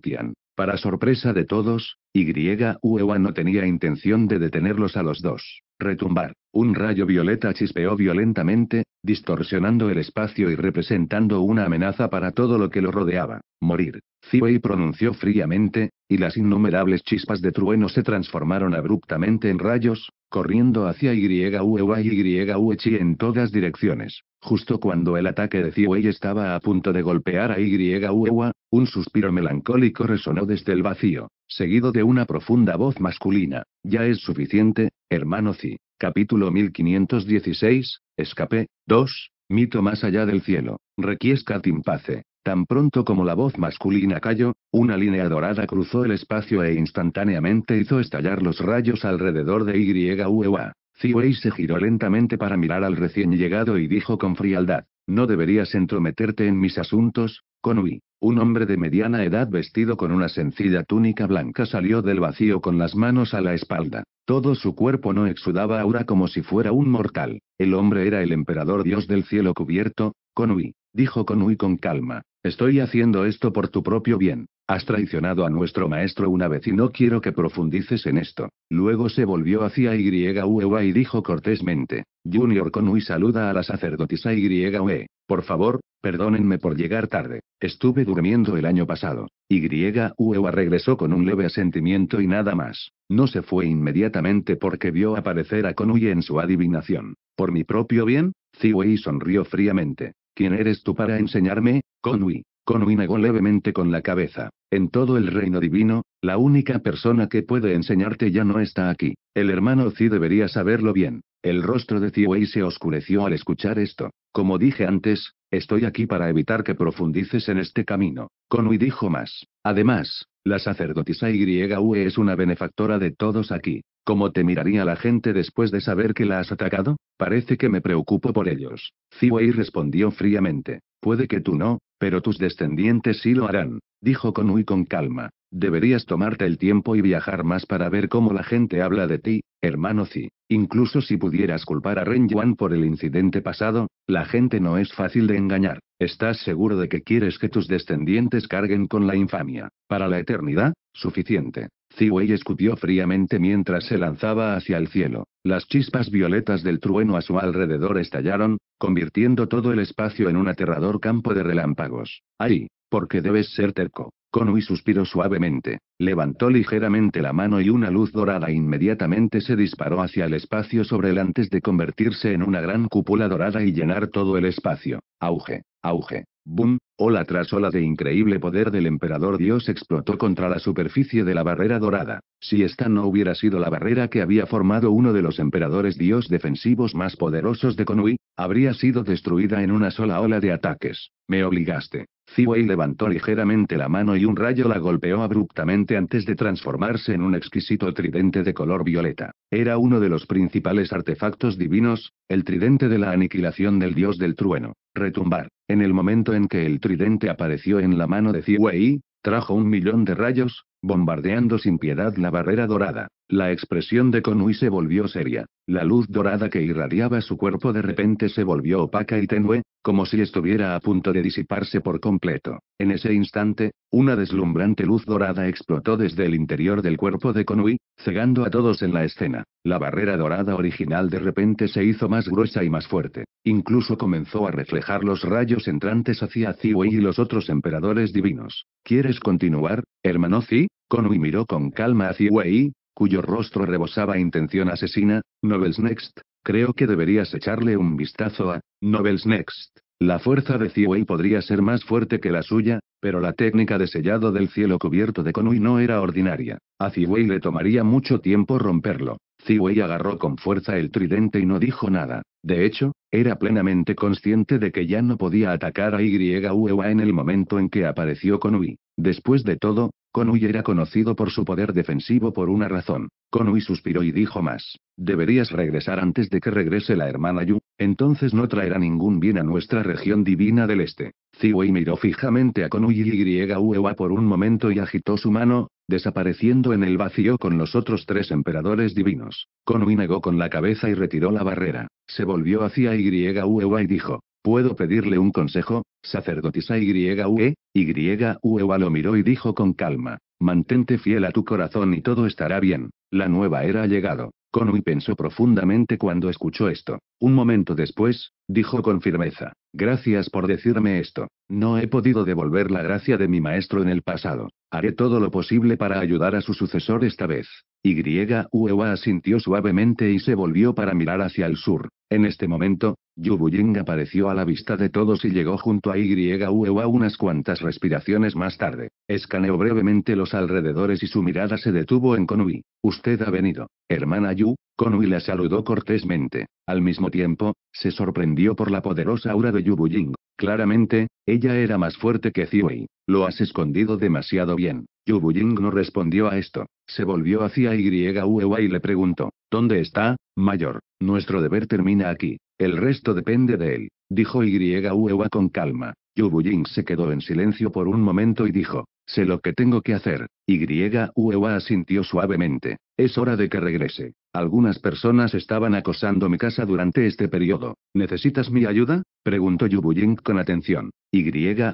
Para sorpresa de todos, y Yue no tenía intención de detenerlos a los dos. Retumbar. Un rayo violeta chispeó violentamente, distorsionando el espacio y representando una amenaza para todo lo que lo rodeaba. Morir. Ziwei pronunció fríamente, y las innumerables chispas de trueno se transformaron abruptamente en rayos, corriendo hacia Yuewa y e, en todas direcciones. Justo cuando el ataque de Ziwei estaba a punto de golpear a YUEWA, un suspiro melancólico resonó desde el vacío, seguido de una profunda voz masculina. Ya es suficiente, hermano Zi, Capítulo 1516, Escape, 2, Mito más allá del cielo, Requiescat pace. Tan pronto como la voz masculina cayó, una línea dorada cruzó el espacio e instantáneamente hizo estallar los rayos alrededor de YUEWA. Ziwei se giró lentamente para mirar al recién llegado y dijo con frialdad, no deberías entrometerte en mis asuntos, Konui. Un hombre de mediana edad vestido con una sencilla túnica blanca salió del vacío con las manos a la espalda. Todo su cuerpo no exudaba aura como si fuera un mortal. El hombre era el emperador dios del cielo cubierto, Konui, dijo Konui con calma. Estoy haciendo esto por tu propio bien. Has traicionado a nuestro maestro una vez y no quiero que profundices en esto. Luego se volvió hacia Yuewa y dijo cortésmente: Junior Conui saluda a la sacerdotisa Yue. Por favor, perdónenme por llegar tarde. Estuve durmiendo el año pasado. Yuewa regresó con un leve asentimiento y nada más. No se fue inmediatamente porque vio aparecer a Konui en su adivinación. ¿Por mi propio bien? Ziwei sonrió fríamente. ¿Quién eres tú para enseñarme, Conwy? Conwy negó levemente con la cabeza. En todo el reino divino, la única persona que puede enseñarte ya no está aquí. El hermano Zi debería saberlo bien. El rostro de Ziwei se oscureció al escuchar esto. Como dije antes, Estoy aquí para evitar que profundices en este camino. Conui dijo más. Además, la sacerdotisa YUE es una benefactora de todos aquí. ¿Cómo te miraría la gente después de saber que la has atacado? Parece que me preocupo por ellos. Ziwei respondió fríamente. Puede que tú no, pero tus descendientes sí lo harán, dijo Conui con calma. Deberías tomarte el tiempo y viajar más para ver cómo la gente habla de ti, hermano Zi. Incluso si pudieras culpar a Ren Yuan por el incidente pasado, la gente no es fácil de engañar. ¿Estás seguro de que quieres que tus descendientes carguen con la infamia? Para la eternidad, suficiente. Zi Wei escupió fríamente mientras se lanzaba hacia el cielo. Las chispas violetas del trueno a su alrededor estallaron, convirtiendo todo el espacio en un aterrador campo de relámpagos. ¡Ay! Porque debes ser terco. Conui suspiró suavemente, levantó ligeramente la mano y una luz dorada inmediatamente se disparó hacia el espacio sobre él antes de convertirse en una gran cúpula dorada y llenar todo el espacio. Auge, auge, boom, ola tras ola de increíble poder del emperador Dios explotó contra la superficie de la barrera dorada. Si esta no hubiera sido la barrera que había formado uno de los emperadores Dios defensivos más poderosos de Conui, habría sido destruida en una sola ola de ataques. Me obligaste, Ziwei levantó ligeramente la mano y un rayo la golpeó abruptamente antes de transformarse en un exquisito tridente de color violeta. Era uno de los principales artefactos divinos, el tridente de la aniquilación del dios del trueno. Retumbar. En el momento en que el tridente apareció en la mano de Ziwei, trajo un millón de rayos, bombardeando sin piedad la barrera dorada. La expresión de Konui se volvió seria. La luz dorada que irradiaba su cuerpo de repente se volvió opaca y tenue, como si estuviera a punto de disiparse por completo. En ese instante, una deslumbrante luz dorada explotó desde el interior del cuerpo de Konui, cegando a todos en la escena. La barrera dorada original de repente se hizo más gruesa y más fuerte. Incluso comenzó a reflejar los rayos entrantes hacia Ziwei y los otros emperadores divinos. ¿Quieres continuar, hermano Zi? Konui miró con calma a Ziwei, cuyo rostro rebosaba intención asesina. Novels Next. Creo que deberías echarle un vistazo a Novels Next. La fuerza de Ziwei podría ser más fuerte que la suya, pero la técnica de sellado del cielo cubierto de Konui no era ordinaria. A Ziwei le tomaría mucho tiempo romperlo. Ziwei agarró con fuerza el tridente y no dijo nada. De hecho, era plenamente consciente de que ya no podía atacar a Yuewa en el momento en que apareció Konui. Después de todo, Konui era conocido por su poder defensivo por una razón. Konui suspiró y dijo más. Deberías regresar antes de que regrese la hermana Yu, entonces no traerá ningún bien a nuestra región divina del este. Ziwei miró fijamente a Konui y Yuewa por un momento y agitó su mano, desapareciendo en el vacío con los otros tres emperadores divinos. Konui negó con la cabeza y retiró la barrera. Se volvió hacia Yuewa y dijo, ¿Puedo pedirle un consejo, sacerdotisa Yue? Yuewa lo miró y dijo con calma, mantente fiel a tu corazón y todo estará bien. La nueva era ha llegado. Conway pensó profundamente cuando escuchó esto. Un momento después, dijo con firmeza. Gracias por decirme esto. No he podido devolver la gracia de mi maestro en el pasado. Haré todo lo posible para ayudar a su sucesor esta vez. Yuewa asintió suavemente y se volvió para mirar hacia el sur. En este momento, Yubuying apareció a la vista de todos y llegó junto a Yuewa unas cuantas respiraciones más tarde. Escaneó brevemente los alrededores y su mirada se detuvo en Konui. Usted ha venido, hermana Yu, Konui la saludó cortésmente. Al mismo tiempo, se sorprendió por la poderosa aura de Yubu Ying. Claramente, ella era más fuerte que Ziwei. Lo has escondido demasiado bien. Yubu Ying no respondió a esto. Se volvió hacia Yuewa y le preguntó: ¿Dónde está, mayor? Nuestro deber termina aquí. El resto depende de él, dijo Yuewa con calma. Yubu se quedó en silencio por un momento y dijo: Sé lo que tengo que hacer. Yuewa asintió suavemente. Es hora de que regrese. Algunas personas estaban acosando mi casa durante este periodo. ¿Necesitas mi ayuda? preguntó Yubuying con atención. Y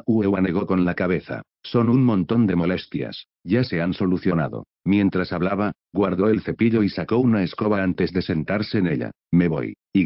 Uewa negó con la cabeza. Son un montón de molestias. Ya se han solucionado. Mientras hablaba, guardó el cepillo y sacó una escoba antes de sentarse en ella. Me voy. Y.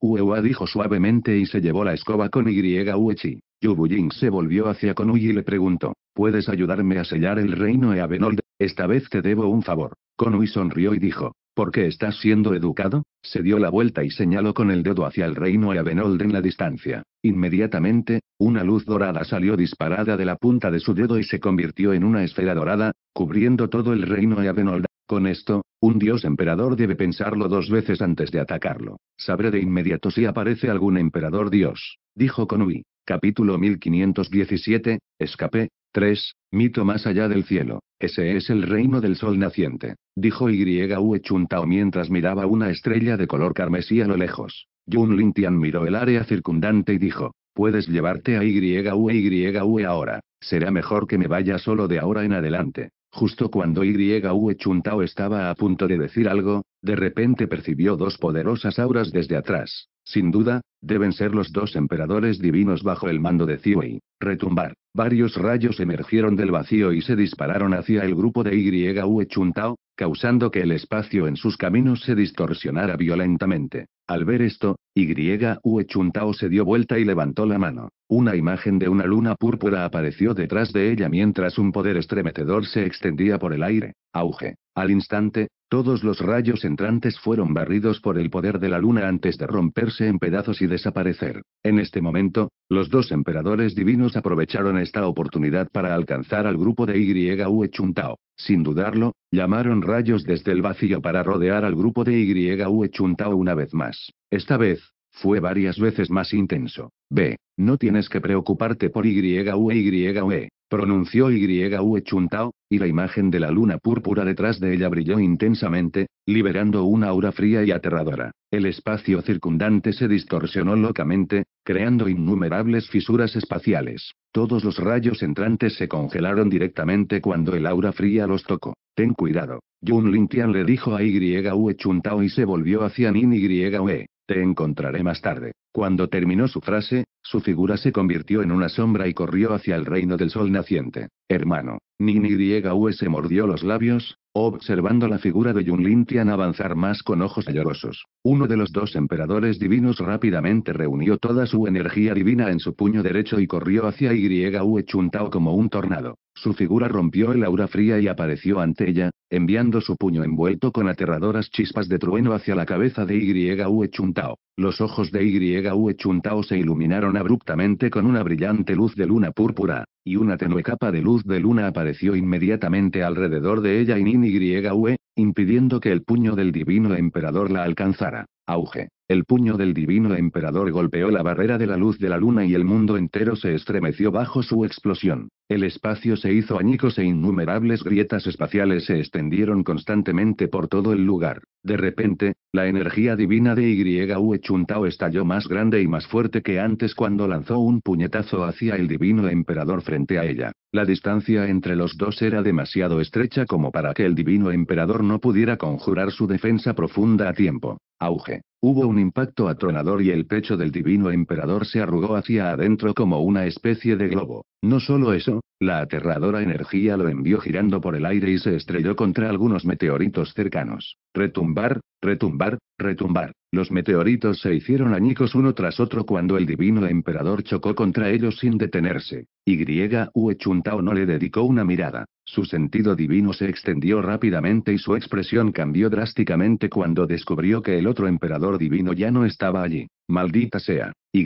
Uewa dijo suavemente y se llevó la escoba con Uechi. Yubuying se volvió hacia Konui y le preguntó. ¿Puedes ayudarme a sellar el reino Eavenold? Esta vez te debo un favor. Konui sonrió y dijo. ¿Por qué estás siendo educado? Se dio la vuelta y señaló con el dedo hacia el reino Avenold en la distancia. Inmediatamente, una luz dorada salió disparada de la punta de su dedo y se convirtió en una esfera dorada, cubriendo todo el reino Avenold. Con esto, un dios emperador debe pensarlo dos veces antes de atacarlo. Sabré de inmediato si aparece algún emperador dios, dijo Konui. Capítulo 1517, escapé, 3. Mito más allá del cielo. Ese es el reino del sol naciente, dijo Yue Chuntao mientras miraba una estrella de color carmesí a lo lejos. Yun Tian miró el área circundante y dijo, puedes llevarte a Yue Yue ahora, será mejor que me vaya solo de ahora en adelante. Justo cuando Yue Chuntao estaba a punto de decir algo, de repente percibió dos poderosas auras desde atrás. Sin duda, deben ser los dos emperadores divinos bajo el mando de Ziwei. Retumbar. Varios rayos emergieron del vacío y se dispararon hacia el grupo de Yue Chuntao, causando que el espacio en sus caminos se distorsionara violentamente. Al ver esto, Yue Chuntao se dio vuelta y levantó la mano. Una imagen de una luna púrpura apareció detrás de ella mientras un poder estremecedor se extendía por el aire. Auge. Al instante, todos los rayos entrantes fueron barridos por el poder de la luna antes de romperse en pedazos y desaparecer. En este momento, los dos emperadores divinos aprovecharon esta oportunidad para alcanzar al grupo de Yue Chuntao. Sin dudarlo, Llamaron rayos desde el vacío para rodear al grupo de Yue Chuntao una vez más. Esta vez, fue varias veces más intenso. B. No tienes que preocuparte por YUE YUE pronunció Yue Chuntao, y la imagen de la luna púrpura detrás de ella brilló intensamente, liberando una aura fría y aterradora. El espacio circundante se distorsionó locamente, creando innumerables fisuras espaciales. Todos los rayos entrantes se congelaron directamente cuando el aura fría los tocó. Ten cuidado. Yun Tian le dijo a Yue Chuntao y se volvió hacia Nin Yue. Te encontraré más tarde. Cuando terminó su frase, su figura se convirtió en una sombra y corrió hacia el reino del sol naciente. Hermano. Nini ni se mordió los labios, observando la figura de Yun Tian avanzar más con ojos llorosos. Uno de los dos emperadores divinos rápidamente reunió toda su energía divina en su puño derecho y corrió hacia Ue Chuntao como un tornado. Su figura rompió el aura fría y apareció ante ella, enviando su puño envuelto con aterradoras chispas de trueno hacia la cabeza de Yue Chuntao. Los ojos de Yue Chuntao se iluminaron abruptamente con una brillante luz de luna púrpura, y una tenue capa de luz de luna apareció inmediatamente alrededor de ella y Nin Yue, impidiendo que el puño del divino emperador la alcanzara. Auge. El puño del divino emperador golpeó la barrera de la luz de la luna y el mundo entero se estremeció bajo su explosión. El espacio se hizo añicos e innumerables grietas espaciales se extendieron constantemente por todo el lugar. De repente, la energía divina de Yue Chuntao estalló más grande y más fuerte que antes cuando lanzó un puñetazo hacia el divino emperador frente a ella. La distancia entre los dos era demasiado estrecha como para que el divino emperador no pudiera conjurar su defensa profunda a tiempo. Auge. Hubo un impacto atronador y el pecho del divino emperador se arrugó hacia adentro como una especie de globo. No solo eso, la aterradora energía lo envió girando por el aire y se estrelló contra algunos meteoritos cercanos. Retumbar, Retumbar, retumbar. Los meteoritos se hicieron añicos uno tras otro cuando el divino emperador chocó contra ellos sin detenerse. Y U Chuntao no le dedicó una mirada. Su sentido divino se extendió rápidamente y su expresión cambió drásticamente cuando descubrió que el otro emperador divino ya no estaba allí. Maldita sea. Y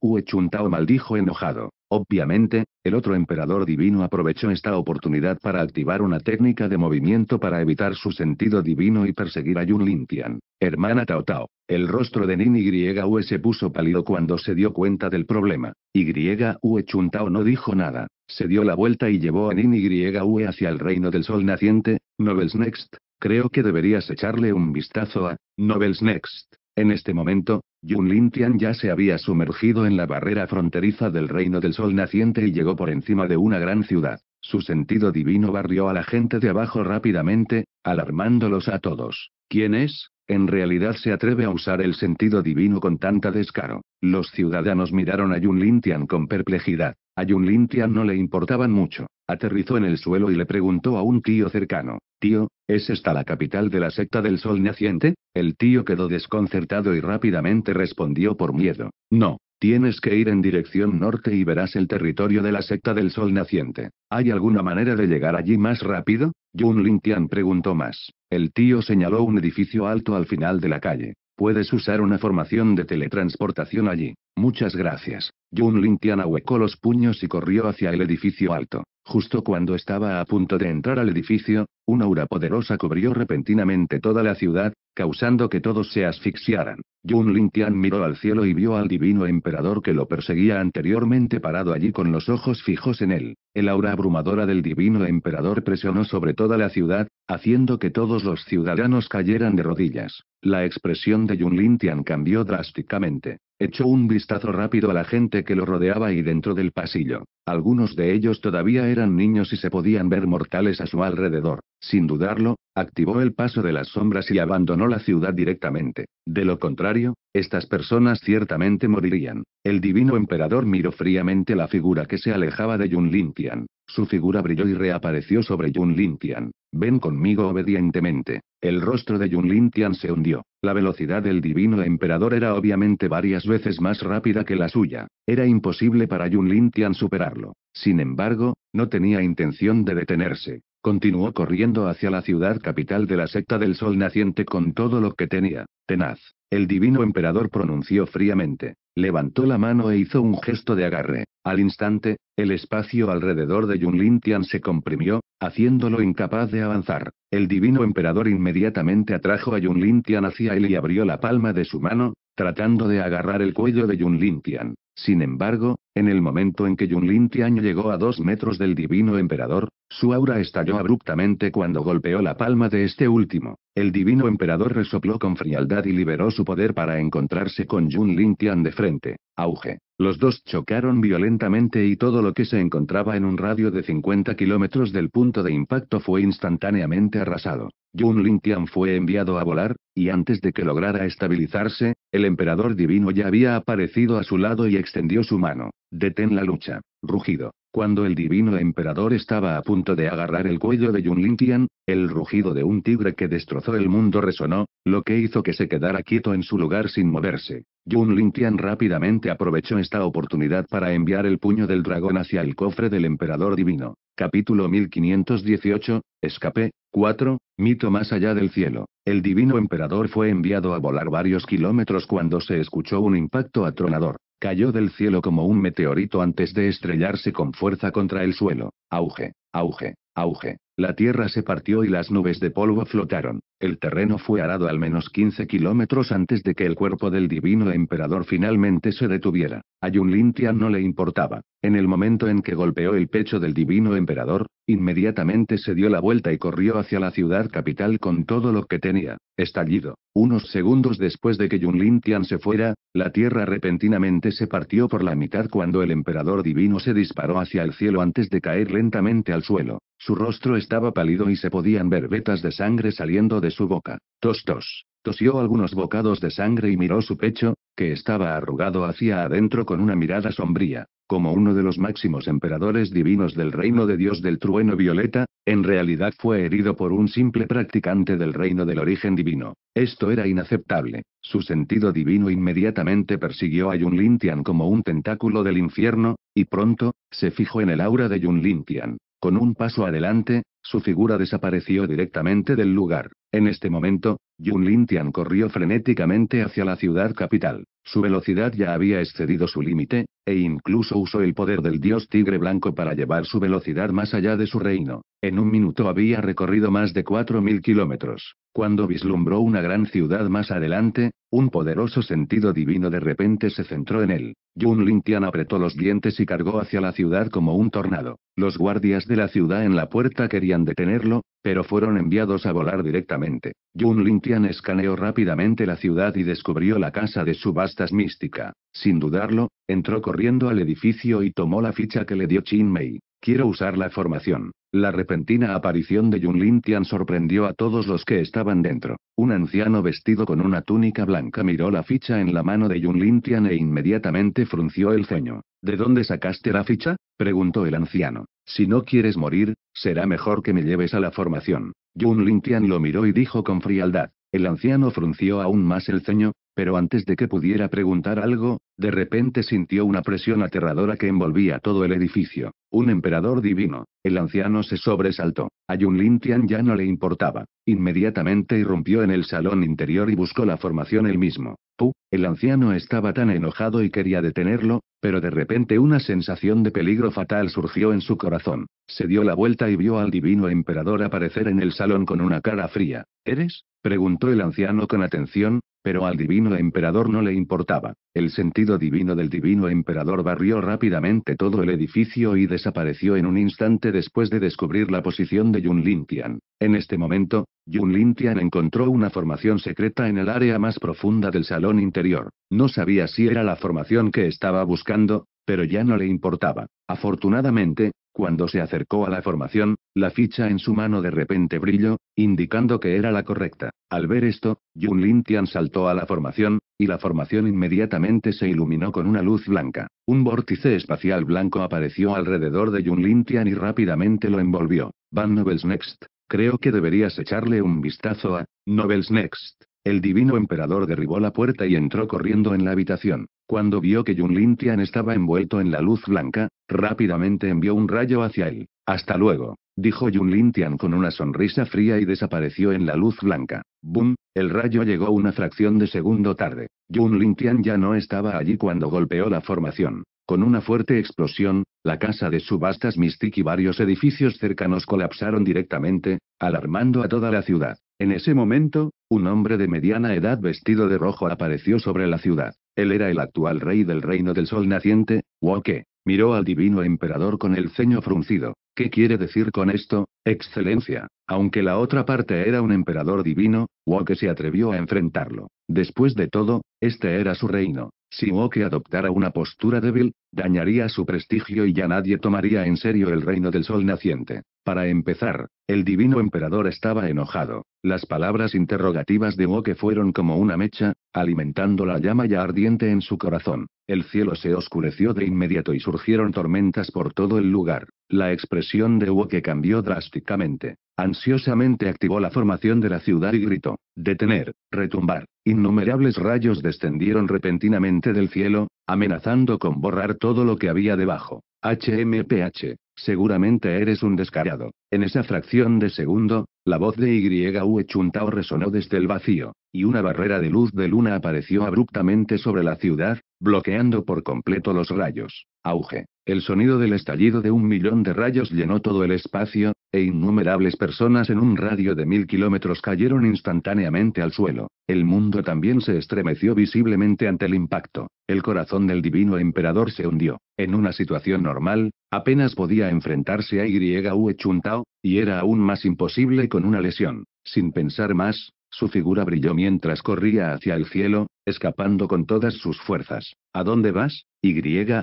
U Chuntao maldijo enojado. Obviamente, el otro emperador divino aprovechó esta oportunidad para activar una técnica de movimiento para evitar su sentido divino y perseguir a Yun Lintian. Hermana Tao Tao. El rostro de Nin Y.U.E. se puso pálido cuando se dio cuenta del problema. Y.U.E. Chun Tao no dijo nada. Se dio la vuelta y llevó a Nin Y.U.E. hacia el reino del sol naciente. Novels Next. Creo que deberías echarle un vistazo a Novels Next. En este momento, Yun Tian ya se había sumergido en la barrera fronteriza del reino del sol naciente y llegó por encima de una gran ciudad. Su sentido divino barrió a la gente de abajo rápidamente, alarmándolos a todos. ¿Quién es? En realidad se atreve a usar el sentido divino con tanta descaro. Los ciudadanos miraron a Yun Tian con perplejidad. A Yun Tian no le importaban mucho. Aterrizó en el suelo y le preguntó a un tío cercano. Tío, ¿es esta la capital de la secta del sol naciente? El tío quedó desconcertado y rápidamente respondió por miedo. No. Tienes que ir en dirección norte y verás el territorio de la secta del sol naciente. ¿Hay alguna manera de llegar allí más rápido? Jun Tian preguntó más. El tío señaló un edificio alto al final de la calle. Puedes usar una formación de teletransportación allí. Muchas gracias. Jun Tian ahuecó los puños y corrió hacia el edificio alto. Justo cuando estaba a punto de entrar al edificio, una aura poderosa cubrió repentinamente toda la ciudad, causando que todos se asfixiaran. Yun Lintian miró al cielo y vio al divino emperador que lo perseguía anteriormente parado allí con los ojos fijos en él. El aura abrumadora del divino emperador presionó sobre toda la ciudad, haciendo que todos los ciudadanos cayeran de rodillas. La expresión de Yun Lintian cambió drásticamente. Echó un vistazo rápido a la gente que lo rodeaba y dentro del pasillo. Algunos de ellos todavía eran niños y se podían ver mortales a su alrededor. Sin dudarlo, activó el paso de las sombras y abandonó la ciudad directamente. De lo contrario, estas personas ciertamente morirían. El divino emperador miró fríamente la figura que se alejaba de Yun Tian. Su figura brilló y reapareció sobre Yun Tian. Ven conmigo obedientemente. El rostro de Yun Tian se hundió. La velocidad del divino emperador era obviamente varias veces más rápida que la suya. Era imposible para Yun Tian superarlo. Sin embargo, no tenía intención de detenerse. Continuó corriendo hacia la ciudad capital de la secta del sol naciente con todo lo que tenía. Tenaz. El divino emperador pronunció fríamente. Levantó la mano e hizo un gesto de agarre. Al instante, el espacio alrededor de Yunlin Tian se comprimió, haciéndolo incapaz de avanzar. El divino emperador inmediatamente atrajo a Lin Tian hacia él y abrió la palma de su mano, tratando de agarrar el cuello de Lin Tian. Sin embargo, en el momento en que Lin Tian llegó a dos metros del divino emperador, su aura estalló abruptamente cuando golpeó la palma de este último. El divino emperador resopló con frialdad y liberó su poder para encontrarse con Lin Tian de frente. Auge. Los dos chocaron violentamente y todo lo que se encontraba en un radio de 50 kilómetros del punto de impacto fue instantáneamente arrasado. Yun Lintian fue enviado a volar, y antes de que lograra estabilizarse, el emperador divino ya había aparecido a su lado y extendió su mano. Detén la lucha. Rugido. Cuando el divino emperador estaba a punto de agarrar el cuello de Yun Tian, el rugido de un tigre que destrozó el mundo resonó, lo que hizo que se quedara quieto en su lugar sin moverse. Yun Tian rápidamente aprovechó esta oportunidad para enviar el puño del dragón hacia el cofre del emperador divino. Capítulo 1518, Escape, 4, Mito más allá del cielo. El divino emperador fue enviado a volar varios kilómetros cuando se escuchó un impacto atronador. Cayó del cielo como un meteorito antes de estrellarse con fuerza contra el suelo. Auge, auge, auge. La tierra se partió y las nubes de polvo flotaron. El terreno fue arado al menos 15 kilómetros antes de que el cuerpo del divino emperador finalmente se detuviera. A Yunlin Tian no le importaba. En el momento en que golpeó el pecho del divino emperador, inmediatamente se dio la vuelta y corrió hacia la ciudad capital con todo lo que tenía. Estallido. Unos segundos después de que Yunlin Tian se fuera, la tierra repentinamente se partió por la mitad cuando el emperador divino se disparó hacia el cielo antes de caer lentamente al suelo. Su rostro estaba pálido y se podían ver vetas de sangre saliendo de su boca. Tos tos. Tosió algunos bocados de sangre y miró su pecho, que estaba arrugado hacia adentro con una mirada sombría como uno de los máximos emperadores divinos del reino de Dios del trueno violeta, en realidad fue herido por un simple practicante del reino del origen divino. Esto era inaceptable. Su sentido divino inmediatamente persiguió a Yun Lintian como un tentáculo del infierno, y pronto, se fijó en el aura de Yun Lintian. Con un paso adelante, su figura desapareció directamente del lugar. En este momento, Yun Lintian corrió frenéticamente hacia la ciudad capital. Su velocidad ya había excedido su límite, e incluso usó el poder del dios tigre blanco para llevar su velocidad más allá de su reino. En un minuto había recorrido más de 4.000 kilómetros. Cuando vislumbró una gran ciudad más adelante, un poderoso sentido divino de repente se centró en él. Yun Lin Tian apretó los dientes y cargó hacia la ciudad como un tornado. Los guardias de la ciudad en la puerta querían detenerlo, pero fueron enviados a volar directamente. Yun Lin Tian escaneó rápidamente la ciudad y descubrió la casa de subastas mística. Sin dudarlo, entró corriendo al edificio y tomó la ficha que le dio Chin Mei. Quiero usar la formación. La repentina aparición de Yun Lin Tian sorprendió a todos los que estaban dentro. Un anciano vestido con una túnica blanca miró la ficha en la mano de Yun Lin Tian e inmediatamente frunció el ceño. ¿De dónde sacaste la ficha? preguntó el anciano. Si no quieres morir, será mejor que me lleves a la formación. Yun Lin Tian lo miró y dijo con frialdad. El anciano frunció aún más el ceño, pero antes de que pudiera preguntar algo, de repente sintió una presión aterradora que envolvía todo el edificio. Un emperador divino. El anciano se sobresaltó. A Yun Lin Tian ya no le importaba. Inmediatamente irrumpió en el salón interior y buscó la formación él mismo. Pu, el anciano estaba tan enojado y quería detenerlo, pero de repente una sensación de peligro fatal surgió en su corazón. Se dio la vuelta y vio al divino emperador aparecer en el salón con una cara fría. ¿Eres? preguntó el anciano con atención, pero al divino emperador no le importaba. El sentido divino del divino emperador barrió rápidamente todo el edificio y desapareció en un instante después de descubrir la posición de Yun Tian. En este momento, Yun Tian encontró una formación secreta en el área más profunda del salón interior. No sabía si era la formación que estaba buscando, pero ya no le importaba. Afortunadamente, cuando se acercó a la formación, la ficha en su mano de repente brilló, indicando que era la correcta. Al ver esto, Yun Lin Tian saltó a la formación, y la formación inmediatamente se iluminó con una luz blanca. Un vórtice espacial blanco apareció alrededor de Yun Lin Tian y rápidamente lo envolvió. Van Novels Next. Creo que deberías echarle un vistazo a Novels Next. El divino emperador derribó la puerta y entró corriendo en la habitación. Cuando vio que Yun Lintian estaba envuelto en la luz blanca, rápidamente envió un rayo hacia él. Hasta luego, dijo Yun Lintian con una sonrisa fría y desapareció en la luz blanca. Boom, El rayo llegó una fracción de segundo tarde. Yun Lin Tian ya no estaba allí cuando golpeó la formación. Con una fuerte explosión, la casa de subastas Mystic y varios edificios cercanos colapsaron directamente, alarmando a toda la ciudad. En ese momento, un hombre de mediana edad vestido de rojo apareció sobre la ciudad. Él era el actual rey del reino del sol naciente, Woke. Miró al divino emperador con el ceño fruncido. ¿Qué quiere decir con esto, excelencia? Aunque la otra parte era un emperador divino, Woke se atrevió a enfrentarlo. Después de todo, este era su reino. Si Woke adoptara una postura débil, dañaría su prestigio y ya nadie tomaría en serio el reino del sol naciente. Para empezar, el divino emperador estaba enojado. Las palabras interrogativas de Woke fueron como una mecha, alimentando la llama ya ardiente en su corazón. El cielo se oscureció de inmediato y surgieron tormentas por todo el lugar. La expresión de que cambió drásticamente. Ansiosamente activó la formación de la ciudad y gritó: Detener, retumbar. Innumerables rayos descendieron repentinamente del cielo, amenazando con borrar todo lo que había debajo. HMPH, seguramente eres un descarado. En esa fracción de segundo, la voz de Y.U. Chuntao resonó desde el vacío, y una barrera de luz de luna apareció abruptamente sobre la ciudad, bloqueando por completo los rayos. Auge. El sonido del estallido de un millón de rayos llenó todo el espacio, e innumerables personas en un radio de mil kilómetros cayeron instantáneamente al suelo. El mundo también se estremeció visiblemente ante el impacto. El corazón del divino emperador se hundió. En una situación normal, apenas podía enfrentarse a U Chuntao, y era aún más imposible con una lesión. Sin pensar más, su figura brilló mientras corría hacia el cielo, escapando con todas sus fuerzas. ¿A dónde vas? Y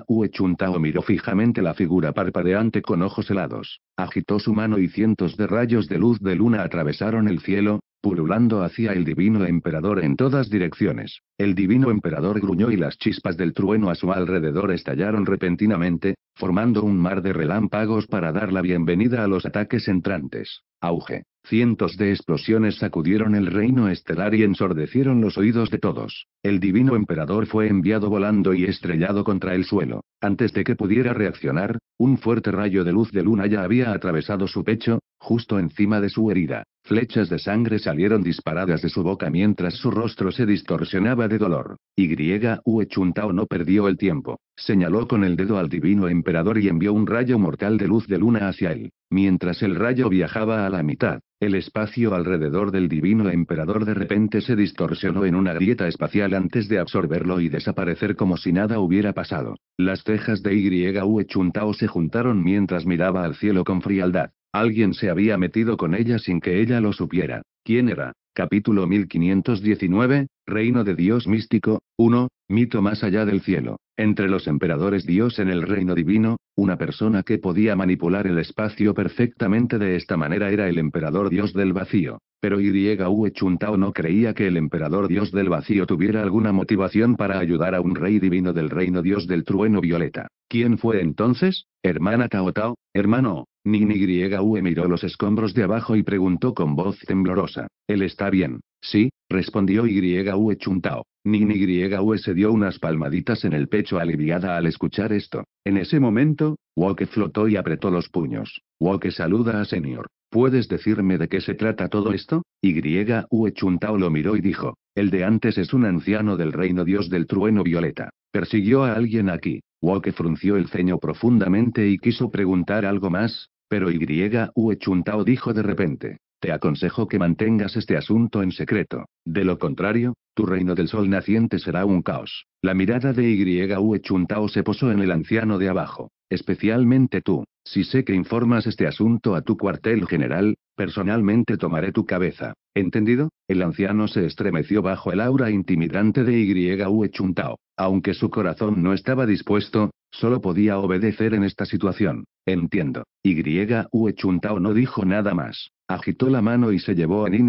Ue Chuntao miró fijamente la figura parpadeante con ojos helados. Agitó su mano y cientos de rayos de luz de luna atravesaron el cielo, pululando hacia el divino emperador en todas direcciones. El divino emperador gruñó y las chispas del trueno a su alrededor estallaron repentinamente, formando un mar de relámpagos para dar la bienvenida a los ataques entrantes. Auge. Cientos de explosiones sacudieron el reino estelar y ensordecieron los oídos de todos. El divino emperador fue enviado volando y estrellado contra el suelo. Antes de que pudiera reaccionar, un fuerte rayo de luz de luna ya había atravesado su pecho, Justo encima de su herida, flechas de sangre salieron disparadas de su boca mientras su rostro se distorsionaba de dolor. Y Chuntao no perdió el tiempo. Señaló con el dedo al divino emperador y envió un rayo mortal de luz de luna hacia él. Mientras el rayo viajaba a la mitad, el espacio alrededor del divino emperador de repente se distorsionó en una grieta espacial antes de absorberlo y desaparecer como si nada hubiera pasado. Las cejas de Yue Chuntao se juntaron mientras miraba al cielo con frialdad. Alguien se había metido con ella sin que ella lo supiera. ¿Quién era? Capítulo 1519, Reino de Dios Místico, 1, mito más allá del cielo. Entre los emperadores Dios en el reino divino, una persona que podía manipular el espacio perfectamente de esta manera era el emperador dios del vacío. Pero Iriega Chuntao no creía que el emperador dios del vacío tuviera alguna motivación para ayudar a un rey divino del reino dios del trueno violeta. ¿Quién fue entonces? Hermana Tao Tao, hermano. Nini Ni Ue miró los escombros de abajo y preguntó con voz temblorosa. Él está bien. Sí, respondió Griega Chuntao nini se dio unas palmaditas en el pecho aliviada al escuchar esto. En ese momento, Woke flotó y apretó los puños. Woke saluda a Senior. ¿Puedes decirme de qué se trata todo esto? y Chuntao lo miró y dijo. El de antes es un anciano del reino dios del trueno violeta. Persiguió a alguien aquí. Woke frunció el ceño profundamente y quiso preguntar algo más, pero y Chuntao dijo de repente. Te aconsejo que mantengas este asunto en secreto. De lo contrario, tu reino del sol naciente será un caos. La mirada de Yue Chuntao se posó en el anciano de abajo. Especialmente tú. Si sé que informas este asunto a tu cuartel general, personalmente tomaré tu cabeza. ¿Entendido? El anciano se estremeció bajo el aura intimidante de Yue Chuntao. Aunque su corazón no estaba dispuesto, Solo podía obedecer en esta situación. Entiendo. Y Y.U.E. Chuntao no dijo nada más. Agitó la mano y se llevó a Nin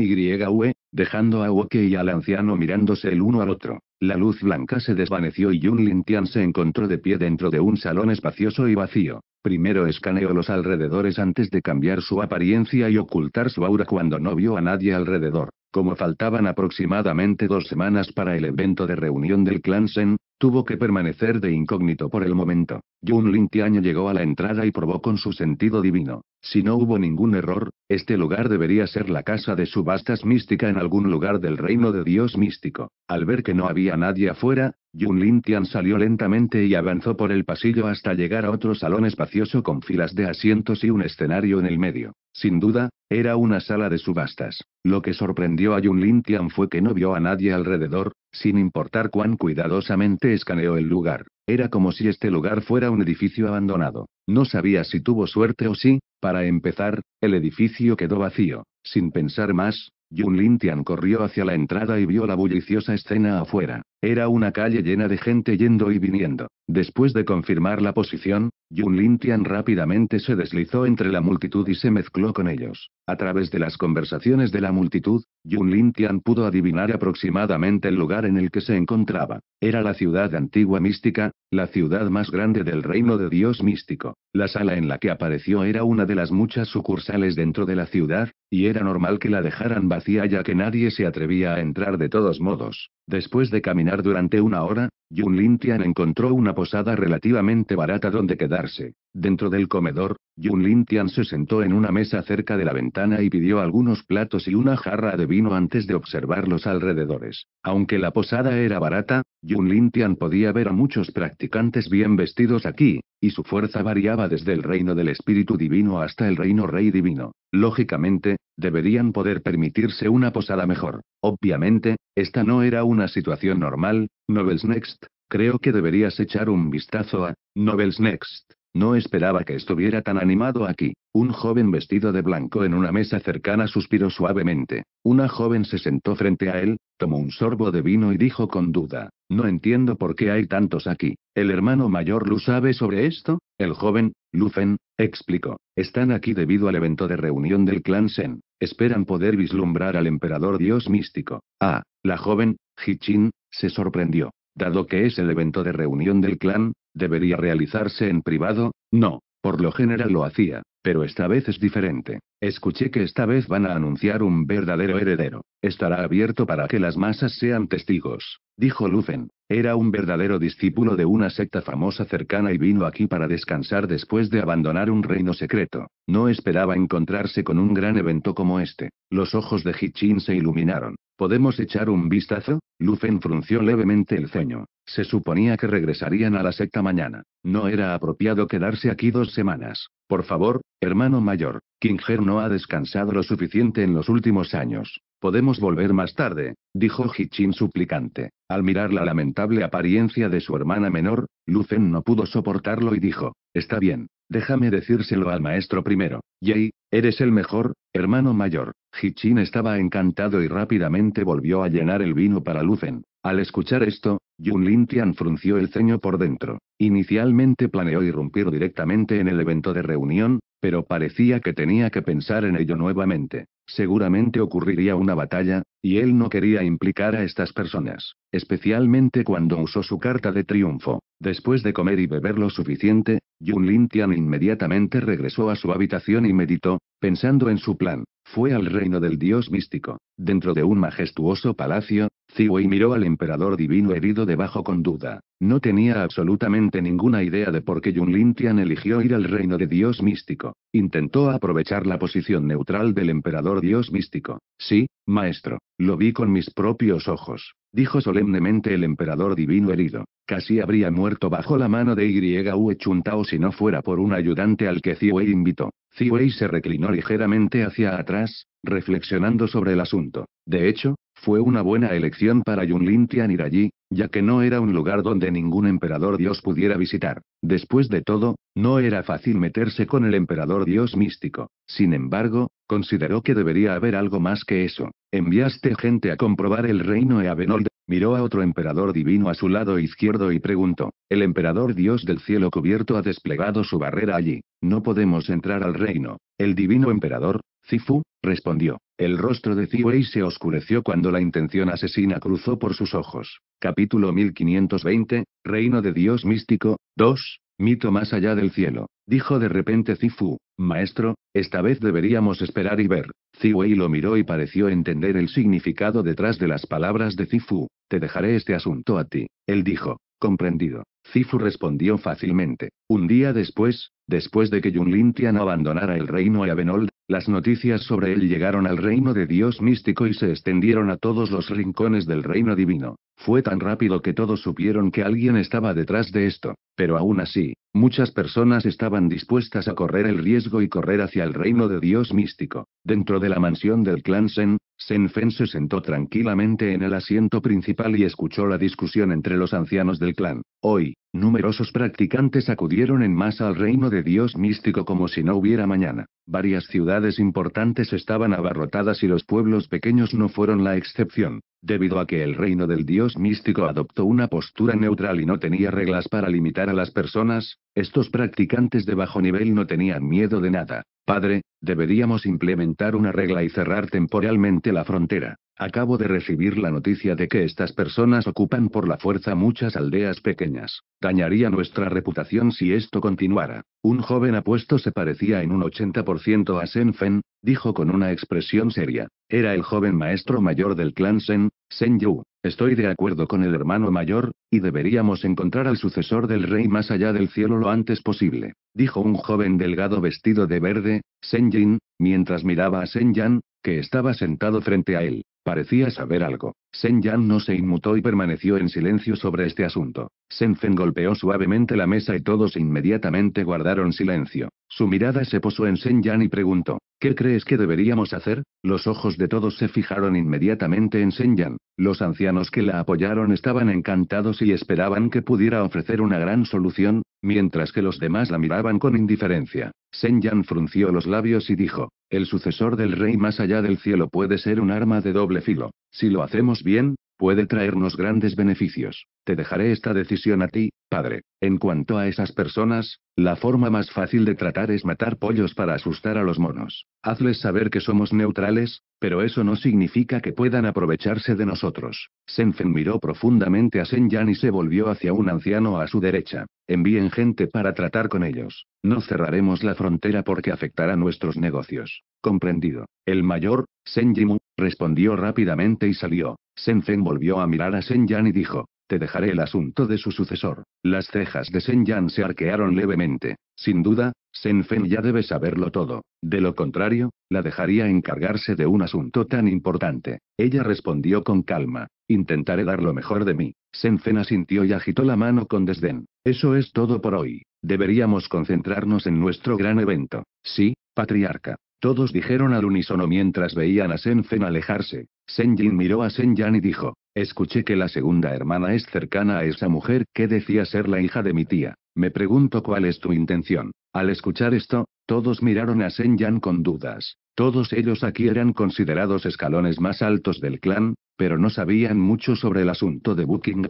Ue, dejando a Woke y al anciano mirándose el uno al otro. La luz blanca se desvaneció y Yun Tian se encontró de pie dentro de un salón espacioso y vacío. Primero escaneó los alrededores antes de cambiar su apariencia y ocultar su aura cuando no vio a nadie alrededor. Como faltaban aproximadamente dos semanas para el evento de reunión del clan Sen, Tuvo que permanecer de incógnito por el momento. Yun Lin Tian llegó a la entrada y probó con su sentido divino. Si no hubo ningún error, este lugar debería ser la casa de subastas mística en algún lugar del reino de Dios místico. Al ver que no había nadie afuera, Yun Lin Tian salió lentamente y avanzó por el pasillo hasta llegar a otro salón espacioso con filas de asientos y un escenario en el medio. Sin duda, era una sala de subastas. Lo que sorprendió a Yun Lin Tian fue que no vio a nadie alrededor, sin importar cuán cuidadosamente escaneó el lugar, era como si este lugar fuera un edificio abandonado. No sabía si tuvo suerte o si, para empezar, el edificio quedó vacío. Sin pensar más, Yun Lintian corrió hacia la entrada y vio la bulliciosa escena afuera. Era una calle llena de gente yendo y viniendo. Después de confirmar la posición, Yun Lintian rápidamente se deslizó entre la multitud y se mezcló con ellos. A través de las conversaciones de la multitud, Yun Tian pudo adivinar aproximadamente el lugar en el que se encontraba. Era la ciudad antigua mística, la ciudad más grande del reino de Dios místico. La sala en la que apareció era una de las muchas sucursales dentro de la ciudad, y era normal que la dejaran vacía ya que nadie se atrevía a entrar de todos modos. Después de caminar durante una hora, Yun Lin Tian encontró una posada relativamente barata donde quedarse. Dentro del comedor, Yun Lin Tian se sentó en una mesa cerca de la ventana y pidió algunos platos y una jarra de vino antes de observar los alrededores. Aunque la posada era barata, Yun Lin Tian podía ver a muchos practicantes bien vestidos aquí, y su fuerza variaba desde el reino del espíritu divino hasta el reino rey divino. Lógicamente, Deberían poder permitirse una posada mejor. Obviamente, esta no era una situación normal. Novels Next, creo que deberías echar un vistazo a Novels Next. No esperaba que estuviera tan animado aquí. Un joven vestido de blanco en una mesa cercana suspiró suavemente. Una joven se sentó frente a él, tomó un sorbo de vino y dijo con duda, No entiendo por qué hay tantos aquí. ¿El hermano mayor lo sabe sobre esto? El joven, Lufen, explicó, están aquí debido al evento de reunión del clan Sen. Esperan poder vislumbrar al emperador dios místico. Ah, la joven, Hichin, se sorprendió. Dado que es el evento de reunión del clan, debería realizarse en privado, no, por lo general lo hacía, pero esta vez es diferente. Escuché que esta vez van a anunciar un verdadero heredero. Estará abierto para que las masas sean testigos, dijo Lufen. Era un verdadero discípulo de una secta famosa cercana y vino aquí para descansar después de abandonar un reino secreto. No esperaba encontrarse con un gran evento como este. Los ojos de Hichin se iluminaron. ¿Podemos echar un vistazo? Lufen frunció levemente el ceño. Se suponía que regresarían a la secta mañana. No era apropiado quedarse aquí dos semanas. Por favor, hermano mayor, Kinger no ha descansado lo suficiente en los últimos años. Podemos volver más tarde, dijo Hichin suplicante. Al mirar la lamentable apariencia de su hermana menor, Lufen no pudo soportarlo y dijo, Está bien, déjame decírselo al maestro primero. Yei, eres el mejor, hermano mayor. Hichin estaba encantado y rápidamente volvió a llenar el vino para Lucen. Al escuchar esto, Yun Lin Tian frunció el ceño por dentro. Inicialmente planeó irrumpir directamente en el evento de reunión, pero parecía que tenía que pensar en ello nuevamente. Seguramente ocurriría una batalla, y él no quería implicar a estas personas, especialmente cuando usó su carta de triunfo. Después de comer y beber lo suficiente, Yun Lin Tian inmediatamente regresó a su habitación y meditó, pensando en su plan. Fue al reino del dios místico, dentro de un majestuoso palacio, Ziwei miró al emperador divino herido debajo con duda. No tenía absolutamente ninguna idea de por qué Yun Lin Tian eligió ir al reino de Dios místico. Intentó aprovechar la posición neutral del emperador Dios místico. Sí, maestro, lo vi con mis propios ojos, dijo solemnemente el emperador divino herido. Casi habría muerto bajo la mano de Yue Chuntao si no fuera por un ayudante al que Ziwei invitó. Ziwei se reclinó ligeramente hacia atrás, reflexionando sobre el asunto. De hecho, fue una buena elección para Yunlin Tian ir allí, ya que no era un lugar donde ningún emperador dios pudiera visitar. Después de todo, no era fácil meterse con el emperador dios místico. Sin embargo, consideró que debería haber algo más que eso. Enviaste gente a comprobar el reino Eavenold. Miró a otro emperador divino a su lado izquierdo y preguntó. El emperador dios del cielo cubierto ha desplegado su barrera allí. No podemos entrar al reino. El divino emperador, Zifu, respondió. El rostro de Ziwei se oscureció cuando la intención asesina cruzó por sus ojos. Capítulo 1520, Reino de Dios Místico, 2, Mito más allá del cielo. Dijo de repente Zifu, Maestro, esta vez deberíamos esperar y ver. Ziwei lo miró y pareció entender el significado detrás de las palabras de Zifu, Te dejaré este asunto a ti. Él dijo, comprendido. Cifu respondió fácilmente. Un día después, después de que Yunlin Tian abandonara el reino a Avenold, las noticias sobre él llegaron al reino de Dios místico y se extendieron a todos los rincones del reino divino. Fue tan rápido que todos supieron que alguien estaba detrás de esto, pero aún así, muchas personas estaban dispuestas a correr el riesgo y correr hacia el reino de Dios místico. Dentro de la mansión del clan Sen, Senfen se sentó tranquilamente en el asiento principal y escuchó la discusión entre los ancianos del clan. Hoy, numerosos practicantes acudieron en masa al reino de Dios místico como si no hubiera mañana. Varias ciudades importantes estaban abarrotadas y los pueblos pequeños no fueron la excepción. Debido a que el reino del dios místico adoptó una postura neutral y no tenía reglas para limitar a las personas, estos practicantes de bajo nivel no tenían miedo de nada. Padre, deberíamos implementar una regla y cerrar temporalmente la frontera. Acabo de recibir la noticia de que estas personas ocupan por la fuerza muchas aldeas pequeñas. Dañaría nuestra reputación si esto continuara. Un joven apuesto se parecía en un 80% a Shen Fen, dijo con una expresión seria. Era el joven maestro mayor del clan Sen, Shen Yu. Estoy de acuerdo con el hermano mayor, y deberíamos encontrar al sucesor del rey más allá del cielo lo antes posible, dijo un joven delgado vestido de verde, Shen Jin, mientras miraba a Shen Yan, que estaba sentado frente a él. Parecía saber algo. Shen Yan no se inmutó y permaneció en silencio sobre este asunto. Shen golpeó suavemente la mesa y todos inmediatamente guardaron silencio. Su mirada se posó en Shen Yan y preguntó, ¿qué crees que deberíamos hacer? Los ojos de todos se fijaron inmediatamente en Shen Yan. Los ancianos que la apoyaron estaban encantados y esperaban que pudiera ofrecer una gran solución, mientras que los demás la miraban con indiferencia. Shen Yan frunció los labios y dijo, el sucesor del rey más allá del cielo puede ser un arma de doble filo. Si lo hacemos bien, puede traernos grandes beneficios. Te dejaré esta decisión a ti, padre. En cuanto a esas personas, la forma más fácil de tratar es matar pollos para asustar a los monos. Hazles saber que somos neutrales, pero eso no significa que puedan aprovecharse de nosotros. Senfen miró profundamente a Senyan y se volvió hacia un anciano a su derecha. Envíen gente para tratar con ellos. No cerraremos la frontera porque afectará nuestros negocios. Comprendido. El mayor, Senjimu, Respondió rápidamente y salió. Shenzhen volvió a mirar a Yan y dijo, te dejaré el asunto de su sucesor. Las cejas de Yan se arquearon levemente. Sin duda, Senfen ya debe saberlo todo. De lo contrario, la dejaría encargarse de un asunto tan importante. Ella respondió con calma. Intentaré dar lo mejor de mí. Senfen asintió y agitó la mano con desdén. Eso es todo por hoy. Deberíamos concentrarnos en nuestro gran evento. Sí, patriarca. Todos dijeron al unísono mientras veían a Fen alejarse. Jin miró a Yan y dijo: Escuché que la segunda hermana es cercana a esa mujer que decía ser la hija de mi tía. Me pregunto cuál es tu intención. Al escuchar esto, todos miraron a Yan con dudas. Todos ellos aquí eran considerados escalones más altos del clan, pero no sabían mucho sobre el asunto de Booking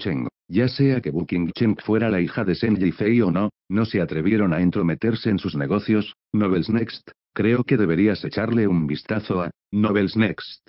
Ya sea que Booking fuera la hija de Shen Fei o no, no se atrevieron a entrometerse en sus negocios. Novels Next, Creo que deberías echarle un vistazo a Novels Next.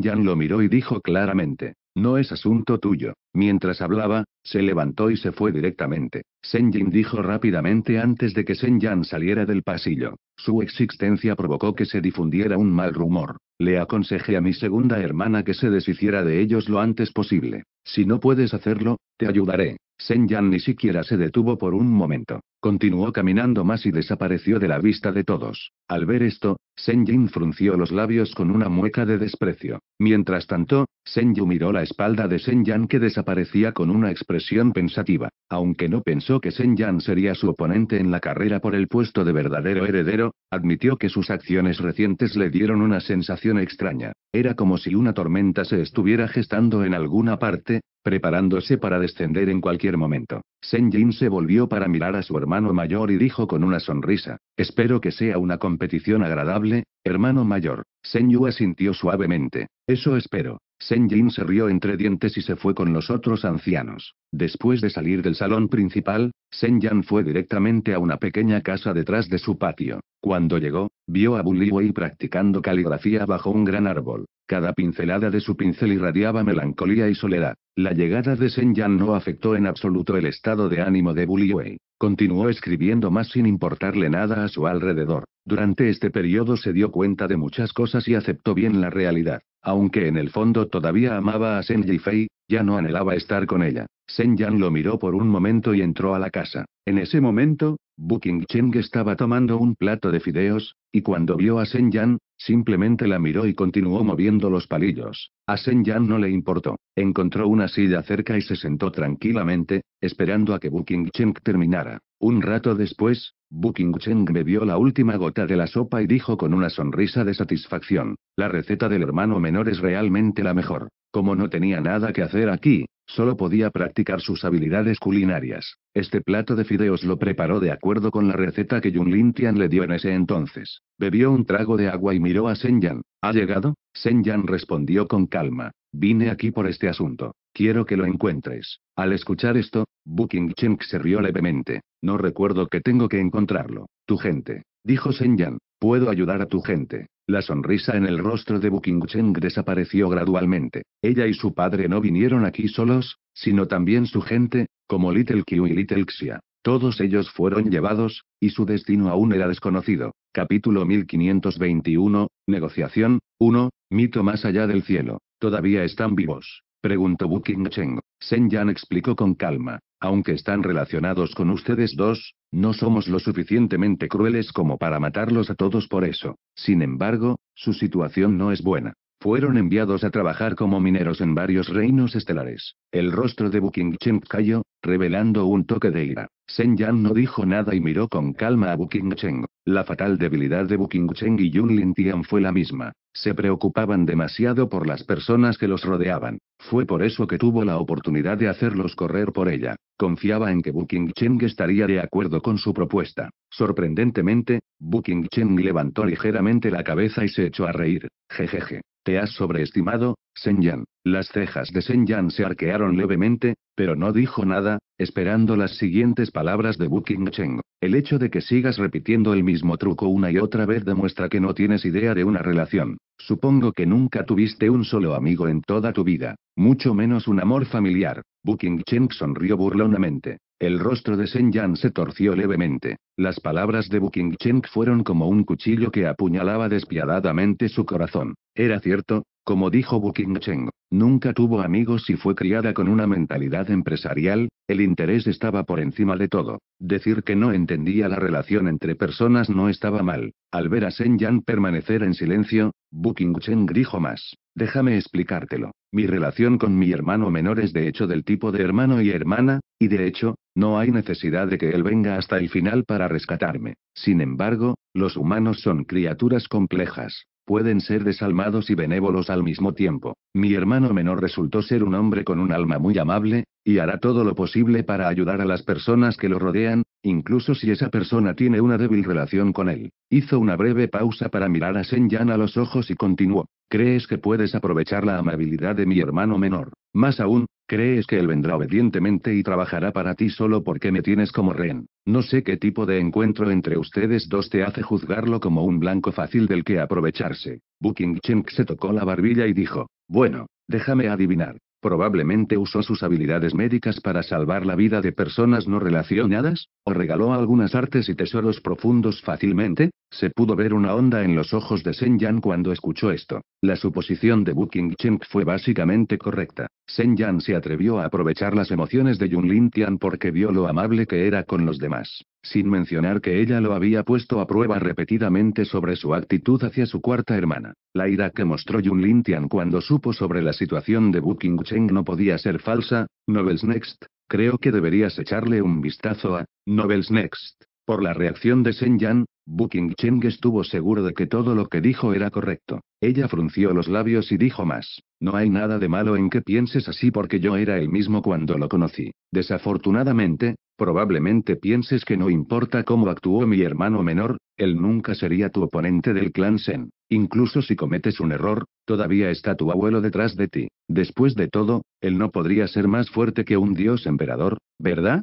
Yan lo miró y dijo claramente. No es asunto tuyo. Mientras hablaba, se levantó y se fue directamente. Jin dijo rápidamente antes de que Yan saliera del pasillo. Su existencia provocó que se difundiera un mal rumor. Le aconsejé a mi segunda hermana que se deshiciera de ellos lo antes posible. Si no puedes hacerlo, te ayudaré. Yan ni siquiera se detuvo por un momento. Continuó caminando más y desapareció de la vista de todos. Al ver esto, Jin frunció los labios con una mueca de desprecio. Mientras tanto, Yu miró la espalda de Yan que desaparecía con una expresión pensativa. Aunque no pensó que Yan sería su oponente en la carrera por el puesto de verdadero heredero, admitió que sus acciones recientes le dieron una sensación extraña. Era como si una tormenta se estuviera gestando en alguna parte, preparándose para descender en cualquier momento. Shen Jin se volvió para mirar a su hermano mayor y dijo con una sonrisa, espero que sea una competición agradable, hermano mayor. Shen Yu asintió suavemente, eso espero. Shen Jin se rió entre dientes y se fue con los otros ancianos. Después de salir del salón principal, Shen Yan fue directamente a una pequeña casa detrás de su patio. Cuando llegó, vio a Bu Liwei practicando caligrafía bajo un gran árbol. Cada pincelada de su pincel irradiaba melancolía y soledad. La llegada de Yan no afectó en absoluto el estado de ánimo de Bullyway. Continuó escribiendo más sin importarle nada a su alrededor. Durante este periodo se dio cuenta de muchas cosas y aceptó bien la realidad. Aunque en el fondo todavía amaba a Shen Fei, ya no anhelaba estar con ella. Yan lo miró por un momento y entró a la casa. En ese momento, Cheng estaba tomando un plato de fideos, y cuando vio a Yan, simplemente la miró y continuó moviendo los palillos. A Yan no le importó. Encontró una silla cerca y se sentó tranquilamente, esperando a que Cheng terminara. Un rato después, Cheng bebió la última gota de la sopa y dijo con una sonrisa de satisfacción, la receta del hermano menor es realmente la mejor. Como no tenía nada que hacer aquí, solo podía practicar sus habilidades culinarias. Este plato de fideos lo preparó de acuerdo con la receta que Yun Lin Tian le dio en ese entonces. Bebió un trago de agua y miró a Shen Yan. ¿Ha llegado? Shen Yan respondió con calma. Vine aquí por este asunto. Quiero que lo encuentres. Al escuchar esto, Bu Cheng se rió levemente. No recuerdo que tengo que encontrarlo. Tu gente. Dijo Shen Yan. Puedo ayudar a tu gente. La sonrisa en el rostro de Cheng desapareció gradualmente. Ella y su padre no vinieron aquí solos, sino también su gente, como Little Q y Little Xia. Todos ellos fueron llevados, y su destino aún era desconocido. Capítulo 1521, Negociación, 1, Mito más allá del cielo. ¿Todavía están vivos? Preguntó Cheng. Shen Yan explicó con calma aunque están relacionados con ustedes dos, no somos lo suficientemente crueles como para matarlos a todos por eso. Sin embargo, su situación no es buena. Fueron enviados a trabajar como mineros en varios reinos estelares. El rostro de Buckingham cayó, revelando un toque de ira. Shen Yan no dijo nada y miró con calma a Bu Cheng. La fatal debilidad de Bu Cheng y Yun Lin Tian fue la misma. Se preocupaban demasiado por las personas que los rodeaban. Fue por eso que tuvo la oportunidad de hacerlos correr por ella. Confiaba en que Bu Cheng estaría de acuerdo con su propuesta. Sorprendentemente, Bu Cheng levantó ligeramente la cabeza y se echó a reír. Jejeje. Te has sobreestimado, Yan? Las cejas de Yan se arquearon levemente, pero no dijo nada, esperando las siguientes palabras de Buking Cheng. El hecho de que sigas repitiendo el mismo truco una y otra vez demuestra que no tienes idea de una relación. Supongo que nunca tuviste un solo amigo en toda tu vida, mucho menos un amor familiar. Buking Cheng sonrió burlonamente. El rostro de Shen Yan se torció levemente. Las palabras de Buking Cheng fueron como un cuchillo que apuñalaba despiadadamente su corazón. Era cierto, como dijo Buking Cheng, nunca tuvo amigos y fue criada con una mentalidad empresarial, el interés estaba por encima de todo. Decir que no entendía la relación entre personas no estaba mal. Al ver a Shen Yan permanecer en silencio, Buking Cheng dijo más. Déjame explicártelo. Mi relación con mi hermano menor es de hecho del tipo de hermano y hermana, y de hecho, no hay necesidad de que él venga hasta el final para rescatarme. Sin embargo, los humanos son criaturas complejas. Pueden ser desalmados y benévolos al mismo tiempo. Mi hermano menor resultó ser un hombre con un alma muy amable, y hará todo lo posible para ayudar a las personas que lo rodean, incluso si esa persona tiene una débil relación con él. Hizo una breve pausa para mirar a Shen Yan a los ojos y continuó. ¿Crees que puedes aprovechar la amabilidad de mi hermano menor? Más aún, ¿crees que él vendrá obedientemente y trabajará para ti solo porque me tienes como rehén? No sé qué tipo de encuentro entre ustedes dos te hace juzgarlo como un blanco fácil del que aprovecharse. Bu Cheng se tocó la barbilla y dijo, bueno, déjame adivinar. Probablemente usó sus habilidades médicas para salvar la vida de personas no relacionadas, o regaló algunas artes y tesoros profundos fácilmente, se pudo ver una onda en los ojos de Shen Yan cuando escuchó esto. La suposición de Booking Cheng fue básicamente correcta. Shen Yan se atrevió a aprovechar las emociones de Yun Lin Tian porque vio lo amable que era con los demás. Sin mencionar que ella lo había puesto a prueba repetidamente sobre su actitud hacia su cuarta hermana. La ira que mostró Yun Lin Tian cuando supo sobre la situación de Booking Cheng no podía ser falsa. Novels Next. Creo que deberías echarle un vistazo a Novels Next. Por la reacción de Shen Yan, Cheng estuvo seguro de que todo lo que dijo era correcto. Ella frunció los labios y dijo más. No hay nada de malo en que pienses así porque yo era el mismo cuando lo conocí. Desafortunadamente, probablemente pienses que no importa cómo actuó mi hermano menor, él nunca sería tu oponente del clan Shen. Incluso si cometes un error, todavía está tu abuelo detrás de ti. Después de todo, él no podría ser más fuerte que un dios emperador, ¿verdad?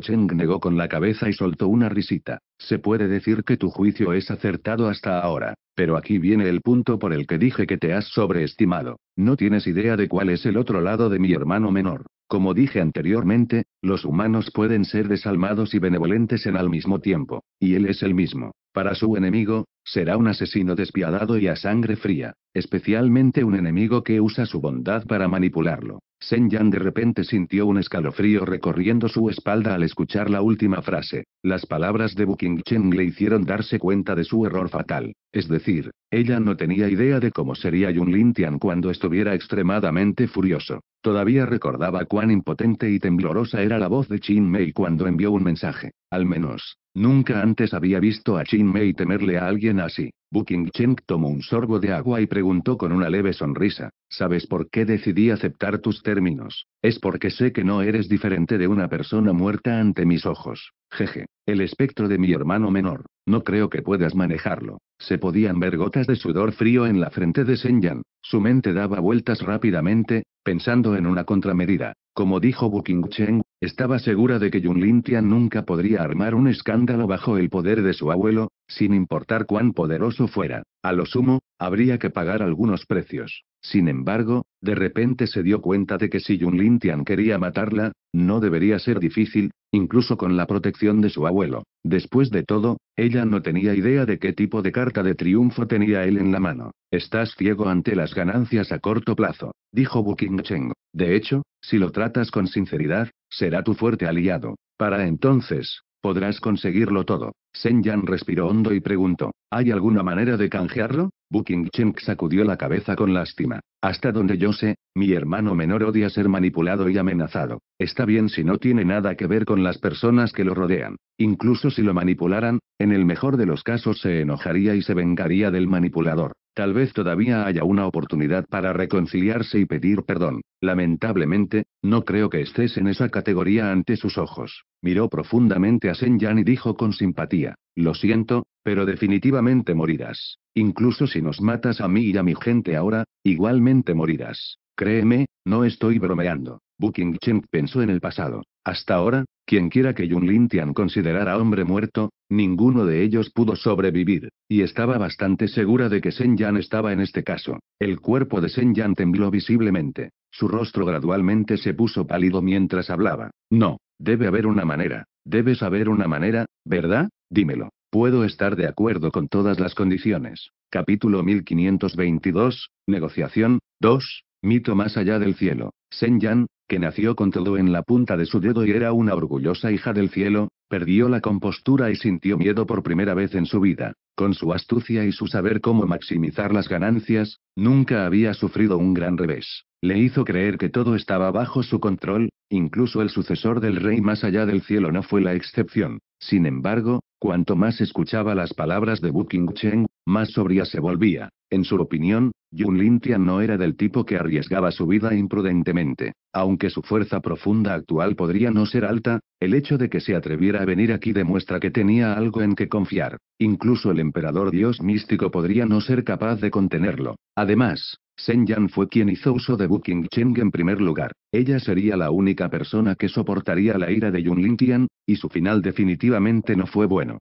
Cheng negó con la cabeza y soltó una risita. Se puede decir que tu juicio es acertado hasta ahora, pero aquí viene el punto por el que dije que te has sobreestimado. No tienes idea de cuál es el otro lado de mi hermano menor. Como dije anteriormente, los humanos pueden ser desalmados y benevolentes en al mismo tiempo, y él es el mismo. Para su enemigo, será un asesino despiadado y a sangre fría, especialmente un enemigo que usa su bondad para manipularlo. Shen Yan de repente sintió un escalofrío recorriendo su espalda al escuchar la última frase. Las palabras de Buking Chen le hicieron darse cuenta de su error fatal. Es decir, ella no tenía idea de cómo sería Yun Lin Tian cuando estuviera extremadamente furioso. Todavía recordaba cuán impotente y temblorosa era la voz de Qin Mei cuando envió un mensaje. Al menos, Nunca antes había visto a Chin Mei temerle a alguien así. Buking Cheng tomó un sorbo de agua y preguntó con una leve sonrisa, ¿sabes por qué decidí aceptar tus términos? Es porque sé que no eres diferente de una persona muerta ante mis ojos. Jeje, el espectro de mi hermano menor. No creo que puedas manejarlo. Se podían ver gotas de sudor frío en la frente de Yan. Su mente daba vueltas rápidamente, pensando en una contramedida. Como dijo Buking Cheng, estaba segura de que Yun Tian nunca podría armar un escándalo bajo el poder de su abuelo, sin importar cuán poderoso fuera. A lo sumo, habría que pagar algunos precios. Sin embargo, de repente se dio cuenta de que si Yun Tian quería matarla, no debería ser difícil, incluso con la protección de su abuelo. Después de todo, ella no tenía idea de qué tipo de carta de triunfo tenía él en la mano. Estás ciego ante las ganancias a corto plazo, dijo Wu Qingcheng. De hecho, si lo tratas con sinceridad, será tu fuerte aliado. Para entonces, podrás conseguirlo todo. Shen Yan respiró hondo y preguntó: ¿Hay alguna manera de canjearlo? Bu Cheng sacudió la cabeza con lástima. Hasta donde yo sé, mi hermano menor odia ser manipulado y amenazado. Está bien si no tiene nada que ver con las personas que lo rodean. Incluso si lo manipularan, en el mejor de los casos se enojaría y se vengaría del manipulador. Tal vez todavía haya una oportunidad para reconciliarse y pedir perdón. Lamentablemente, no creo que estés en esa categoría ante sus ojos. Miró profundamente a Yan y dijo con simpatía: Lo siento, pero definitivamente morirás. Incluso si nos matas a mí y a mi gente ahora, igualmente morirás. Créeme, no estoy bromeando. booking Cheng pensó en el pasado. Hasta ahora, quienquiera que Yun Lin Tian considerara hombre muerto, ninguno de ellos pudo sobrevivir, y estaba bastante segura de que Shen Yan estaba en este caso. El cuerpo de Shen Yan tembló visiblemente. Su rostro gradualmente se puso pálido mientras hablaba. No, debe haber una manera. Debes haber una manera, ¿verdad? Dímelo. Puedo estar de acuerdo con todas las condiciones. Capítulo 1522, Negociación, 2, Mito más allá del cielo. Shen Yan, que nació con todo en la punta de su dedo y era una orgullosa hija del cielo, perdió la compostura y sintió miedo por primera vez en su vida. Con su astucia y su saber cómo maximizar las ganancias, nunca había sufrido un gran revés. Le hizo creer que todo estaba bajo su control, incluso el sucesor del rey más allá del cielo no fue la excepción. Sin embargo, cuanto más escuchaba las palabras de Wu Cheng, más sobria se volvía. En su opinión, Yun Tian no era del tipo que arriesgaba su vida imprudentemente. Aunque su fuerza profunda actual podría no ser alta, el hecho de que se atreviera a venir aquí demuestra que tenía algo en que confiar. Incluso el emperador dios místico podría no ser capaz de contenerlo. Además, Shen Yan fue quien hizo uso de Qing Cheng en primer lugar. Ella sería la única persona que soportaría la ira de Yun Tian, y su final definitivamente no fue bueno.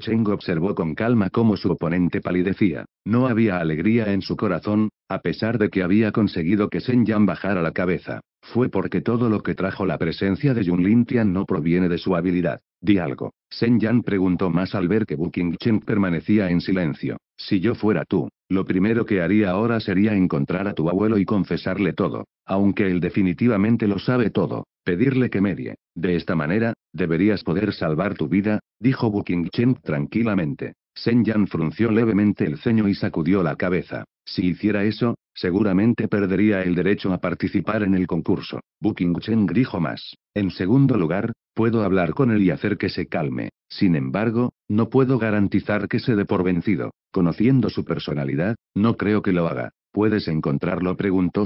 Cheng observó con calma cómo su oponente palidecía. No había alegría en su corazón, a pesar de que había conseguido que Yan bajara la cabeza. Fue porque todo lo que trajo la presencia de Jun Lin Tian no proviene de su habilidad. Di algo. Yan preguntó más al ver que Cheng permanecía en silencio. Si yo fuera tú, lo primero que haría ahora sería encontrar a tu abuelo y confesarle todo, aunque él definitivamente lo sabe todo. Pedirle que medie. De esta manera, deberías poder salvar tu vida, dijo Buckingham tranquilamente. Yan frunció levemente el ceño y sacudió la cabeza. Si hiciera eso, seguramente perdería el derecho a participar en el concurso. Chen dijo más. En segundo lugar, puedo hablar con él y hacer que se calme. Sin embargo, no puedo garantizar que se dé por vencido. Conociendo su personalidad, no creo que lo haga. ¿Puedes encontrarlo? preguntó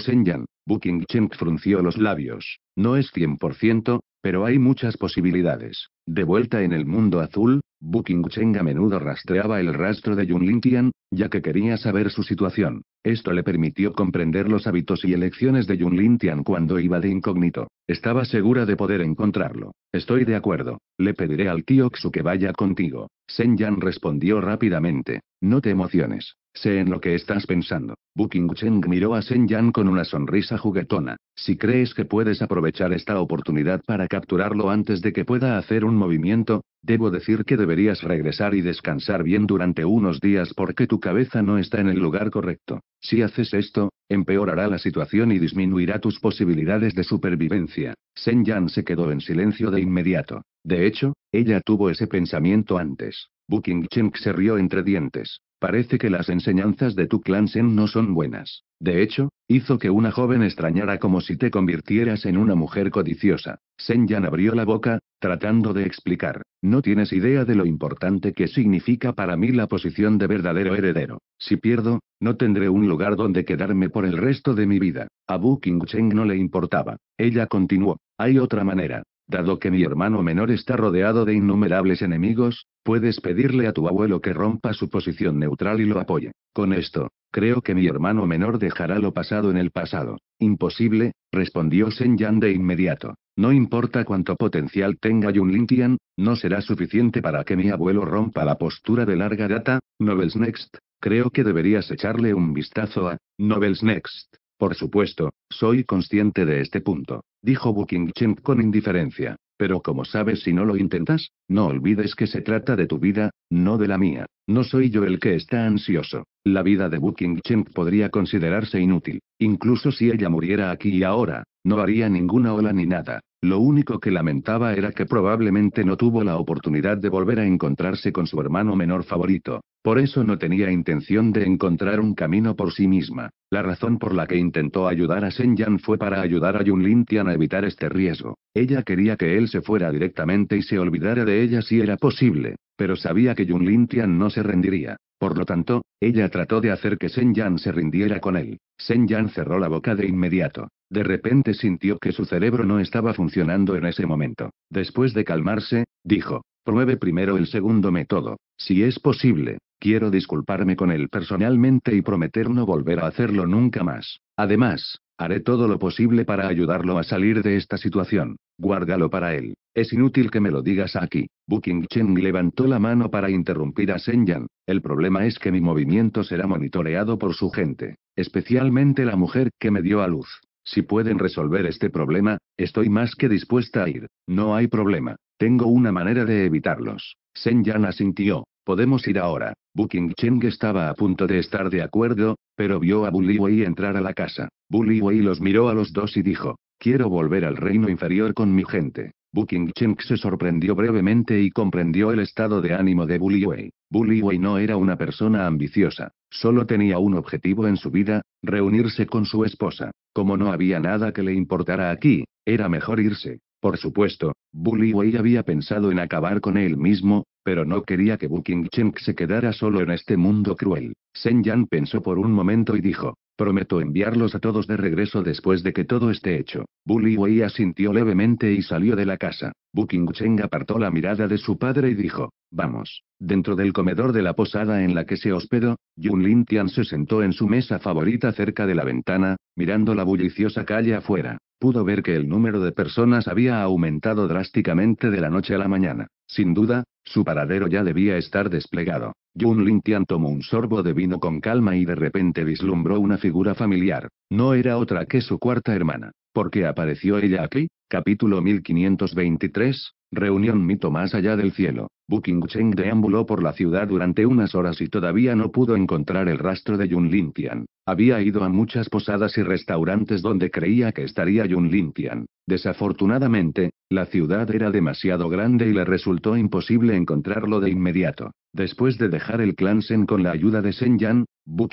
Buking Cheng frunció los labios. No es 100%, pero hay muchas posibilidades. De vuelta en el mundo azul, Cheng a menudo rastreaba el rastro de Yun Tian, ya que quería saber su situación. Esto le permitió comprender los hábitos y elecciones de Yun Tian cuando iba de incógnito. Estaba segura de poder encontrarlo. Estoy de acuerdo. Le pediré al tío Xu que vaya contigo. Shen Yan respondió rápidamente. No te emociones. Sé en lo que estás pensando. Buking Cheng miró a Sen Yan con una sonrisa juguetona. Si crees que puedes aprovechar esta oportunidad para capturarlo antes de que pueda hacer un movimiento, debo decir que deberías regresar y descansar bien durante unos días porque tu cabeza no está en el lugar correcto. Si haces esto, empeorará la situación y disminuirá tus posibilidades de supervivencia. Shen Yan se quedó en silencio de inmediato. De hecho, ella tuvo ese pensamiento antes. Buckingham Cheng se rió entre dientes. Parece que las enseñanzas de tu clan Sen no son buenas. De hecho, hizo que una joven extrañara como si te convirtieras en una mujer codiciosa. Yan abrió la boca, tratando de explicar. No tienes idea de lo importante que significa para mí la posición de verdadero heredero. Si pierdo, no tendré un lugar donde quedarme por el resto de mi vida. A Bu Cheng no le importaba. Ella continuó. Hay otra manera. Dado que mi hermano menor está rodeado de innumerables enemigos, puedes pedirle a tu abuelo que rompa su posición neutral y lo apoye. Con esto, creo que mi hermano menor dejará lo pasado en el pasado. Imposible, respondió Yan de inmediato. No importa cuánto potencial tenga Yun Tian, no será suficiente para que mi abuelo rompa la postura de larga data. Novels Next, creo que deberías echarle un vistazo a Novels Next. Por supuesto, soy consciente de este punto dijo Buckingham con indiferencia. Pero como sabes si no lo intentas, no olvides que se trata de tu vida, no de la mía. No soy yo el que está ansioso. La vida de Buckingham podría considerarse inútil. Incluso si ella muriera aquí y ahora, no haría ninguna ola ni nada. Lo único que lamentaba era que probablemente no tuvo la oportunidad de volver a encontrarse con su hermano menor favorito. Por eso no tenía intención de encontrar un camino por sí misma. La razón por la que intentó ayudar a Shen Yan fue para ayudar a Yun Lin Tian a evitar este riesgo. Ella quería que él se fuera directamente y se olvidara de ella si era posible. Pero sabía que Yun Lin Tian no se rendiría. Por lo tanto, ella trató de hacer que Shen Yan se rindiera con él. Shen Yan cerró la boca de inmediato. De repente sintió que su cerebro no estaba funcionando en ese momento. Después de calmarse, dijo, pruebe primero el segundo método. Si es posible, quiero disculparme con él personalmente y prometer no volver a hacerlo nunca más. Además, haré todo lo posible para ayudarlo a salir de esta situación. Guárdalo para él. Es inútil que me lo digas aquí. Booking Cheng levantó la mano para interrumpir a Yan. El problema es que mi movimiento será monitoreado por su gente, especialmente la mujer que me dio a luz. Si pueden resolver este problema, estoy más que dispuesta a ir. No hay problema. Tengo una manera de evitarlos. Yan asintió. Podemos ir ahora. Booking Cheng estaba a punto de estar de acuerdo, pero vio a Bully entrar a la casa. Bully los miró a los dos y dijo, Quiero volver al reino inferior con mi gente. Bucking Cheng se sorprendió brevemente y comprendió el estado de ánimo de Bully Wei. no era una persona ambiciosa, solo tenía un objetivo en su vida, reunirse con su esposa. Como no había nada que le importara aquí, era mejor irse. Por supuesto, Bully había pensado en acabar con él mismo, pero no quería que Bucking Cheng se quedara solo en este mundo cruel. Shen Yan pensó por un momento y dijo, Prometo enviarlos a todos de regreso después de que todo esté hecho. Bully Wei asintió levemente y salió de la casa. Bu Cheng apartó la mirada de su padre y dijo: Vamos. Dentro del comedor de la posada en la que se hospedó, Yun Lin Tian se sentó en su mesa favorita cerca de la ventana, mirando la bulliciosa calle afuera. Pudo ver que el número de personas había aumentado drásticamente de la noche a la mañana. Sin duda, su paradero ya debía estar desplegado. Jun Tian tomó un sorbo de vino con calma y de repente vislumbró una figura familiar. No era otra que su cuarta hermana. ¿Por qué apareció ella aquí? Capítulo 1523. Reunión mito más allá del cielo. Bukingcheng Cheng deambuló por la ciudad durante unas horas y todavía no pudo encontrar el rastro de Yun Tian. Había ido a muchas posadas y restaurantes donde creía que estaría Yun Tian. Desafortunadamente, la ciudad era demasiado grande y le resultó imposible encontrarlo de inmediato. Después de dejar el clan Sen con la ayuda de Shen Yan, Bu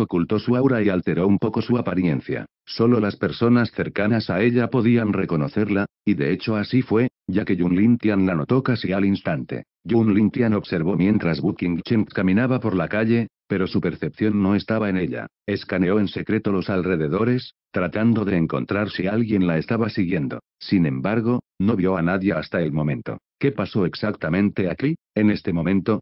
ocultó su aura y alteró un poco su apariencia. Solo las personas cercanas a ella podían reconocerla, y de hecho así fue, ya que Yun Lin Tian la notó casi al instante. Yun Lin Tian observó mientras Bu Cheng caminaba por la calle, pero su percepción no estaba en ella. Escaneó en secreto los alrededores, tratando de encontrar si alguien la estaba siguiendo. Sin embargo, no vio a nadie hasta el momento. ¿Qué pasó exactamente aquí? En este momento,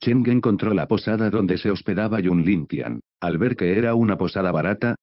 Cheng encontró la posada donde se hospedaba Yun Lintian. Al ver que era una posada barata,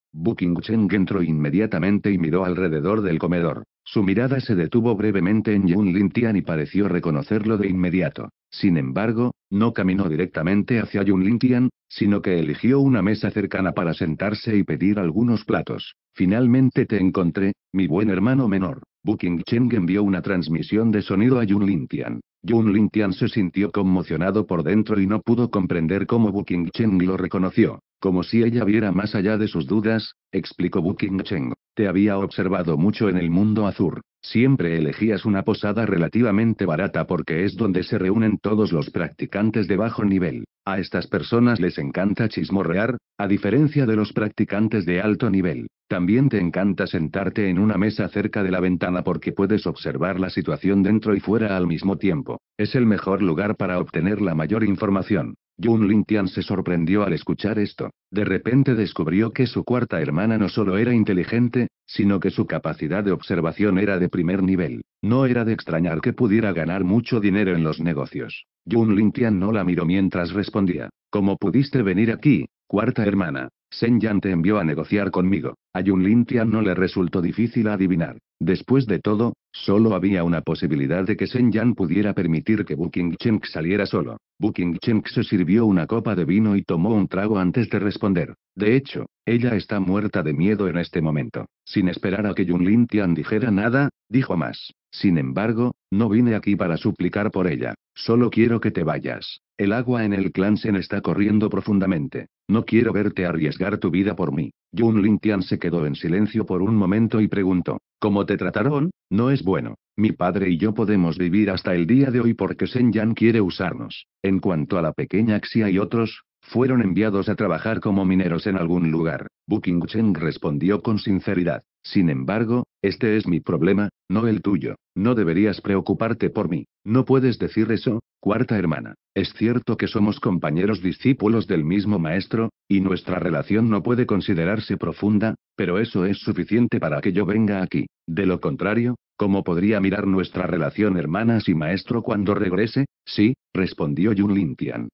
Cheng entró inmediatamente y miró alrededor del comedor. Su mirada se detuvo brevemente en Yun Lintian y pareció reconocerlo de inmediato. Sin embargo, no caminó directamente hacia Yun Lintian, sino que eligió una mesa cercana para sentarse y pedir algunos platos. Finalmente te encontré, mi buen hermano menor. Booking Cheng envió una transmisión de sonido a Yun Lintian. Yun Tian se sintió conmocionado por dentro y no pudo comprender cómo Booking Cheng lo reconoció, como si ella viera más allá de sus dudas, explicó Booking Cheng. Te había observado mucho en el mundo azul. Siempre elegías una posada relativamente barata porque es donde se reúnen todos los practicantes de bajo nivel. A estas personas les encanta chismorrear, a diferencia de los practicantes de alto nivel. También te encanta sentarte en una mesa cerca de la ventana porque puedes observar la situación dentro y fuera al mismo tiempo. Es el mejor lugar para obtener la mayor información. Jun Lintian se sorprendió al escuchar esto. De repente descubrió que su cuarta hermana no solo era inteligente, sino que su capacidad de observación era de primer nivel. No era de extrañar que pudiera ganar mucho dinero en los negocios. Jun Lintian no la miró mientras respondía. ¿Cómo pudiste venir aquí, cuarta hermana? Shen Yan te envió a negociar conmigo. A Yun Lin Tian no le resultó difícil adivinar. Después de todo, solo había una posibilidad de que Shen Yan pudiera permitir que Bu Cheng saliera solo. Bu Cheng se sirvió una copa de vino y tomó un trago antes de responder. De hecho, ella está muerta de miedo en este momento. Sin esperar a que Yun Lin Tian dijera nada, dijo más. Sin embargo, no vine aquí para suplicar por ella. Solo quiero que te vayas. El agua en el clan Shen está corriendo profundamente. No quiero verte arriesgar tu vida por mí. Yun Lin Tian se quedó en silencio por un momento y preguntó: ¿Cómo te trataron? No es bueno. Mi padre y yo podemos vivir hasta el día de hoy porque Shen Yan quiere usarnos. En cuanto a la pequeña Xia y otros, fueron enviados a trabajar como mineros en algún lugar. Bu Cheng respondió con sinceridad. Sin embargo, este es mi problema, no el tuyo. No deberías preocuparte por mí. No puedes decir eso, cuarta hermana. Es cierto que somos compañeros discípulos del mismo maestro, y nuestra relación no puede considerarse profunda, pero eso es suficiente para que yo venga aquí. De lo contrario, ¿cómo podría mirar nuestra relación hermanas y maestro cuando regrese? Sí, respondió Yun Tian.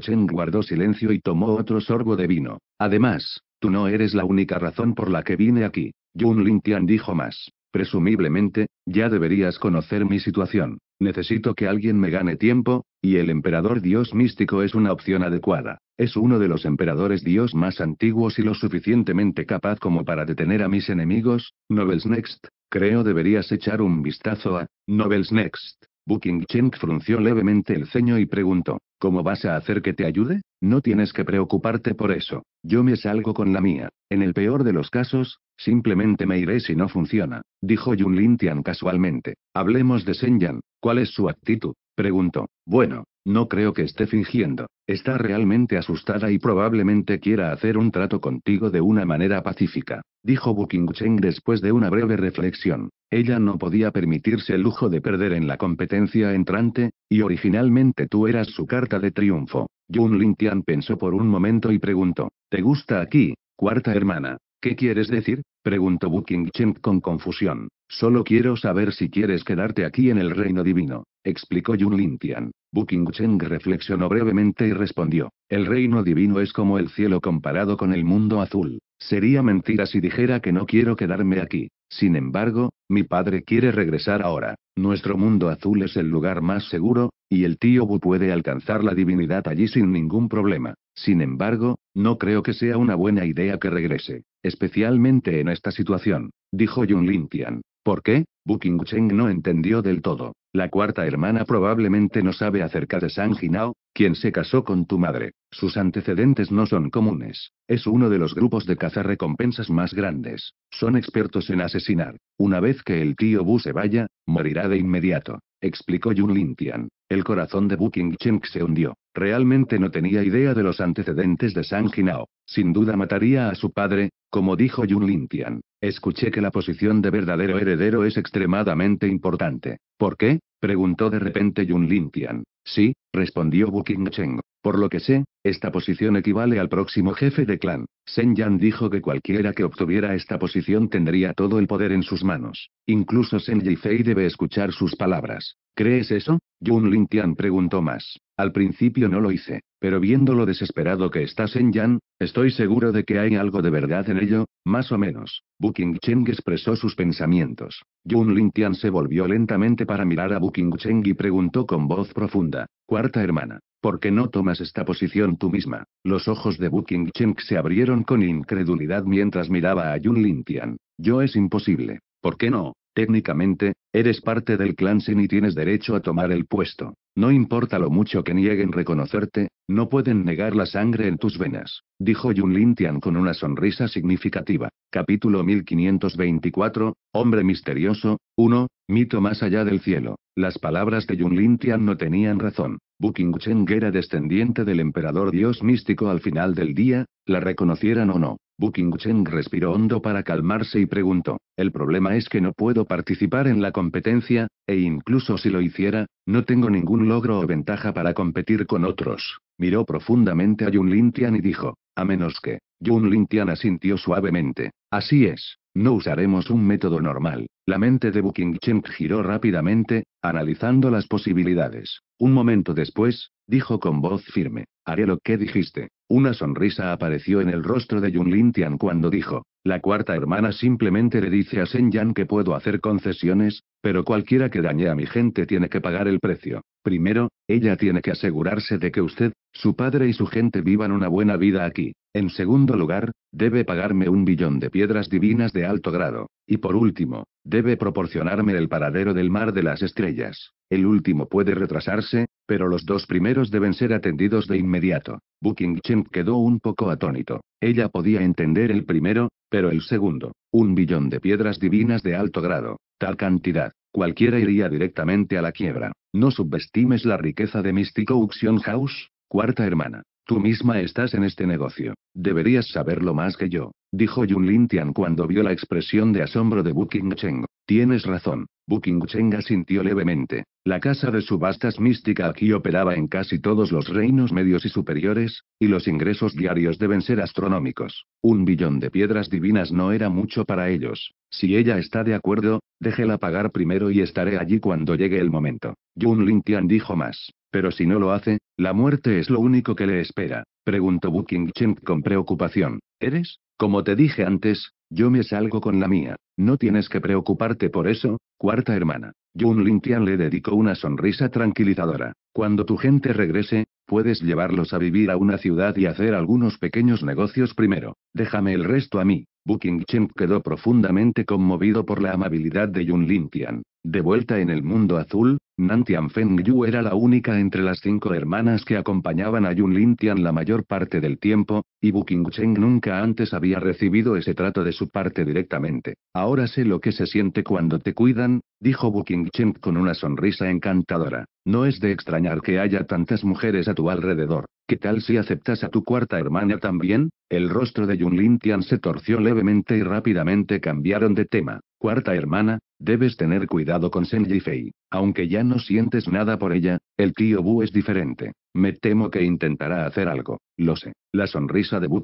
Cheng guardó silencio y tomó otro sorbo de vino. Además, tú no eres la única razón por la que vine aquí. Jun Tian dijo más. Presumiblemente, ya deberías conocer mi situación. Necesito que alguien me gane tiempo, y el emperador dios místico es una opción adecuada. Es uno de los emperadores dios más antiguos y lo suficientemente capaz como para detener a mis enemigos. Novels Next, creo deberías echar un vistazo a Novels Next. Buking Cheng frunció levemente el ceño y preguntó: ¿Cómo vas a hacer que te ayude? No tienes que preocuparte por eso. Yo me salgo con la mía. En el peor de los casos, simplemente me iré si no funciona, dijo Yun Tian casualmente. Hablemos de Yan. ¿Cuál es su actitud? preguntó. Bueno, no creo que esté fingiendo. Está realmente asustada y probablemente quiera hacer un trato contigo de una manera pacífica, dijo Cheng después de una breve reflexión. Ella no podía permitirse el lujo de perder en la competencia entrante, y originalmente tú eras su carta de triunfo. Jun Tian pensó por un momento y preguntó: ¿Te gusta aquí, cuarta hermana? ¿Qué quieres decir? preguntó Cheng con confusión. Solo quiero saber si quieres quedarte aquí en el reino divino, explicó Yun Tian. Qingcheng reflexionó brevemente y respondió, el reino divino es como el cielo comparado con el mundo azul. Sería mentira si dijera que no quiero quedarme aquí. Sin embargo, mi padre quiere regresar ahora. Nuestro mundo azul es el lugar más seguro, y el tío Bu puede alcanzar la divinidad allí sin ningún problema. Sin embargo, no creo que sea una buena idea que regrese, especialmente en esta situación, dijo Yun Tian. ¿Por qué? Qingcheng no entendió del todo. La cuarta hermana probablemente no sabe acerca de San Jinao, quien se casó con tu madre. Sus antecedentes no son comunes. Es uno de los grupos de recompensas más grandes. Son expertos en asesinar. Una vez que el tío Bu se vaya, morirá de inmediato, explicó Yun Tian. El corazón de Bu Cheng se hundió. Realmente no tenía idea de los antecedentes de San Jinao. Sin duda mataría a su padre, como dijo Yun Tian. Escuché que la posición de verdadero heredero es extremadamente importante. ¿Por qué? preguntó de repente Yun Tian. Sí, respondió Wu Cheng. Por lo que sé, esta posición equivale al próximo jefe de clan. Shen Yan dijo que cualquiera que obtuviera esta posición tendría todo el poder en sus manos. Incluso Shen Yifei debe escuchar sus palabras. ¿Crees eso? Yun Lin Tian preguntó más. Al principio no lo hice, pero viendo lo desesperado que está Shen Yan, estoy seguro de que hay algo de verdad en ello, más o menos. Bu Cheng expresó sus pensamientos. Yun Lin Tian se volvió lentamente para mirar a Bu Cheng y preguntó con voz profunda: Cuarta hermana, ¿Por qué no tomas esta posición tú misma? Los ojos de booking Cheng se abrieron con incredulidad mientras miraba a Yun Lintian. Yo es imposible. ¿Por qué no? Técnicamente, eres parte del clan Sin y tienes derecho a tomar el puesto. No importa lo mucho que nieguen reconocerte, no pueden negar la sangre en tus venas, dijo Yun Lin Tian con una sonrisa significativa. Capítulo 1524, Hombre Misterioso, 1, Mito más allá del cielo. Las palabras de Yun Lin Tian no tenían razón. Buking Cheng era descendiente del emperador dios místico al final del día, la reconocieran o no. Cheng respiró hondo para calmarse y preguntó, el problema es que no puedo participar en la competencia, e incluso si lo hiciera, no tengo ningún logro o ventaja para competir con otros. Miró profundamente a Yun Tian y dijo, a menos que, Yun Tian asintió suavemente, así es. No usaremos un método normal. La mente de Cheng giró rápidamente, analizando las posibilidades. Un momento después, Dijo con voz firme, haré lo que dijiste. Una sonrisa apareció en el rostro de Yun Lin Tian cuando dijo, la cuarta hermana simplemente le dice a Shen Yan que puedo hacer concesiones, pero cualquiera que dañe a mi gente tiene que pagar el precio. Primero, ella tiene que asegurarse de que usted, su padre y su gente vivan una buena vida aquí. En segundo lugar, debe pagarme un billón de piedras divinas de alto grado. Y por último, debe proporcionarme el paradero del mar de las estrellas. El último puede retrasarse, pero los dos primeros deben ser atendidos de inmediato. Buckingham quedó un poco atónito. Ella podía entender el primero, pero el segundo, un billón de piedras divinas de alto grado, tal cantidad, cualquiera iría directamente a la quiebra. No subestimes la riqueza de místico Auction House, cuarta hermana. Tú misma estás en este negocio. Deberías saberlo más que yo, dijo Yun Lin Tian cuando vio la expresión de asombro de Buking Cheng. Tienes razón. booking Cheng asintió levemente. La casa de subastas mística aquí operaba en casi todos los reinos medios y superiores, y los ingresos diarios deben ser astronómicos. Un billón de piedras divinas no era mucho para ellos. Si ella está de acuerdo, déjela pagar primero y estaré allí cuando llegue el momento. Yun Lin Tian dijo más. Pero si no lo hace, la muerte es lo único que le espera, preguntó Buckingham con preocupación. ¿Eres? Como te dije antes, yo me salgo con la mía. No tienes que preocuparte por eso, cuarta hermana. Jun Lintian le dedicó una sonrisa tranquilizadora. Cuando tu gente regrese, puedes llevarlos a vivir a una ciudad y hacer algunos pequeños negocios primero. Déjame el resto a mí. Buckingham quedó profundamente conmovido por la amabilidad de Jun Lintian. De vuelta en el mundo azul, Nantian Feng Yu era la única entre las cinco hermanas que acompañaban a Yun Lin Tian la mayor parte del tiempo, y Bu Qingcheng nunca antes había recibido ese trato de su parte directamente. Ahora sé lo que se siente cuando te cuidan, dijo Bu Qingcheng con una sonrisa encantadora. No es de extrañar que haya tantas mujeres a tu alrededor. ¿Qué tal si aceptas a tu cuarta hermana también? El rostro de Yun Lin Tian se torció levemente y rápidamente cambiaron de tema. Cuarta hermana, debes tener cuidado con Shen Yifei. Aunque ya no sientes nada por ella, el tío Bu es diferente. Me temo que intentará hacer algo. Lo sé. La sonrisa de Bu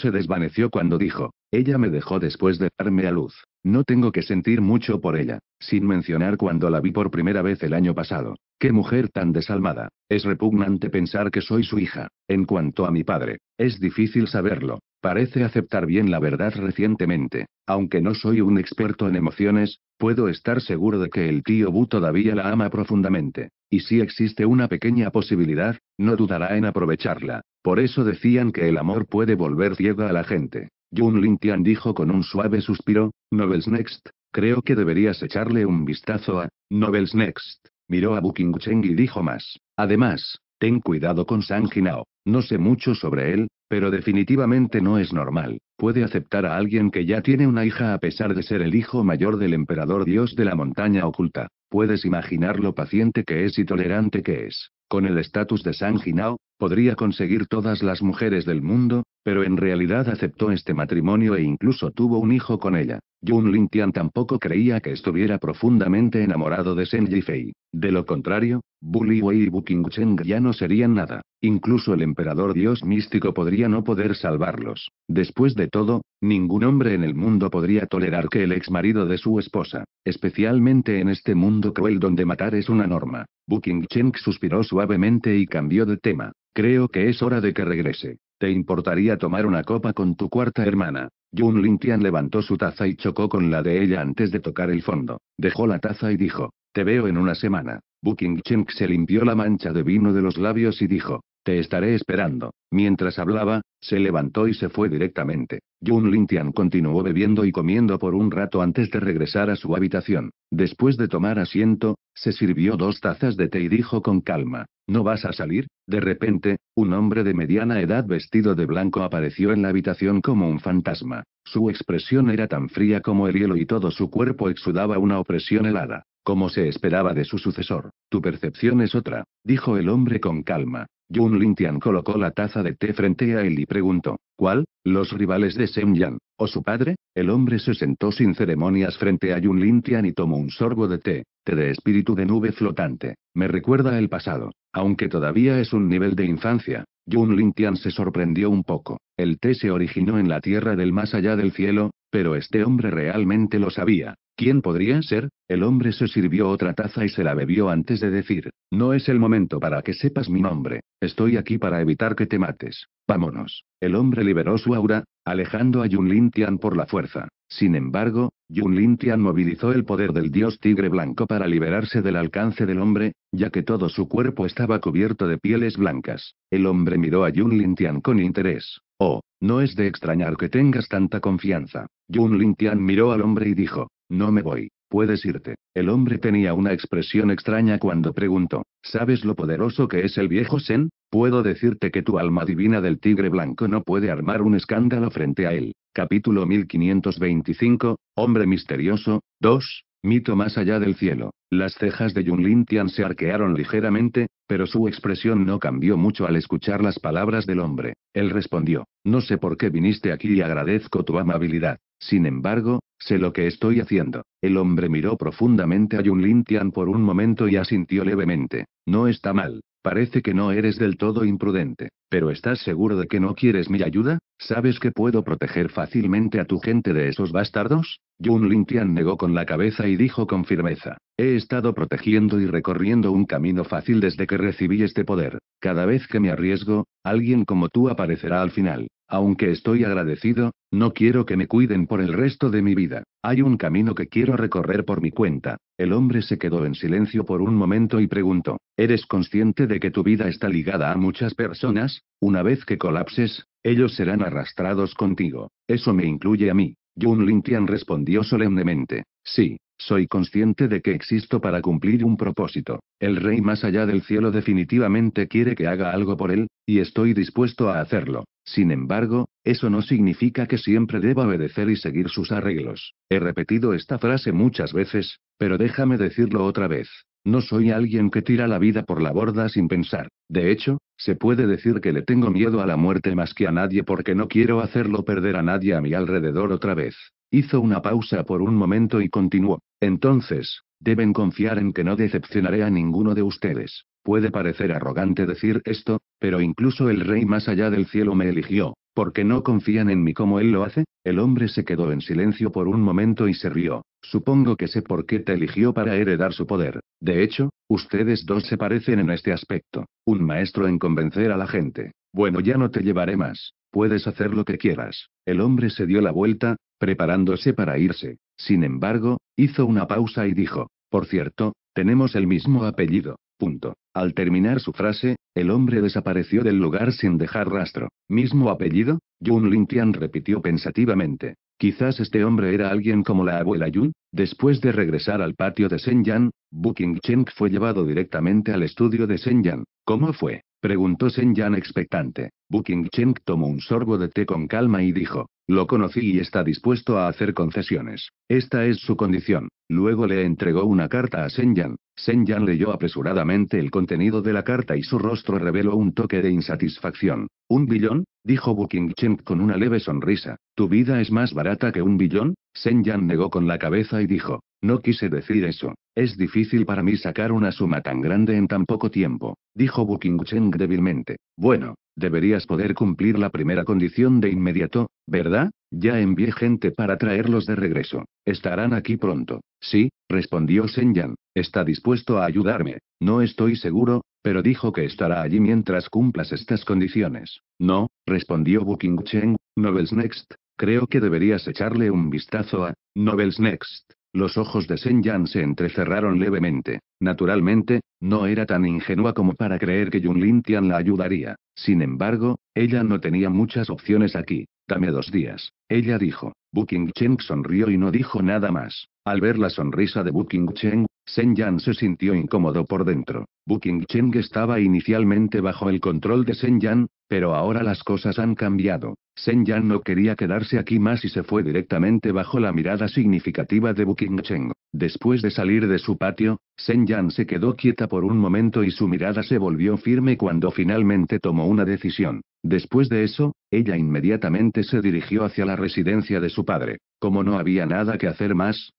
se desvaneció cuando dijo. Ella me dejó después de darme a luz. No tengo que sentir mucho por ella, sin mencionar cuando la vi por primera vez el año pasado. Qué mujer tan desalmada. Es repugnante pensar que soy su hija. En cuanto a mi padre, es difícil saberlo. Parece aceptar bien la verdad recientemente. Aunque no soy un experto en emociones, puedo estar seguro de que el tío Bu todavía la ama profundamente. Y si existe una pequeña posibilidad, no dudará en aprovecharla. Por eso decían que el amor puede volver ciega a la gente. Jun Tian dijo con un suave suspiro, Novels Next, creo que deberías echarle un vistazo a Novels Next. Miró a Bu Cheng y dijo más. Además, ten cuidado con Sang Jinao. No sé mucho sobre él, pero definitivamente no es normal. Puede aceptar a alguien que ya tiene una hija a pesar de ser el hijo mayor del emperador dios de la montaña oculta. Puedes imaginar lo paciente que es y tolerante que es. Con el estatus de Sang Jinao, podría conseguir todas las mujeres del mundo, pero en realidad aceptó este matrimonio e incluso tuvo un hijo con ella. Jun Tian tampoco creía que estuviera profundamente enamorado de Shen Fei. De lo contrario, Bu Liwei y Bu Qingcheng ya no serían nada. Incluso el emperador dios místico podría no poder salvarlos. Después de todo, ningún hombre en el mundo podría tolerar que el ex marido de su esposa, especialmente en este mundo cruel donde matar es una norma. Bu Qingcheng suspiró suavemente y cambió de tema. Creo que es hora de que regrese. ¿Te importaría tomar una copa con tu cuarta hermana? Jun Tian levantó su taza y chocó con la de ella antes de tocar el fondo. Dejó la taza y dijo: Te veo en una semana. Qing Cheng se limpió la mancha de vino de los labios y dijo: te estaré esperando. Mientras hablaba, se levantó y se fue directamente. Jun Lintian continuó bebiendo y comiendo por un rato antes de regresar a su habitación. Después de tomar asiento, se sirvió dos tazas de té y dijo con calma, ¿no vas a salir? De repente, un hombre de mediana edad vestido de blanco apareció en la habitación como un fantasma. Su expresión era tan fría como el hielo y todo su cuerpo exudaba una opresión helada como se esperaba de su sucesor. Tu percepción es otra, dijo el hombre con calma. Yun Tian colocó la taza de té frente a él y preguntó, ¿cuál? ¿Los rivales de Shen Yan? ¿O su padre? El hombre se sentó sin ceremonias frente a Yun Lintian y tomó un sorbo de té, té de espíritu de nube flotante. Me recuerda el pasado, aunque todavía es un nivel de infancia. Yun Lintian se sorprendió un poco. El té se originó en la tierra del más allá del cielo, pero este hombre realmente lo sabía. ¿Quién podría ser? El hombre se sirvió otra taza y se la bebió antes de decir, no es el momento para que sepas mi nombre, estoy aquí para evitar que te mates. Vámonos. El hombre liberó su aura, alejando a Yun Lin Tian por la fuerza. Sin embargo, Yun Lin Tian movilizó el poder del dios tigre blanco para liberarse del alcance del hombre, ya que todo su cuerpo estaba cubierto de pieles blancas. El hombre miró a Yun Lin Tian con interés. Oh, no es de extrañar que tengas tanta confianza. Yun Lin Tian miró al hombre y dijo, no me voy, puedes irte. El hombre tenía una expresión extraña cuando preguntó, ¿sabes lo poderoso que es el viejo Sen? Puedo decirte que tu alma divina del tigre blanco no puede armar un escándalo frente a él. Capítulo 1525, Hombre misterioso, 2, Mito más allá del cielo. Las cejas de Yun Lin Tian se arquearon ligeramente, pero su expresión no cambió mucho al escuchar las palabras del hombre. Él respondió, no sé por qué viniste aquí y agradezco tu amabilidad. Sin embargo, sé lo que estoy haciendo. El hombre miró profundamente a Yun Lin Tian por un momento y asintió levemente. No está mal. Parece que no eres del todo imprudente. ¿Pero estás seguro de que no quieres mi ayuda? ¿Sabes que puedo proteger fácilmente a tu gente de esos bastardos? Yun Tian negó con la cabeza y dijo con firmeza. He estado protegiendo y recorriendo un camino fácil desde que recibí este poder. Cada vez que me arriesgo, alguien como tú aparecerá al final. Aunque estoy agradecido, no quiero que me cuiden por el resto de mi vida. Hay un camino que quiero recorrer por mi cuenta. El hombre se quedó en silencio por un momento y preguntó. ¿Eres consciente de que tu vida está ligada a muchas personas? Una vez que colapses, ellos serán arrastrados contigo. Eso me incluye a mí. Jun Tian respondió solemnemente. Sí, soy consciente de que existo para cumplir un propósito. El rey más allá del cielo definitivamente quiere que haga algo por él, y estoy dispuesto a hacerlo. Sin embargo, eso no significa que siempre deba obedecer y seguir sus arreglos. He repetido esta frase muchas veces, pero déjame decirlo otra vez. No soy alguien que tira la vida por la borda sin pensar. De hecho, se puede decir que le tengo miedo a la muerte más que a nadie porque no quiero hacerlo perder a nadie a mi alrededor otra vez. Hizo una pausa por un momento y continuó. Entonces, deben confiar en que no decepcionaré a ninguno de ustedes. Puede parecer arrogante decir esto, pero incluso el rey más allá del cielo me eligió qué no confían en mí como él lo hace? El hombre se quedó en silencio por un momento y se rió. Supongo que sé por qué te eligió para heredar su poder. De hecho, ustedes dos se parecen en este aspecto. Un maestro en convencer a la gente. Bueno, ya no te llevaré más. Puedes hacer lo que quieras. El hombre se dio la vuelta, preparándose para irse. Sin embargo, hizo una pausa y dijo, por cierto, tenemos el mismo apellido. Punto. Al terminar su frase, el hombre desapareció del lugar sin dejar rastro. ¿Mismo apellido? Yun Tian repitió pensativamente. Quizás este hombre era alguien como la abuela Yun. Después de regresar al patio de Senyan, Bu Cheng fue llevado directamente al estudio de Yan. ¿Cómo fue? Preguntó Yan expectante. Bu Cheng tomó un sorbo de té con calma y dijo. Lo conocí y está dispuesto a hacer concesiones. Esta es su condición. Luego le entregó una carta a Yan. Shen Yan leyó apresuradamente el contenido de la carta y su rostro reveló un toque de insatisfacción. ¿Un billón? dijo booking Cheng con una leve sonrisa. ¿Tu vida es más barata que un billón? Shen Yan negó con la cabeza y dijo. No quise decir eso. Es difícil para mí sacar una suma tan grande en tan poco tiempo, dijo Wu Cheng débilmente. Bueno, deberías poder cumplir la primera condición de inmediato, ¿verdad? Ya envié gente para traerlos de regreso. Estarán aquí pronto. Sí, respondió Yan. Está dispuesto a ayudarme. No estoy seguro, pero dijo que estará allí mientras cumplas estas condiciones. No, respondió Booking Cheng, Novels Next. Creo que deberías echarle un vistazo a Novels Next. Los ojos de Yan se entrecerraron levemente. Naturalmente, no era tan ingenua como para creer que Yun Lin Tian la ayudaría. Sin embargo, ella no tenía muchas opciones aquí. Dame dos días, ella dijo. Booking Cheng sonrió y no dijo nada más. Al ver la sonrisa de booking Cheng, Shen Yan se sintió incómodo por dentro. Buking Cheng estaba inicialmente bajo el control de Shen Yan, pero ahora las cosas han cambiado. Shen Yan no quería quedarse aquí más y se fue directamente bajo la mirada significativa de Bu Cheng. Después de salir de su patio, Shen Yan se quedó quieta por un momento y su mirada se volvió firme cuando finalmente tomó una decisión. Después de eso, ella inmediatamente se dirigió hacia la residencia de su padre. Como no había nada que hacer más,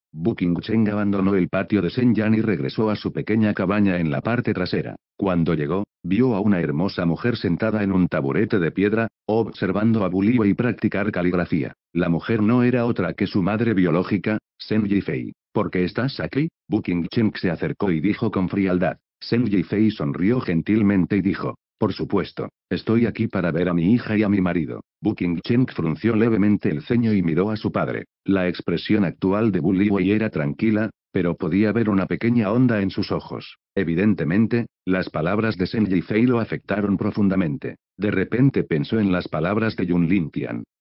Cheng abandonó el patio de Yan y regresó a su pequeña cabaña en la parte trasera. Cuando llegó, vio a una hermosa mujer sentada en un taburete de piedra, observando a Bulío y practicar caligrafía. La mujer no era otra que su madre biológica, Shen Yifei. ¿Por qué estás aquí? Cheng se acercó y dijo con frialdad. Shen Yifei sonrió gentilmente y dijo, por supuesto, estoy aquí para ver a mi hija y a mi marido. Bu Cheng frunció levemente el ceño y miró a su padre. La expresión actual de Bully era tranquila, pero podía ver una pequeña onda en sus ojos. Evidentemente, las palabras de Shen Fei lo afectaron profundamente. De repente pensó en las palabras de Yun Lin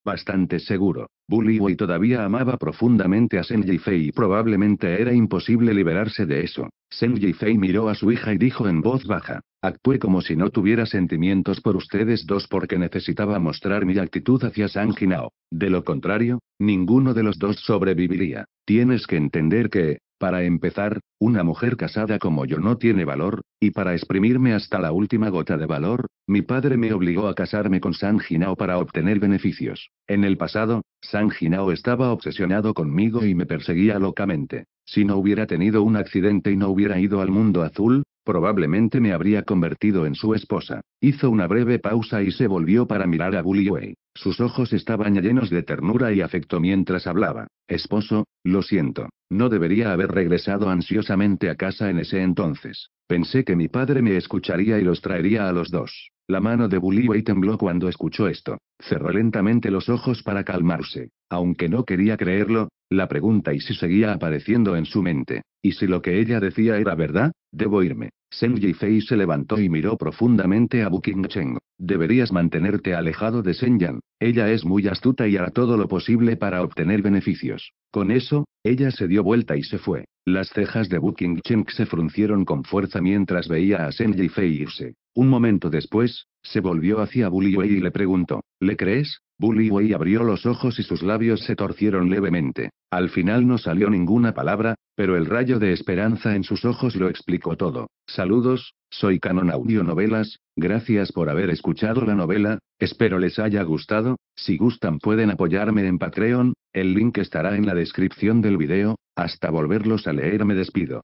Bastante seguro. Bully todavía amaba profundamente a Shen Fei y probablemente era imposible liberarse de eso. Shen Jifei miró a su hija y dijo en voz baja. Actué como si no tuviera sentimientos por ustedes dos porque necesitaba mostrar mi actitud hacia San De lo contrario, ninguno de los dos sobreviviría. Tienes que entender que, para empezar, una mujer casada como yo no tiene valor, y para exprimirme hasta la última gota de valor, mi padre me obligó a casarme con San para obtener beneficios. En el pasado, San estaba obsesionado conmigo y me perseguía locamente. Si no hubiera tenido un accidente y no hubiera ido al mundo azul, Probablemente me habría convertido en su esposa. Hizo una breve pausa y se volvió para mirar a Bullyway. Sus ojos estaban llenos de ternura y afecto mientras hablaba. Esposo, lo siento. No debería haber regresado ansiosamente a casa en ese entonces. Pensé que mi padre me escucharía y los traería a los dos. La mano de Bullyway tembló cuando escuchó esto. Cerró lentamente los ojos para calmarse. Aunque no quería creerlo, la pregunta y si seguía apareciendo en su mente. ¿Y si lo que ella decía era verdad? Debo irme. Shen Yifei se levantó y miró profundamente a Bu Cheng. Deberías mantenerte alejado de Sen Yan. Ella es muy astuta y hará todo lo posible para obtener beneficios. Con eso, ella se dio vuelta y se fue. Las cejas de Bu Cheng se fruncieron con fuerza mientras veía a Sen Yifei irse. Un momento después, se volvió hacia Bully y le preguntó: ¿Le crees? Bullyway abrió los ojos y sus labios se torcieron levemente. Al final no salió ninguna palabra, pero el rayo de esperanza en sus ojos lo explicó todo. Saludos, soy Canon Audio Novelas, gracias por haber escuchado la novela, espero les haya gustado, si gustan pueden apoyarme en Patreon, el link estará en la descripción del video, hasta volverlos a leer me despido.